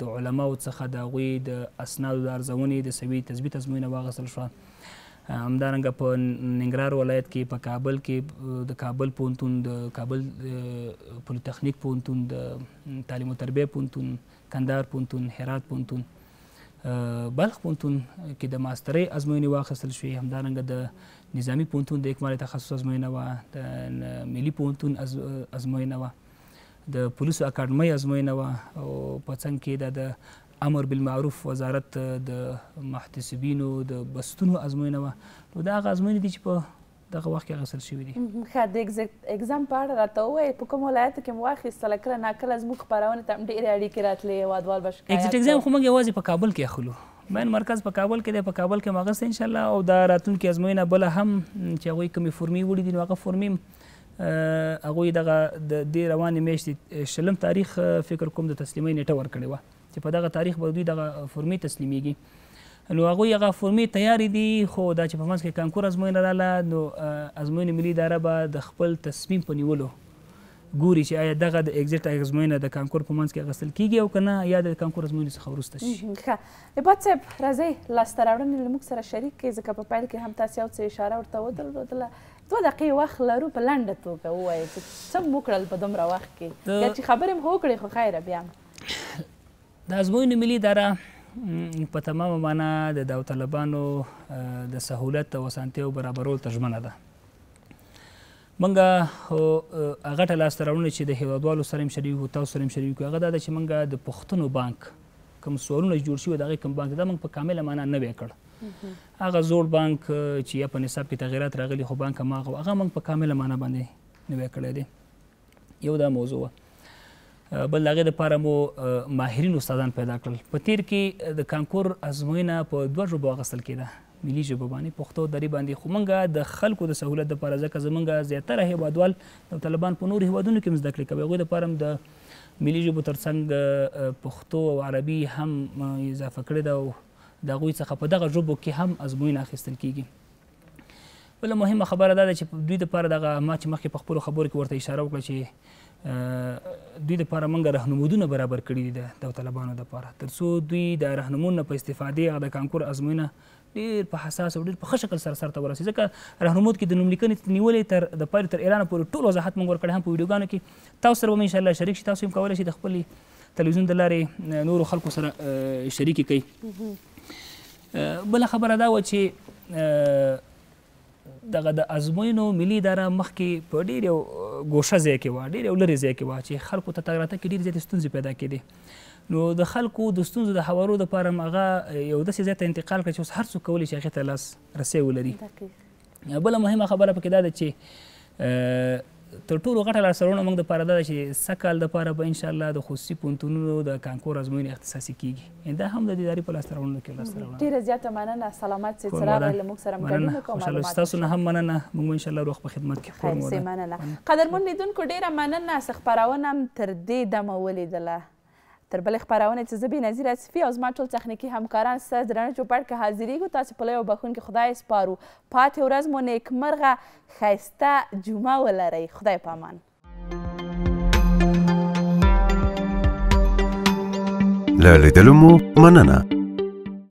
د علماو څخه د غوي د اسناد د ارزونې د سوي تثبیت ازموینه واغسل شو همدارنګه په ننګرهار ولایت کې په کابل کې د کابل پونتون د کابل پولیټیکنیک پونتون د تعلیم او تربیه پونتون کندهار پونتون هرات پونتون بلخ پونتون کې د ماستری ازموینې واخیستل شوې همدارنګه د نظامی پونتون د اکمال تخصص ازموینه وه د ملي پونتون ازموینه وه د پولیسو اکاډمۍ ازموینه وه او په څنګ کې د امر بالمعروف وزارت د محتسبینو د بستونو ازموینه وه نو دا هغه ازموینې دي چې په دغه وخت کې اخیستل شوي دي ښه د اګزام په اړه راته ووایئ په کوم ولایتو کې مو واخیستله کله ناکله زموږ خپرونې ته هم ډېرې اړیکې راتلې وادوال به شکایت اګزیټ اګزام خو موږ یوازې په کابل کې اخلو مین مرکز په کابل کې دی په کابل کې مغسته ان شاء الله او دا راتلونکي ازموینه بل هم چې هغه کومې فورمې وړي دي نو هغه فورمې هغوی دغه د دې روانې میاشتې شلم تاریخ فکر کوم د تسلیمۍ نیټه ورکړې وه چې په دغه تاریخ به دوی دغه فورمې تسلیمیږي نو هغوی هغه فورمې تیارې دي خو دا چې په منځ کې کانکور ازموینه راله نو ازموینې ملي اداره به د خپل تصمیم په نیولو ګوري چې آیا دغه د اگزیټ ازموینه د کانکور په منځ کې اخیستل کیږي او کنه یا د کانکور ازموینې څخه وروسته شي ښه عباد صاحب راځئ لاسته راوړنې له موږ سره شریک کړئ ځکه په پیل کې هم تاسې یو څه اشاره ورته ودرلودله دوه دقیقې وخت لرو په لنډه توګه ووایه چې څه مو کړل په دومره وخت کې یا چې خبرې مو وکړې خو خیره بیا د ازموینې ملي اداره په تمامه معنا د داوطلبانو د سهولت او اسانتیاو برابرولو ته ژمنه ده منګه هغه ټ لاسته راوړنه چې د هیوادوالو سره هم شریک تاسو سره هم شریک هغه دا ده چې منګه د پښتنو بانک کوم سوالونه جوړ شي دا کوم بانک دا موږ په کامل معنا نه وکړ هغه زوړ بانک چې په نصاب کې تغیرات راغلي خو بانک ما هغه موږ په کامل معنا باندې نه وکړی دی یو دا موضوع وه بل هغه د پاره مو ماهرین استادان پیدا کړل په تیر کې د کانکور ازموینه په دوه ژبو اغستل کېده ملي ژبه باندې پښتو دري باندې خو مونږه د خلکو د سهولت د پاره ځکه زمونږه زیاتره هیوادوال د طالبان په نور هیوادونو کې مزدکړې کوي هغوی د پاره د ملي ژبو ترڅنګ پښتو او عربي هم اضافه کړې ده او د هغوی څخه په دغه ژبو کې هم ازموینه اخیستل کیږي بله مهمه خبره دا ده چې دوی دپاره دغه ما چې مخکې په خپلو خبرو کې ورته اشاره وکړه چې دوی دپاره موږ رهنمودونه برابر کړي دي د طالبانو دپاره تر څو دوی د رهنمونو په استفادې هغه د کانکور ازموینه ډیر په حساس او ډیر په ښه شکل سره سرته ورسي ځکه راهنمود کې د نوملیکنې نیولې تر د پای تر اعلان پورې ټول وضاحت موږ ورکړی هم په ویډیوګانو کې تاسو سره به ان شاء الله شریک شي تاسو هم کولی شئ د خپلې تلویزیون د لارې نورو خلکو سره شریکې کوي بله خبره دا وه چې دغه د ازموینو ملي اداره مخکې په ډېر یو ګوشه ځای کې وه ډېر یو لرې ځای کې وه چې خلکو ته تګ راتګ کې ډېرې زیاتې ستونزې پیدا کېدې نو د خلکو د ستونزو د هوارو د پاره مغه یو داسې ځای ته انتقال کړي چې اوس هر څوک کولی شي هغې ته لاس رسی ولري بله مهمه خبره پکې دا ده چې تر ټولو غټه لاسرونه موږ د پاره دا چې سکال د پاره به ان شاء الله د خصوصي پونتونونو د کانکور ازموینې اختصاصي کیږي دا هم د ادارې په لاسرونه کې لاسرونه ډیره زیاته مننه سلامت سي څراغ له موږ سره مګړنه کوم انشاء تاسو نه هم مننه موږ ان شاء الله روغ په خدمت کې کوو خیر سي مننه قدرمن لیدونکو ډیره مننه سخبرونه تر دې دمه ولیدله تر بلې خپرونې چې زه بېنظیر اصفي او زما ټول تخنیکي همکاران ستاسو درنه چوپړ کې حاضرېږو تاسې په لوی او بخونکي خدای سپارو پاتې ورځ مو نیکمرغه ښایسته جمعه ولرئ خدای په امان له لیدلو مو مننه